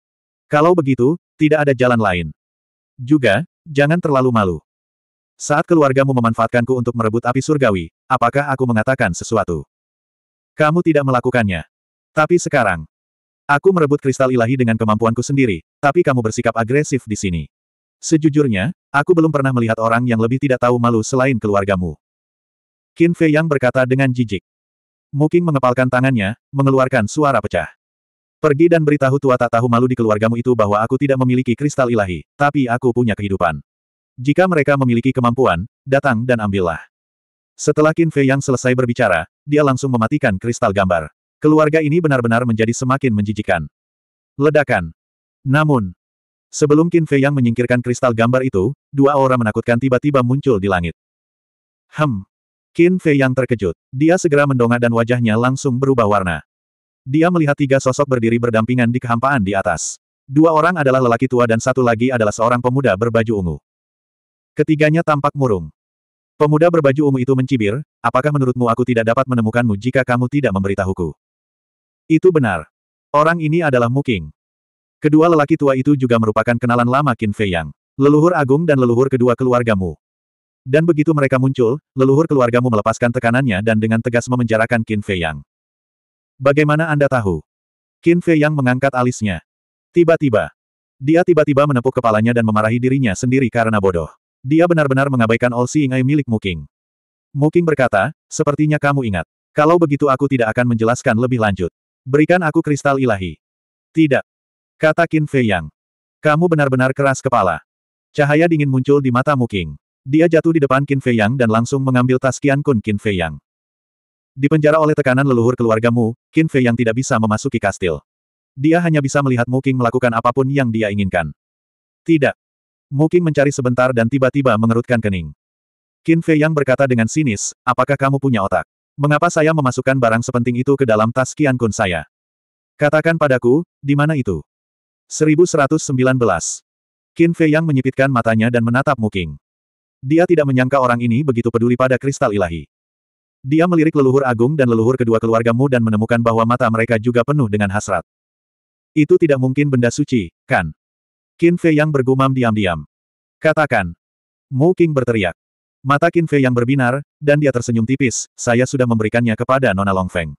Kalau begitu, tidak ada jalan lain. Juga, jangan terlalu malu. Saat keluargamu memanfaatkanku untuk merebut api surgawi, apakah aku mengatakan sesuatu? Kamu tidak melakukannya. Tapi sekarang, aku merebut kristal ilahi dengan kemampuanku sendiri, tapi kamu bersikap agresif di sini. Sejujurnya, aku belum pernah melihat orang yang lebih tidak tahu malu selain keluargamu. Qin Fei Yang berkata dengan jijik. Muking mengepalkan tangannya, mengeluarkan suara pecah. Pergi dan beritahu tua tak tahu malu di keluargamu itu bahwa aku tidak memiliki kristal ilahi, tapi aku punya kehidupan. Jika mereka memiliki kemampuan, datang dan ambillah. Setelah Qin Fei Yang selesai berbicara, dia langsung mematikan kristal gambar. Keluarga ini benar-benar menjadi semakin menjijikan. Ledakan. Namun, sebelum Qin Fei Yang menyingkirkan kristal gambar itu, dua aura menakutkan tiba-tiba muncul di langit. Hem. Qin Fei Yang terkejut. Dia segera mendongak dan wajahnya langsung berubah warna. Dia melihat tiga sosok berdiri berdampingan di kehampaan di atas. Dua orang adalah lelaki tua dan satu lagi adalah seorang pemuda berbaju ungu. Ketiganya tampak murung. Pemuda berbaju ungu itu mencibir, apakah menurutmu aku tidak dapat menemukanmu jika kamu tidak memberitahuku? Itu benar. Orang ini adalah Muking. Kedua lelaki tua itu juga merupakan kenalan lama Qin Fei Yang. Leluhur agung dan leluhur kedua keluargamu. Dan begitu mereka muncul, leluhur keluargamu melepaskan tekanannya dan dengan tegas memenjarakan Qin Fei Yang. Bagaimana Anda tahu? Qin Fei Yang mengangkat alisnya. Tiba-tiba. Dia tiba-tiba menepuk kepalanya dan memarahi dirinya sendiri karena bodoh. Dia benar-benar mengabaikan All Seeing Eye milik Muking. Muking berkata, sepertinya kamu ingat. Kalau begitu aku tidak akan menjelaskan lebih lanjut. Berikan aku kristal ilahi. Tidak. Kata Qin Fei Yang. Kamu benar-benar keras kepala. Cahaya dingin muncul di mata Muking. Dia jatuh di depan Qin Fei Yang dan langsung mengambil tas Qian Kun Qin Fei Yang. Dipenjara oleh tekanan leluhur keluargamu, Qin Fei Yang tidak bisa memasuki kastil. Dia hanya bisa melihat Muking melakukan apapun yang dia inginkan. Tidak. Muking mencari sebentar dan tiba-tiba mengerutkan kening. Qin Fei Yang berkata dengan sinis, apakah kamu punya otak? Mengapa saya memasukkan barang sepenting itu ke dalam tas Qian Kun saya? Katakan padaku, di mana itu? 1119. Qin Fei Yang menyipitkan matanya dan menatap Muking. Dia tidak menyangka orang ini begitu peduli pada kristal ilahi. Dia melirik leluhur agung dan leluhur kedua keluargamu dan menemukan bahwa mata mereka juga penuh dengan hasrat. Itu tidak mungkin benda suci, kan? Qin Fei yang bergumam diam-diam. Katakan. Mu King berteriak. Mata Qin Fei yang berbinar, dan dia tersenyum tipis, saya sudah memberikannya kepada Nona Long Feng.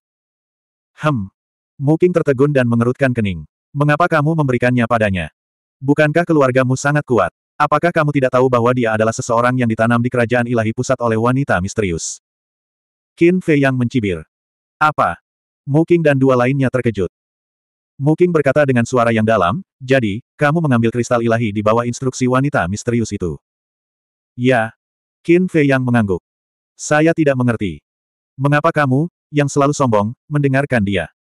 Hem. Mu King tertegun dan mengerutkan kening. Mengapa kamu memberikannya padanya? Bukankah keluargamu sangat kuat? Apakah kamu tidak tahu bahwa dia adalah seseorang yang ditanam di kerajaan ilahi pusat oleh wanita misterius? Qin Fei yang mencibir. Apa? Mu King dan dua lainnya terkejut. Muking berkata dengan suara yang dalam, jadi, kamu mengambil kristal ilahi di bawah instruksi wanita misterius itu. Ya. Qin Fei yang mengangguk. Saya tidak mengerti. Mengapa kamu, yang selalu sombong, mendengarkan dia?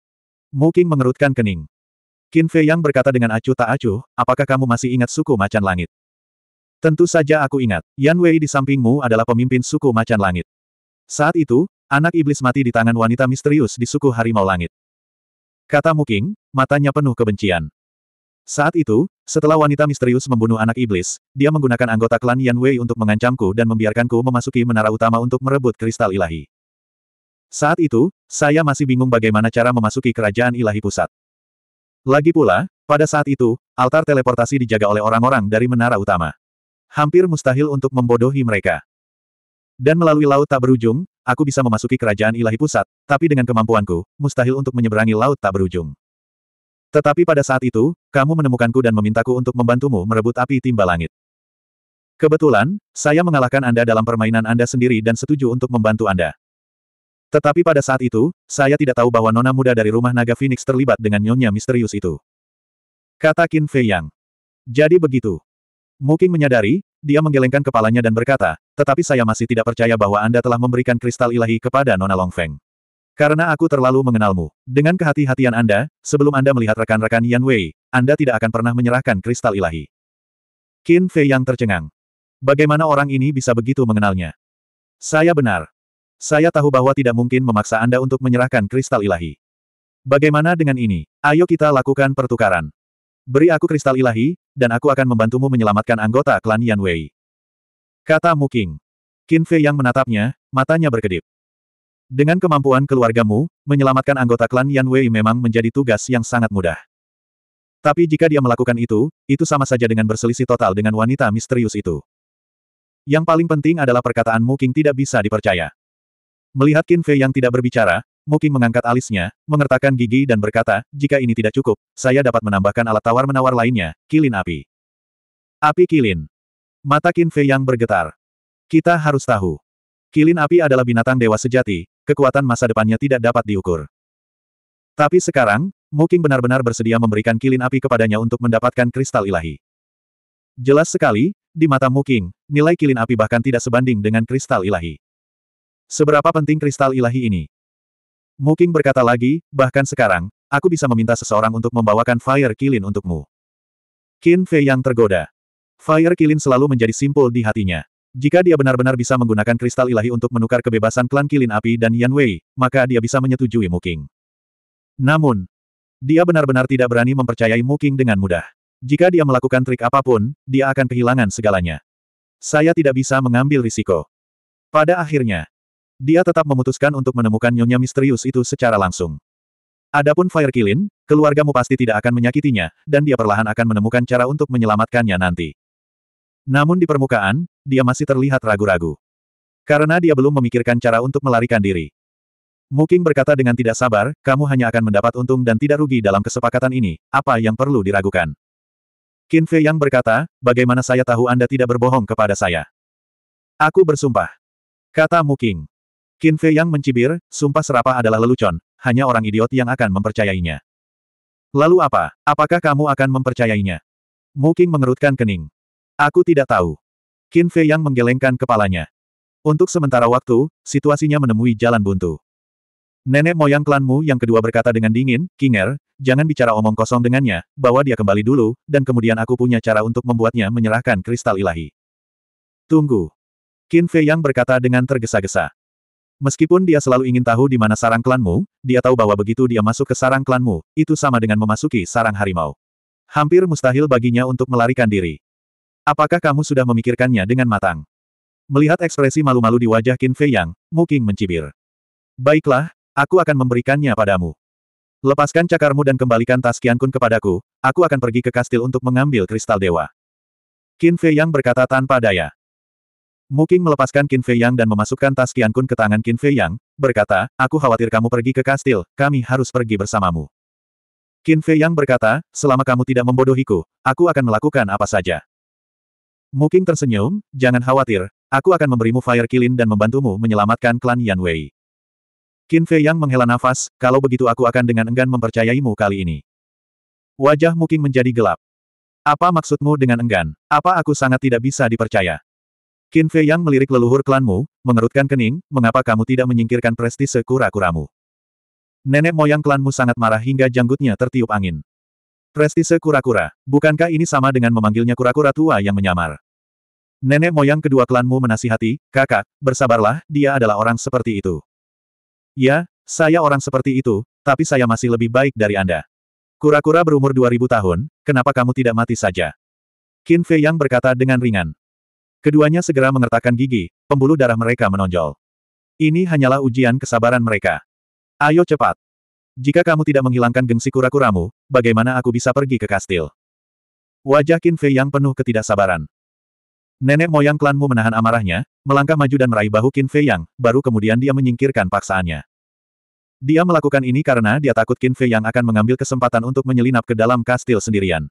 Muking mengerutkan kening. Qin Fei yang berkata dengan acuh tak acuh, apakah kamu masih ingat suku macan langit? Tentu saja aku ingat, Yan Wei di sampingmu adalah pemimpin suku macan langit. Saat itu, anak iblis mati di tangan wanita misterius di suku harimau langit. Kata Muking, matanya penuh kebencian. Saat itu, setelah wanita misterius membunuh anak iblis, dia menggunakan anggota klan Yan Wei untuk mengancamku dan membiarkanku memasuki menara utama untuk merebut kristal ilahi. Saat itu, saya masih bingung bagaimana cara memasuki kerajaan ilahi pusat. Lagi pula, pada saat itu, altar teleportasi dijaga oleh orang-orang dari menara utama. Hampir mustahil untuk membodohi mereka. Dan melalui laut tak berujung, aku bisa memasuki kerajaan ilahi pusat, tapi dengan kemampuanku, mustahil untuk menyeberangi laut tak berujung. Tetapi pada saat itu, kamu menemukanku dan memintaku untuk membantumu merebut api timba langit. Kebetulan, saya mengalahkan Anda dalam permainan Anda sendiri dan setuju untuk membantu Anda. Tetapi pada saat itu, saya tidak tahu bahwa nona muda dari rumah naga Phoenix terlibat dengan nyonya misterius itu. Kata Qin Fei Yang. Jadi begitu. Muking menyadari, dia menggelengkan kepalanya dan berkata, tetapi saya masih tidak percaya bahwa Anda telah memberikan kristal ilahi kepada Nona Longfeng. Karena aku terlalu mengenalmu. Dengan kehati-hatian Anda, sebelum Anda melihat rekan-rekan Yan Wei, Anda tidak akan pernah menyerahkan kristal ilahi. Qin Fei yang tercengang. Bagaimana orang ini bisa begitu mengenalnya? Saya benar. Saya tahu bahwa tidak mungkin memaksa Anda untuk menyerahkan kristal ilahi. Bagaimana dengan ini? Ayo kita lakukan pertukaran. Beri aku kristal ilahi, dan aku akan membantumu menyelamatkan anggota klan Yan Wei. Kata Muking. Qin Fei yang menatapnya, matanya berkedip. Dengan kemampuan keluargamu, menyelamatkan anggota klan Yan Wei memang menjadi tugas yang sangat mudah. Tapi jika dia melakukan itu, itu sama saja dengan berselisih total dengan wanita misterius itu. Yang paling penting adalah perkataan Mu King tidak bisa dipercaya. Melihat Qin Fei yang tidak berbicara, Muking mengangkat alisnya, mengertakkan gigi dan berkata, jika ini tidak cukup, saya dapat menambahkan alat tawar-menawar lainnya, kilin api. Api kilin. Mata Qin Fei yang bergetar. Kita harus tahu. Kilin api adalah binatang dewa sejati, kekuatan masa depannya tidak dapat diukur. Tapi sekarang, Muking benar-benar bersedia memberikan kilin api kepadanya untuk mendapatkan kristal ilahi. Jelas sekali, di mata Muking, nilai kilin api bahkan tidak sebanding dengan kristal ilahi. Seberapa penting kristal ilahi ini? Muking berkata lagi, bahkan sekarang, aku bisa meminta seseorang untuk membawakan Fire Kilin untukmu. Qin Fei yang tergoda. Fire Kilin selalu menjadi simpul di hatinya. Jika dia benar-benar bisa menggunakan kristal ilahi untuk menukar kebebasan klan Kilin Api dan Yan Wei, maka dia bisa menyetujui Muking. Namun, dia benar-benar tidak berani mempercayai Muking dengan mudah. Jika dia melakukan trik apapun, dia akan kehilangan segalanya. Saya tidak bisa mengambil risiko. Pada akhirnya, dia tetap memutuskan untuk menemukan nyonya misterius itu secara langsung. Adapun Fire Kilin, keluargamu pasti tidak akan menyakitinya, dan dia perlahan akan menemukan cara untuk menyelamatkannya nanti. Namun di permukaan, dia masih terlihat ragu-ragu. Karena dia belum memikirkan cara untuk melarikan diri. Muking berkata dengan tidak sabar, kamu hanya akan mendapat untung dan tidak rugi dalam kesepakatan ini, apa yang perlu diragukan? Qin Fei yang berkata, bagaimana saya tahu Anda tidak berbohong kepada saya? Aku bersumpah. Kata Muking. Qin Fei yang mencibir, sumpah serapah adalah lelucon, hanya orang idiot yang akan mempercayainya. Lalu apa? Apakah kamu akan mempercayainya? Mu King mengerutkan kening. Aku tidak tahu. Qin Fei yang menggelengkan kepalanya. Untuk sementara waktu, situasinya menemui jalan buntu. Nenek moyang klanmu yang kedua berkata dengan dingin, Kinger, jangan bicara omong kosong dengannya, bawa dia kembali dulu, dan kemudian aku punya cara untuk membuatnya menyerahkan kristal ilahi. Tunggu. Qin Fei yang berkata dengan tergesa-gesa. Meskipun dia selalu ingin tahu di mana sarang klanmu, dia tahu bahwa begitu dia masuk ke sarang klanmu, itu sama dengan memasuki sarang harimau. Hampir mustahil baginya untuk melarikan diri. Apakah kamu sudah memikirkannya dengan matang? Melihat ekspresi malu-malu di wajah Qin Fei Yang, Mu King mencibir. Baiklah, aku akan memberikannya padamu. Lepaskan cakarmu dan kembalikan tas Kun kepadaku, aku akan pergi ke kastil untuk mengambil kristal dewa. Qin Fei Yang berkata tanpa daya. Muking melepaskan Qin Fei Yang dan memasukkan tas Qian Kun ke tangan Qin Fei Yang, berkata, aku khawatir kamu pergi ke kastil, kami harus pergi bersamamu. Qin Fei Yang berkata, selama kamu tidak membodohiku, aku akan melakukan apa saja. Muking tersenyum, jangan khawatir, aku akan memberimu fire kilin dan membantumu menyelamatkan klan Yan Wei. Qin Fei Yang menghela nafas, kalau begitu aku akan dengan enggan mempercayaimu kali ini. Wajah Muking menjadi gelap. Apa maksudmu dengan enggan? Apa aku sangat tidak bisa dipercaya? Qin Fei Yang melirik leluhur klanmu, mengerutkan kening, mengapa kamu tidak menyingkirkan prestise kura-kuramu? Nenek moyang klanmu sangat marah hingga janggutnya tertiup angin. Prestise kura-kura, bukankah ini sama dengan memanggilnya kura-kura tua yang menyamar? Nenek moyang kedua klanmu menasihati, kakak, bersabarlah, dia adalah orang seperti itu. Ya, saya orang seperti itu, tapi saya masih lebih baik dari Anda. Kura-kura berumur 2000 tahun, kenapa kamu tidak mati saja? Qin Fei Yang berkata dengan ringan. Keduanya segera mengertakkan gigi, pembuluh darah mereka menonjol. Ini hanyalah ujian kesabaran mereka. Ayo cepat. Jika kamu tidak menghilangkan gengsi kura-kuramu, bagaimana aku bisa pergi ke kastil? Wajah Qin Fei yang penuh ketidaksabaran. Nenek moyang klanmu menahan amarahnya, melangkah maju dan meraih bahu Qin Fei yang, baru kemudian dia menyingkirkan paksaannya. Dia melakukan ini karena dia takut Qin Fei yang akan mengambil kesempatan untuk menyelinap ke dalam kastil sendirian.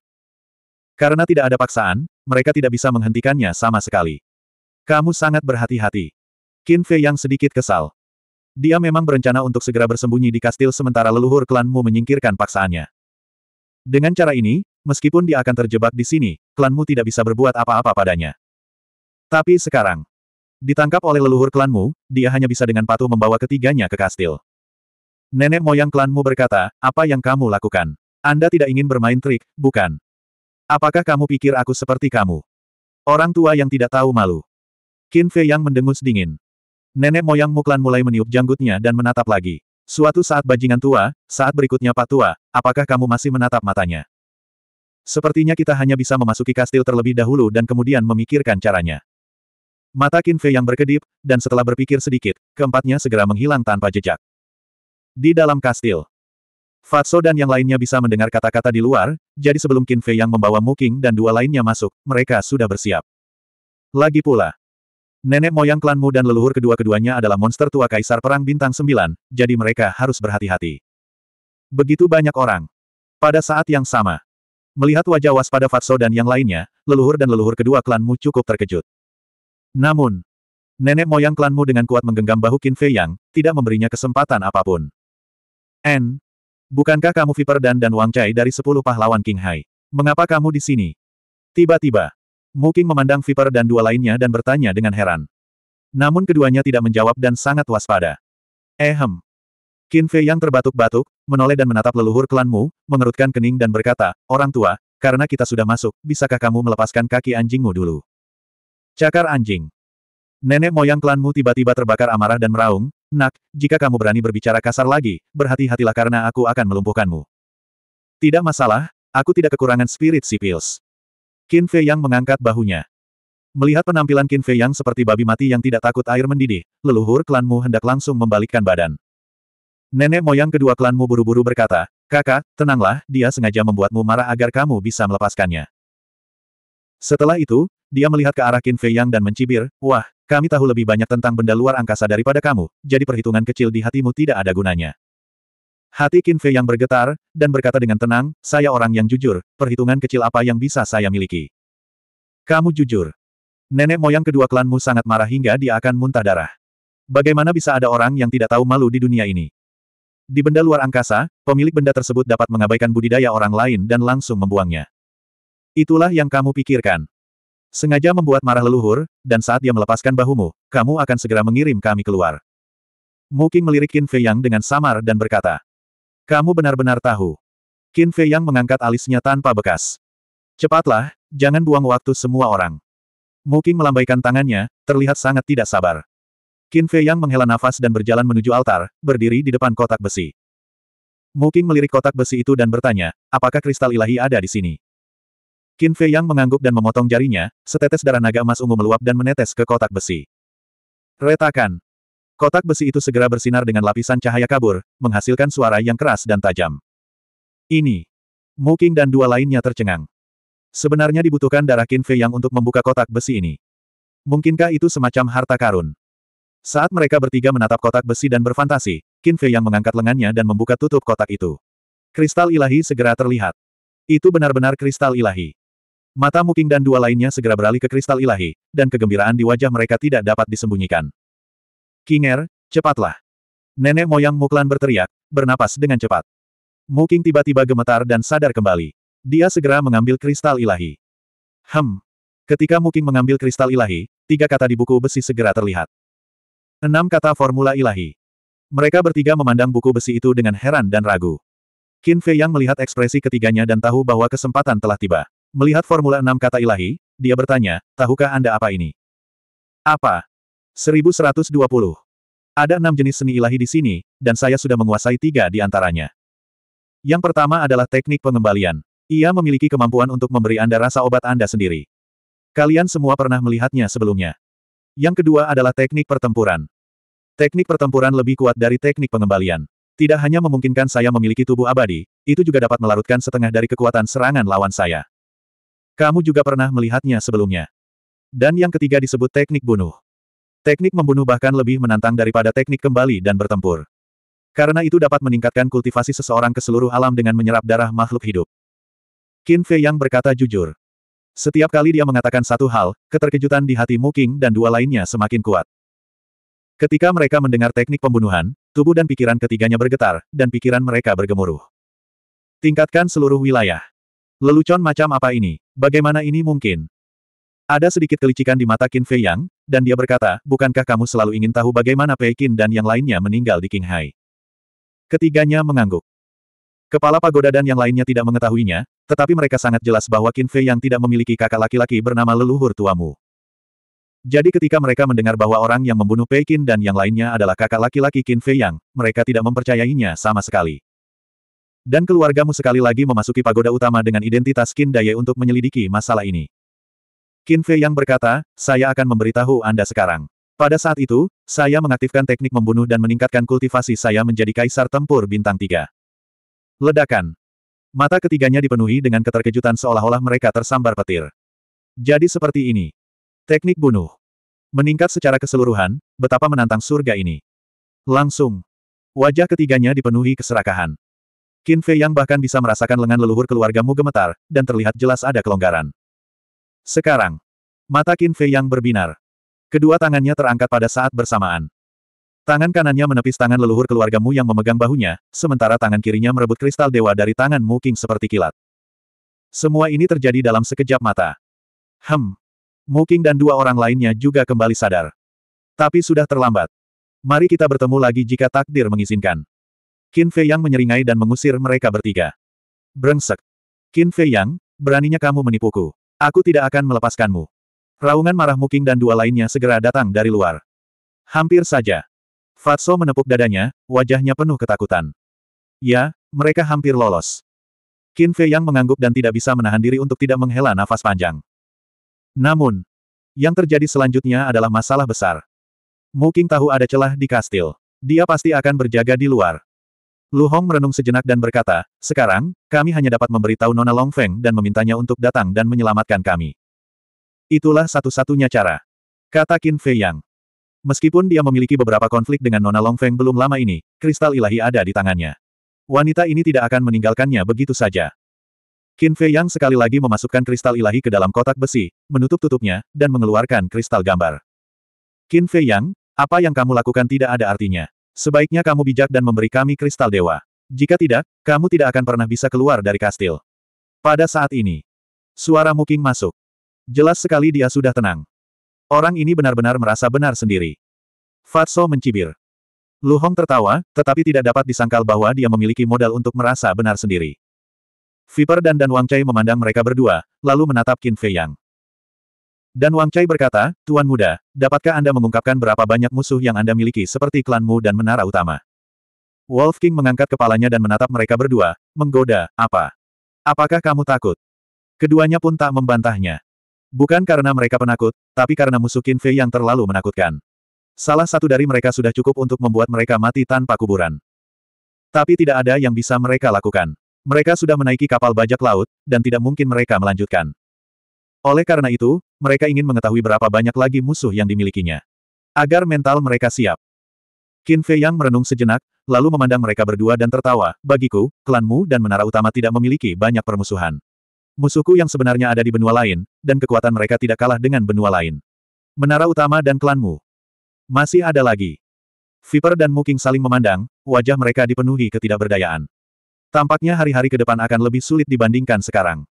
Karena tidak ada paksaan, mereka tidak bisa menghentikannya sama sekali. Kamu sangat berhati-hati. Qin Fei yang sedikit kesal. Dia memang berencana untuk segera bersembunyi di kastil sementara leluhur klanmu menyingkirkan paksaannya. Dengan cara ini, meskipun dia akan terjebak di sini, klanmu tidak bisa berbuat apa-apa padanya. Tapi sekarang, ditangkap oleh leluhur klanmu, dia hanya bisa dengan patuh membawa ketiganya ke kastil. Nenek moyang klanmu berkata, apa yang kamu lakukan? Anda tidak ingin bermain trik, bukan? Apakah kamu pikir aku seperti kamu? Orang tua yang tidak tahu malu. Qin Fei yang mendengus dingin. Nenek moyang Muklan mulai meniup janggutnya dan menatap lagi. Suatu saat bajingan tua, saat berikutnya pak tua, apakah kamu masih menatap matanya? Sepertinya kita hanya bisa memasuki kastil terlebih dahulu dan kemudian memikirkan caranya. Mata Qin Fei yang berkedip, dan setelah berpikir sedikit, keempatnya segera menghilang tanpa jejak. Di dalam kastil, Fatso dan yang lainnya bisa mendengar kata-kata di luar, jadi sebelum Qin Fei yang membawa Muking dan dua lainnya masuk, mereka sudah bersiap. Lagi pula, nenek moyang klanmu dan leluhur kedua-keduanya adalah monster tua kaisar perang bintang 9, jadi mereka harus berhati-hati. Begitu banyak orang. Pada saat yang sama, melihat wajah waspada Fatso dan yang lainnya, leluhur dan leluhur kedua klanmu cukup terkejut. Namun, nenek moyang klanmu dengan kuat menggenggam bahu Qin Fei Yang, tidak memberinya kesempatan apapun. N, Bukankah kamu Viper Dan dan Wang Chai dari sepuluh pahlawan King Hai? Mengapa kamu di sini? Tiba-tiba, Mu King memandang Viper dan dua lainnya dan bertanya dengan heran. Namun keduanya tidak menjawab dan sangat waspada. Ehem. Qin Fei yang terbatuk-batuk, menoleh dan menatap leluhur klanmu, mengerutkan kening dan berkata, Orang tua, karena kita sudah masuk, bisakah kamu melepaskan kaki anjingmu dulu? Cakar anjing. Nenek moyang klanmu tiba-tiba terbakar amarah dan meraung, Nak, jika kamu berani berbicara kasar lagi, berhati-hatilah karena aku akan melumpuhkanmu. Tidak masalah, aku tidak kekurangan spirit si Pils. Qin Fei Yang mengangkat bahunya. Melihat penampilan Qin Fei Yang seperti babi mati yang tidak takut air mendidih, leluhur klanmu hendak langsung membalikkan badan. Nenek moyang kedua klanmu buru-buru berkata, kakak, tenanglah, dia sengaja membuatmu marah agar kamu bisa melepaskannya. Setelah itu, dia melihat ke arah Qin Fei Yang dan mencibir, wah, kami tahu lebih banyak tentang benda luar angkasa daripada kamu, jadi perhitungan kecil di hatimu tidak ada gunanya. Hati Qin Fei yang bergetar, dan berkata dengan tenang, saya orang yang jujur, perhitungan kecil apa yang bisa saya miliki. Kamu jujur. Nenek moyang kedua klanmu sangat marah hingga dia akan muntah darah. Bagaimana bisa ada orang yang tidak tahu malu di dunia ini? Di benda luar angkasa, pemilik benda tersebut dapat mengabaikan budidaya orang lain dan langsung membuangnya. Itulah yang kamu pikirkan. Sengaja membuat marah leluhur, dan saat dia melepaskan bahumu, kamu akan segera mengirim kami keluar. Muking melirik Qin Fei Yang dengan samar dan berkata, Kamu benar-benar tahu. Qin Fei Yang mengangkat alisnya tanpa bekas. Cepatlah, jangan buang waktu semua orang. Muking melambaikan tangannya, terlihat sangat tidak sabar. Qin Fei Yang menghela nafas dan berjalan menuju altar, berdiri di depan kotak besi. Muking melirik kotak besi itu dan bertanya, apakah kristal ilahi ada di sini? Qin Fei Yang mengangguk dan memotong jarinya, setetes darah naga emas ungu meluap dan menetes ke kotak besi. Retakan. Kotak besi itu segera bersinar dengan lapisan cahaya kabur, menghasilkan suara yang keras dan tajam. Ini. Qing dan dua lainnya tercengang. Sebenarnya dibutuhkan darah Qin Fei Yang untuk membuka kotak besi ini. Mungkinkah itu semacam harta karun? Saat mereka bertiga menatap kotak besi dan berfantasi, Qin Fei Yang mengangkat lengannya dan membuka tutup kotak itu. Kristal ilahi segera terlihat. Itu benar-benar kristal ilahi. Mata Muking dan dua lainnya segera beralih ke kristal ilahi, dan kegembiraan di wajah mereka tidak dapat disembunyikan. Kinger, cepatlah. Nenek moyang Muklan berteriak, bernapas dengan cepat. Muking tiba-tiba gemetar dan sadar kembali. Dia segera mengambil kristal ilahi. Hem. Ketika Muking mengambil kristal ilahi, tiga kata di buku besi segera terlihat. Enam kata formula ilahi. Mereka bertiga memandang buku besi itu dengan heran dan ragu. Qin Fei yang melihat ekspresi ketiganya dan tahu bahwa kesempatan telah tiba. Melihat formula enam kata ilahi, dia bertanya, tahukah Anda apa ini? Apa? 1120. Ada enam jenis seni ilahi di sini, dan saya sudah menguasai tiga di antaranya. Yang pertama adalah teknik pengembalian. Ia memiliki kemampuan untuk memberi Anda rasa obat Anda sendiri. Kalian semua pernah melihatnya sebelumnya. Yang kedua adalah teknik pertempuran. Teknik pertempuran lebih kuat dari teknik pengembalian. Tidak hanya memungkinkan saya memiliki tubuh abadi, itu juga dapat melarutkan setengah dari kekuatan serangan lawan saya. Kamu juga pernah melihatnya sebelumnya. Dan yang ketiga disebut teknik bunuh. Teknik membunuh bahkan lebih menantang daripada teknik kembali dan bertempur. Karena itu dapat meningkatkan kultivasi seseorang ke seluruh alam dengan menyerap darah makhluk hidup. Qin Fei yang berkata jujur. Setiap kali dia mengatakan satu hal, keterkejutan di hati Mu Qing dan dua lainnya semakin kuat. Ketika mereka mendengar teknik pembunuhan, tubuh dan pikiran ketiganya bergetar, dan pikiran mereka bergemuruh. Tingkatkan seluruh wilayah. Lelucon macam apa ini? Bagaimana ini mungkin? Ada sedikit kelicikan di mata Qin Fei Yang, dan dia berkata, bukankah kamu selalu ingin tahu bagaimana Pei Qin dan yang lainnya meninggal di Qinghai? Ketiganya mengangguk. Kepala pagoda dan yang lainnya tidak mengetahuinya, tetapi mereka sangat jelas bahwa Qin Fei Yang tidak memiliki kakak laki-laki bernama leluhur tuamu. Jadi ketika mereka mendengar bahwa orang yang membunuh Pei Qin dan yang lainnya adalah kakak laki-laki Qin Fei Yang, mereka tidak mempercayainya sama sekali. Dan keluargamu sekali lagi memasuki pagoda utama dengan identitas Qin Daye untuk menyelidiki masalah ini. Qin Fei yang berkata, saya akan memberitahu Anda sekarang. Pada saat itu, saya mengaktifkan teknik membunuh dan meningkatkan kultivasi saya menjadi kaisar tempur bintang tiga. Ledakan. Mata ketiganya dipenuhi dengan keterkejutan seolah-olah mereka tersambar petir. Jadi seperti ini. Teknik bunuh. Meningkat secara keseluruhan, betapa menantang surga ini. Langsung. Wajah ketiganya dipenuhi keserakahan. Qin Fei yang bahkan bisa merasakan lengan leluhur keluargamu gemetar, dan terlihat jelas ada kelonggaran. Sekarang, mata Qin Fei yang berbinar. Kedua tangannya terangkat pada saat bersamaan. Tangan kanannya menepis tangan leluhur keluargamu yang memegang bahunya, sementara tangan kirinya merebut kristal dewa dari tangan Mu King seperti kilat. Semua ini terjadi dalam sekejap mata. Hem. Mu King dan dua orang lainnya juga kembali sadar. Tapi sudah terlambat. Mari kita bertemu lagi jika takdir mengizinkan. Qin Fei Yang menyeringai dan mengusir mereka bertiga. Brengsek. Qin Fei Yang, beraninya kamu menipuku. Aku tidak akan melepaskanmu. Raungan marah Muking dan dua lainnya segera datang dari luar. Hampir saja. Fatso menepuk dadanya, wajahnya penuh ketakutan. Ya, mereka hampir lolos. Qin Fei Yang mengangguk dan tidak bisa menahan diri untuk tidak menghela nafas panjang. Namun, yang terjadi selanjutnya adalah masalah besar. Muking tahu ada celah di kastil. Dia pasti akan berjaga di luar. Lu Hong merenung sejenak dan berkata, sekarang, kami hanya dapat memberitahu Nona Long Feng dan memintanya untuk datang dan menyelamatkan kami. Itulah satu-satunya cara. Kata Qin Fei Yang. Meskipun dia memiliki beberapa konflik dengan Nona Long Feng belum lama ini, kristal ilahi ada di tangannya. Wanita ini tidak akan meninggalkannya begitu saja. Qin Fei Yang sekali lagi memasukkan kristal ilahi ke dalam kotak besi, menutup tutupnya, dan mengeluarkan kristal gambar. Qin Fei Yang, apa yang kamu lakukan tidak ada artinya. Sebaiknya kamu bijak dan memberi kami kristal dewa. Jika tidak, kamu tidak akan pernah bisa keluar dari kastil. Pada saat ini, suara Muking masuk. Jelas sekali dia sudah tenang. Orang ini benar-benar merasa benar sendiri. Fatso mencibir. Lu Hong tertawa, tetapi tidak dapat disangkal bahwa dia memiliki modal untuk merasa benar sendiri. Viper dan Dan Wangcai memandang mereka berdua, lalu menatap Qin Fei Yang. Dan Wang Chai berkata, Tuan Muda, dapatkah Anda mengungkapkan berapa banyak musuh yang Anda miliki seperti klanmu dan menara utama? Wolf King mengangkat kepalanya dan menatap mereka berdua, menggoda, apa? Apakah kamu takut? Keduanya pun tak membantahnya. Bukan karena mereka penakut, tapi karena musuh Qin Fei yang terlalu menakutkan. Salah satu dari mereka sudah cukup untuk membuat mereka mati tanpa kuburan. Tapi tidak ada yang bisa mereka lakukan. Mereka sudah menaiki kapal bajak laut, dan tidak mungkin mereka melanjutkan. Oleh karena itu, mereka ingin mengetahui berapa banyak lagi musuh yang dimilikinya. Agar mental mereka siap. Qin Fei Yang merenung sejenak, lalu memandang mereka berdua dan tertawa, bagiku, klanmu dan menara utama tidak memiliki banyak permusuhan. Musuhku yang sebenarnya ada di benua lain, dan kekuatan mereka tidak kalah dengan benua lain. Menara utama dan klanmu. Masih ada lagi. Viper dan Muking saling memandang, wajah mereka dipenuhi ketidakberdayaan. Tampaknya hari-hari ke depan akan lebih sulit dibandingkan sekarang.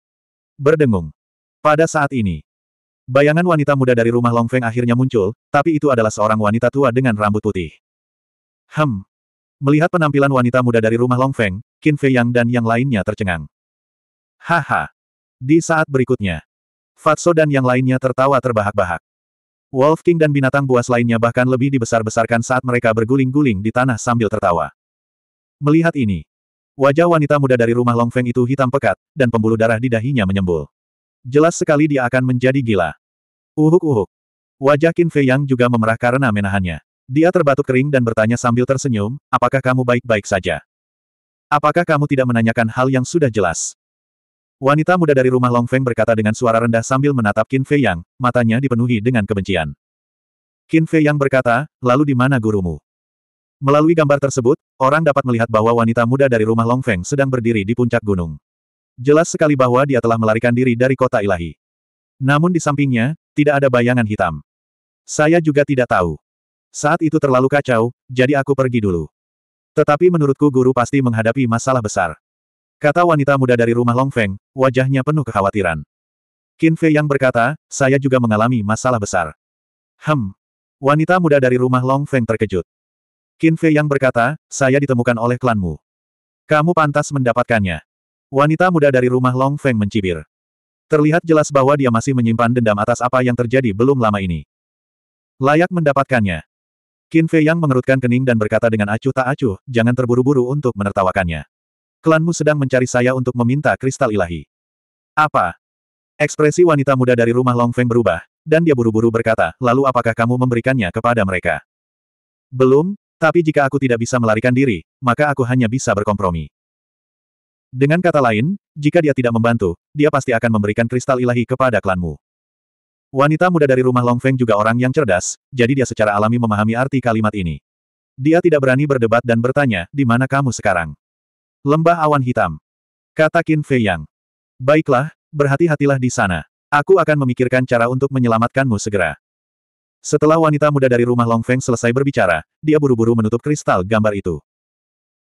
Berdengung. Pada saat ini, Bayangan wanita muda dari rumah Long Feng akhirnya muncul, tapi itu adalah seorang wanita tua dengan rambut putih. Hem. Melihat penampilan wanita muda dari rumah Long Feng, Qin Fei Yang dan yang lainnya tercengang. Haha. Di saat berikutnya, Fatso dan yang lainnya tertawa terbahak-bahak. Wolf King dan binatang buas lainnya bahkan lebih dibesar-besarkan saat mereka berguling-guling di tanah sambil tertawa. Melihat ini, wajah wanita muda dari rumah Long Feng itu hitam pekat, dan pembuluh darah di dahinya menyembul. Jelas sekali dia akan menjadi gila. Uhuk-uhuk. Wajah Qin Fei Yang juga memerah karena menahannya. Dia terbatuk kering dan bertanya sambil tersenyum, apakah kamu baik-baik saja? Apakah kamu tidak menanyakan hal yang sudah jelas? Wanita muda dari rumah Long Feng berkata dengan suara rendah sambil menatap Qin Fei Yang, matanya dipenuhi dengan kebencian. Qin Fei Yang berkata, lalu di mana gurumu? Melalui gambar tersebut, orang dapat melihat bahwa wanita muda dari rumah Long Feng sedang berdiri di puncak gunung. Jelas sekali bahwa dia telah melarikan diri dari kota ilahi. Namun di sampingnya, tidak ada bayangan hitam. Saya juga tidak tahu. Saat itu terlalu kacau, jadi aku pergi dulu. Tetapi menurutku guru pasti menghadapi masalah besar. Kata wanita muda dari rumah Longfeng, wajahnya penuh kekhawatiran. Qin Fei yang berkata, saya juga mengalami masalah besar. Hem. Wanita muda dari rumah Longfeng terkejut. Qin Fei yang berkata, saya ditemukan oleh klanmu. Kamu pantas mendapatkannya. Wanita muda dari rumah Long Feng mencibir. Terlihat jelas bahwa dia masih menyimpan dendam atas apa yang terjadi belum lama ini. Layak mendapatkannya. Qin Fei Yang mengerutkan kening dan berkata dengan acuh tak acuh, jangan terburu-buru untuk menertawakannya. Klanmu sedang mencari saya untuk meminta kristal ilahi. Apa? Ekspresi wanita muda dari rumah Long Feng berubah, dan dia buru-buru berkata, lalu apakah kamu memberikannya kepada mereka? Belum, tapi jika aku tidak bisa melarikan diri, maka aku hanya bisa berkompromi. Dengan kata lain, jika dia tidak membantu, dia pasti akan memberikan kristal ilahi kepada klanmu. Wanita muda dari rumah Long Feng juga orang yang cerdas, jadi dia secara alami memahami arti kalimat ini. Dia tidak berani berdebat dan bertanya, di mana kamu sekarang? Lembah awan hitam. Kata Qin Fei Yang. Baiklah, berhati-hatilah di sana. Aku akan memikirkan cara untuk menyelamatkanmu segera. Setelah wanita muda dari rumah Long Feng selesai berbicara, dia buru-buru menutup kristal gambar itu.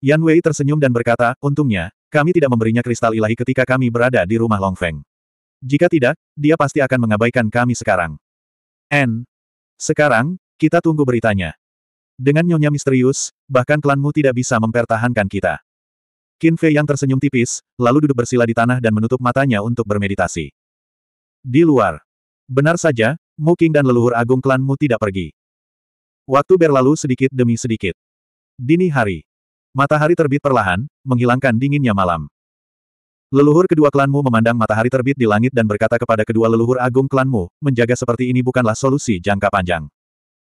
Yan Wei tersenyum dan berkata, untungnya, kami tidak memberinya kristal ilahi ketika kami berada di rumah Long Feng. Jika tidak, dia pasti akan mengabaikan kami sekarang. N. Sekarang, kita tunggu beritanya. Dengan nyonya misterius, bahkan klanmu tidak bisa mempertahankan kita. Qin Fei yang tersenyum tipis, lalu duduk bersila di tanah dan menutup matanya untuk bermeditasi. Di luar. Benar saja, Muking dan leluhur agung klanmu tidak pergi. Waktu berlalu sedikit demi sedikit. Dini hari. Matahari terbit perlahan, menghilangkan dinginnya malam. Leluhur kedua klanmu memandang matahari terbit di langit dan berkata kepada kedua leluhur agung klanmu, menjaga seperti ini bukanlah solusi jangka panjang.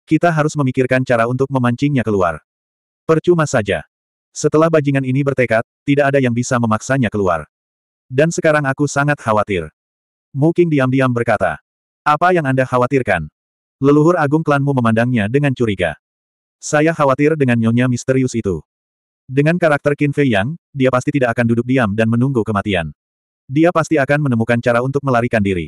Kita harus memikirkan cara untuk memancingnya keluar. Percuma saja. Setelah bajingan ini bertekad, tidak ada yang bisa memaksanya keluar. Dan sekarang aku sangat khawatir. Muking diam-diam berkata. Apa yang Anda khawatirkan? Leluhur agung klanmu memandangnya dengan curiga. Saya khawatir dengan nyonya misterius itu. Dengan karakter Qin Fei Yang, dia pasti tidak akan duduk diam dan menunggu kematian. Dia pasti akan menemukan cara untuk melarikan diri.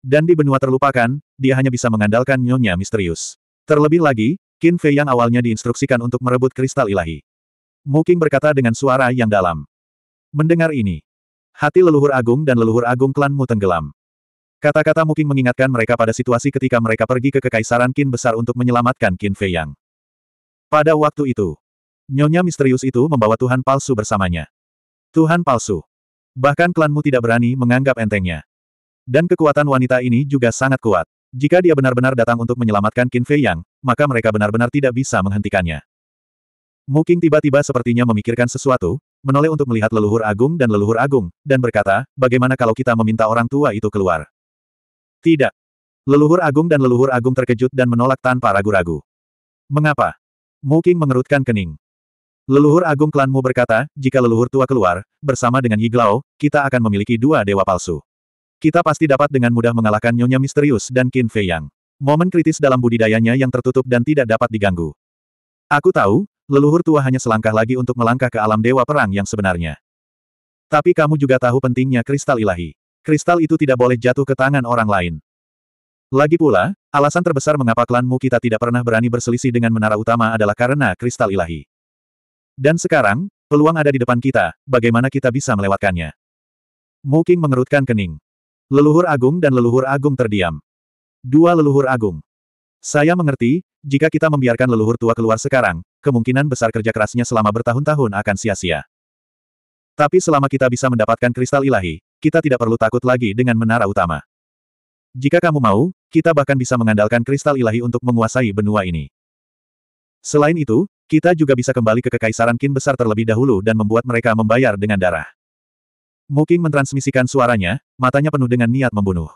Dan di benua terlupakan, dia hanya bisa mengandalkan nyonya misterius. Terlebih lagi, Qin Fei Yang awalnya diinstruksikan untuk merebut kristal ilahi. Muking berkata dengan suara yang dalam. Mendengar ini, hati leluhur agung dan leluhur agung klanmu tenggelam. Kata-kata Muking mengingatkan mereka pada situasi ketika mereka pergi ke Kekaisaran Qin Besar untuk menyelamatkan Qin Fei Yang. Pada waktu itu, Nyonya misterius itu membawa Tuhan palsu bersamanya. Tuhan palsu. Bahkan klanmu tidak berani menganggap entengnya. Dan kekuatan wanita ini juga sangat kuat. Jika dia benar-benar datang untuk menyelamatkan Qin Fei Yang, maka mereka benar-benar tidak bisa menghentikannya. Muking tiba-tiba sepertinya memikirkan sesuatu, menoleh untuk melihat leluhur agung dan leluhur agung, dan berkata, bagaimana kalau kita meminta orang tua itu keluar? Tidak. Leluhur agung dan leluhur agung terkejut dan menolak tanpa ragu-ragu. Mengapa? Muking mengerutkan kening. Leluhur agung klanmu berkata, jika leluhur tua keluar, bersama dengan Yiglao, kita akan memiliki dua dewa palsu. Kita pasti dapat dengan mudah mengalahkan Nyonya Misterius dan Qin Fei Yang. Momen kritis dalam budidayanya yang tertutup dan tidak dapat diganggu. Aku tahu, leluhur tua hanya selangkah lagi untuk melangkah ke alam dewa perang yang sebenarnya. Tapi kamu juga tahu pentingnya kristal ilahi. Kristal itu tidak boleh jatuh ke tangan orang lain. Lagi pula, alasan terbesar mengapa klanmu kita tidak pernah berani berselisih dengan menara utama adalah karena kristal ilahi. Dan sekarang, peluang ada di depan kita, bagaimana kita bisa melewatkannya? Mu mengerutkan kening. Leluhur agung dan leluhur agung terdiam. Dua leluhur agung. Saya mengerti, jika kita membiarkan leluhur tua keluar sekarang, kemungkinan besar kerja kerasnya selama bertahun-tahun akan sia-sia. Tapi selama kita bisa mendapatkan kristal ilahi, kita tidak perlu takut lagi dengan menara utama. Jika kamu mau, kita bahkan bisa mengandalkan kristal ilahi untuk menguasai benua ini. Selain itu, kita juga bisa kembali ke Kekaisaran Qin besar terlebih dahulu dan membuat mereka membayar dengan darah. Muking mentransmisikan suaranya, matanya penuh dengan niat membunuh.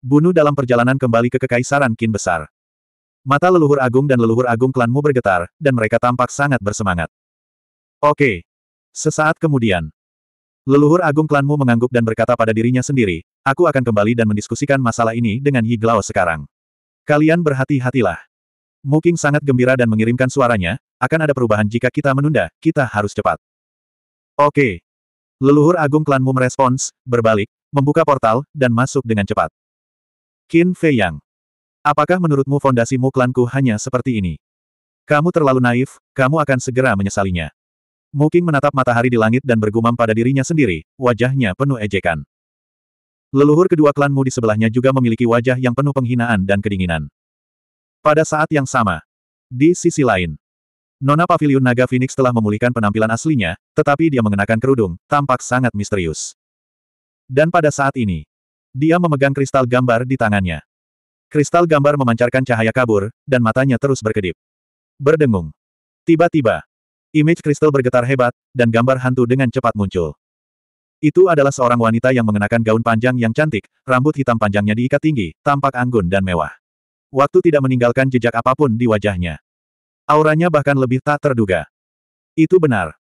Bunuh dalam perjalanan kembali ke Kekaisaran Qin besar. Mata leluhur agung dan leluhur agung klanmu bergetar, dan mereka tampak sangat bersemangat. Oke. Sesaat kemudian. Leluhur agung klanmu mengangguk dan berkata pada dirinya sendiri, aku akan kembali dan mendiskusikan masalah ini dengan Yiglao sekarang. Kalian berhati-hatilah. Muking sangat gembira dan mengirimkan suaranya, akan ada perubahan jika kita menunda, kita harus cepat. Oke. Leluhur agung klanmu merespons, berbalik, membuka portal, dan masuk dengan cepat. Qin Fei Yang. Apakah menurutmu fondasimu klanku hanya seperti ini? Kamu terlalu naif, kamu akan segera menyesalinya. Muking menatap matahari di langit dan bergumam pada dirinya sendiri, wajahnya penuh ejekan. Leluhur kedua klanmu di sebelahnya juga memiliki wajah yang penuh penghinaan dan kedinginan. Pada saat yang sama. Di sisi lain. Nona Pavilion Naga Phoenix telah memulihkan penampilan aslinya, tetapi dia mengenakan kerudung, tampak sangat misterius. Dan pada saat ini, dia memegang kristal gambar di tangannya. Kristal gambar memancarkan cahaya kabur, dan matanya terus berkedip. Berdengung. Tiba-tiba, image kristal bergetar hebat, dan gambar hantu dengan cepat muncul. Itu adalah seorang wanita yang mengenakan gaun panjang yang cantik, rambut hitam panjangnya diikat tinggi, tampak anggun dan mewah waktu tidak meninggalkan jejak apapun di wajahnya. Auranya bahkan lebih tak terduga. Itu benar.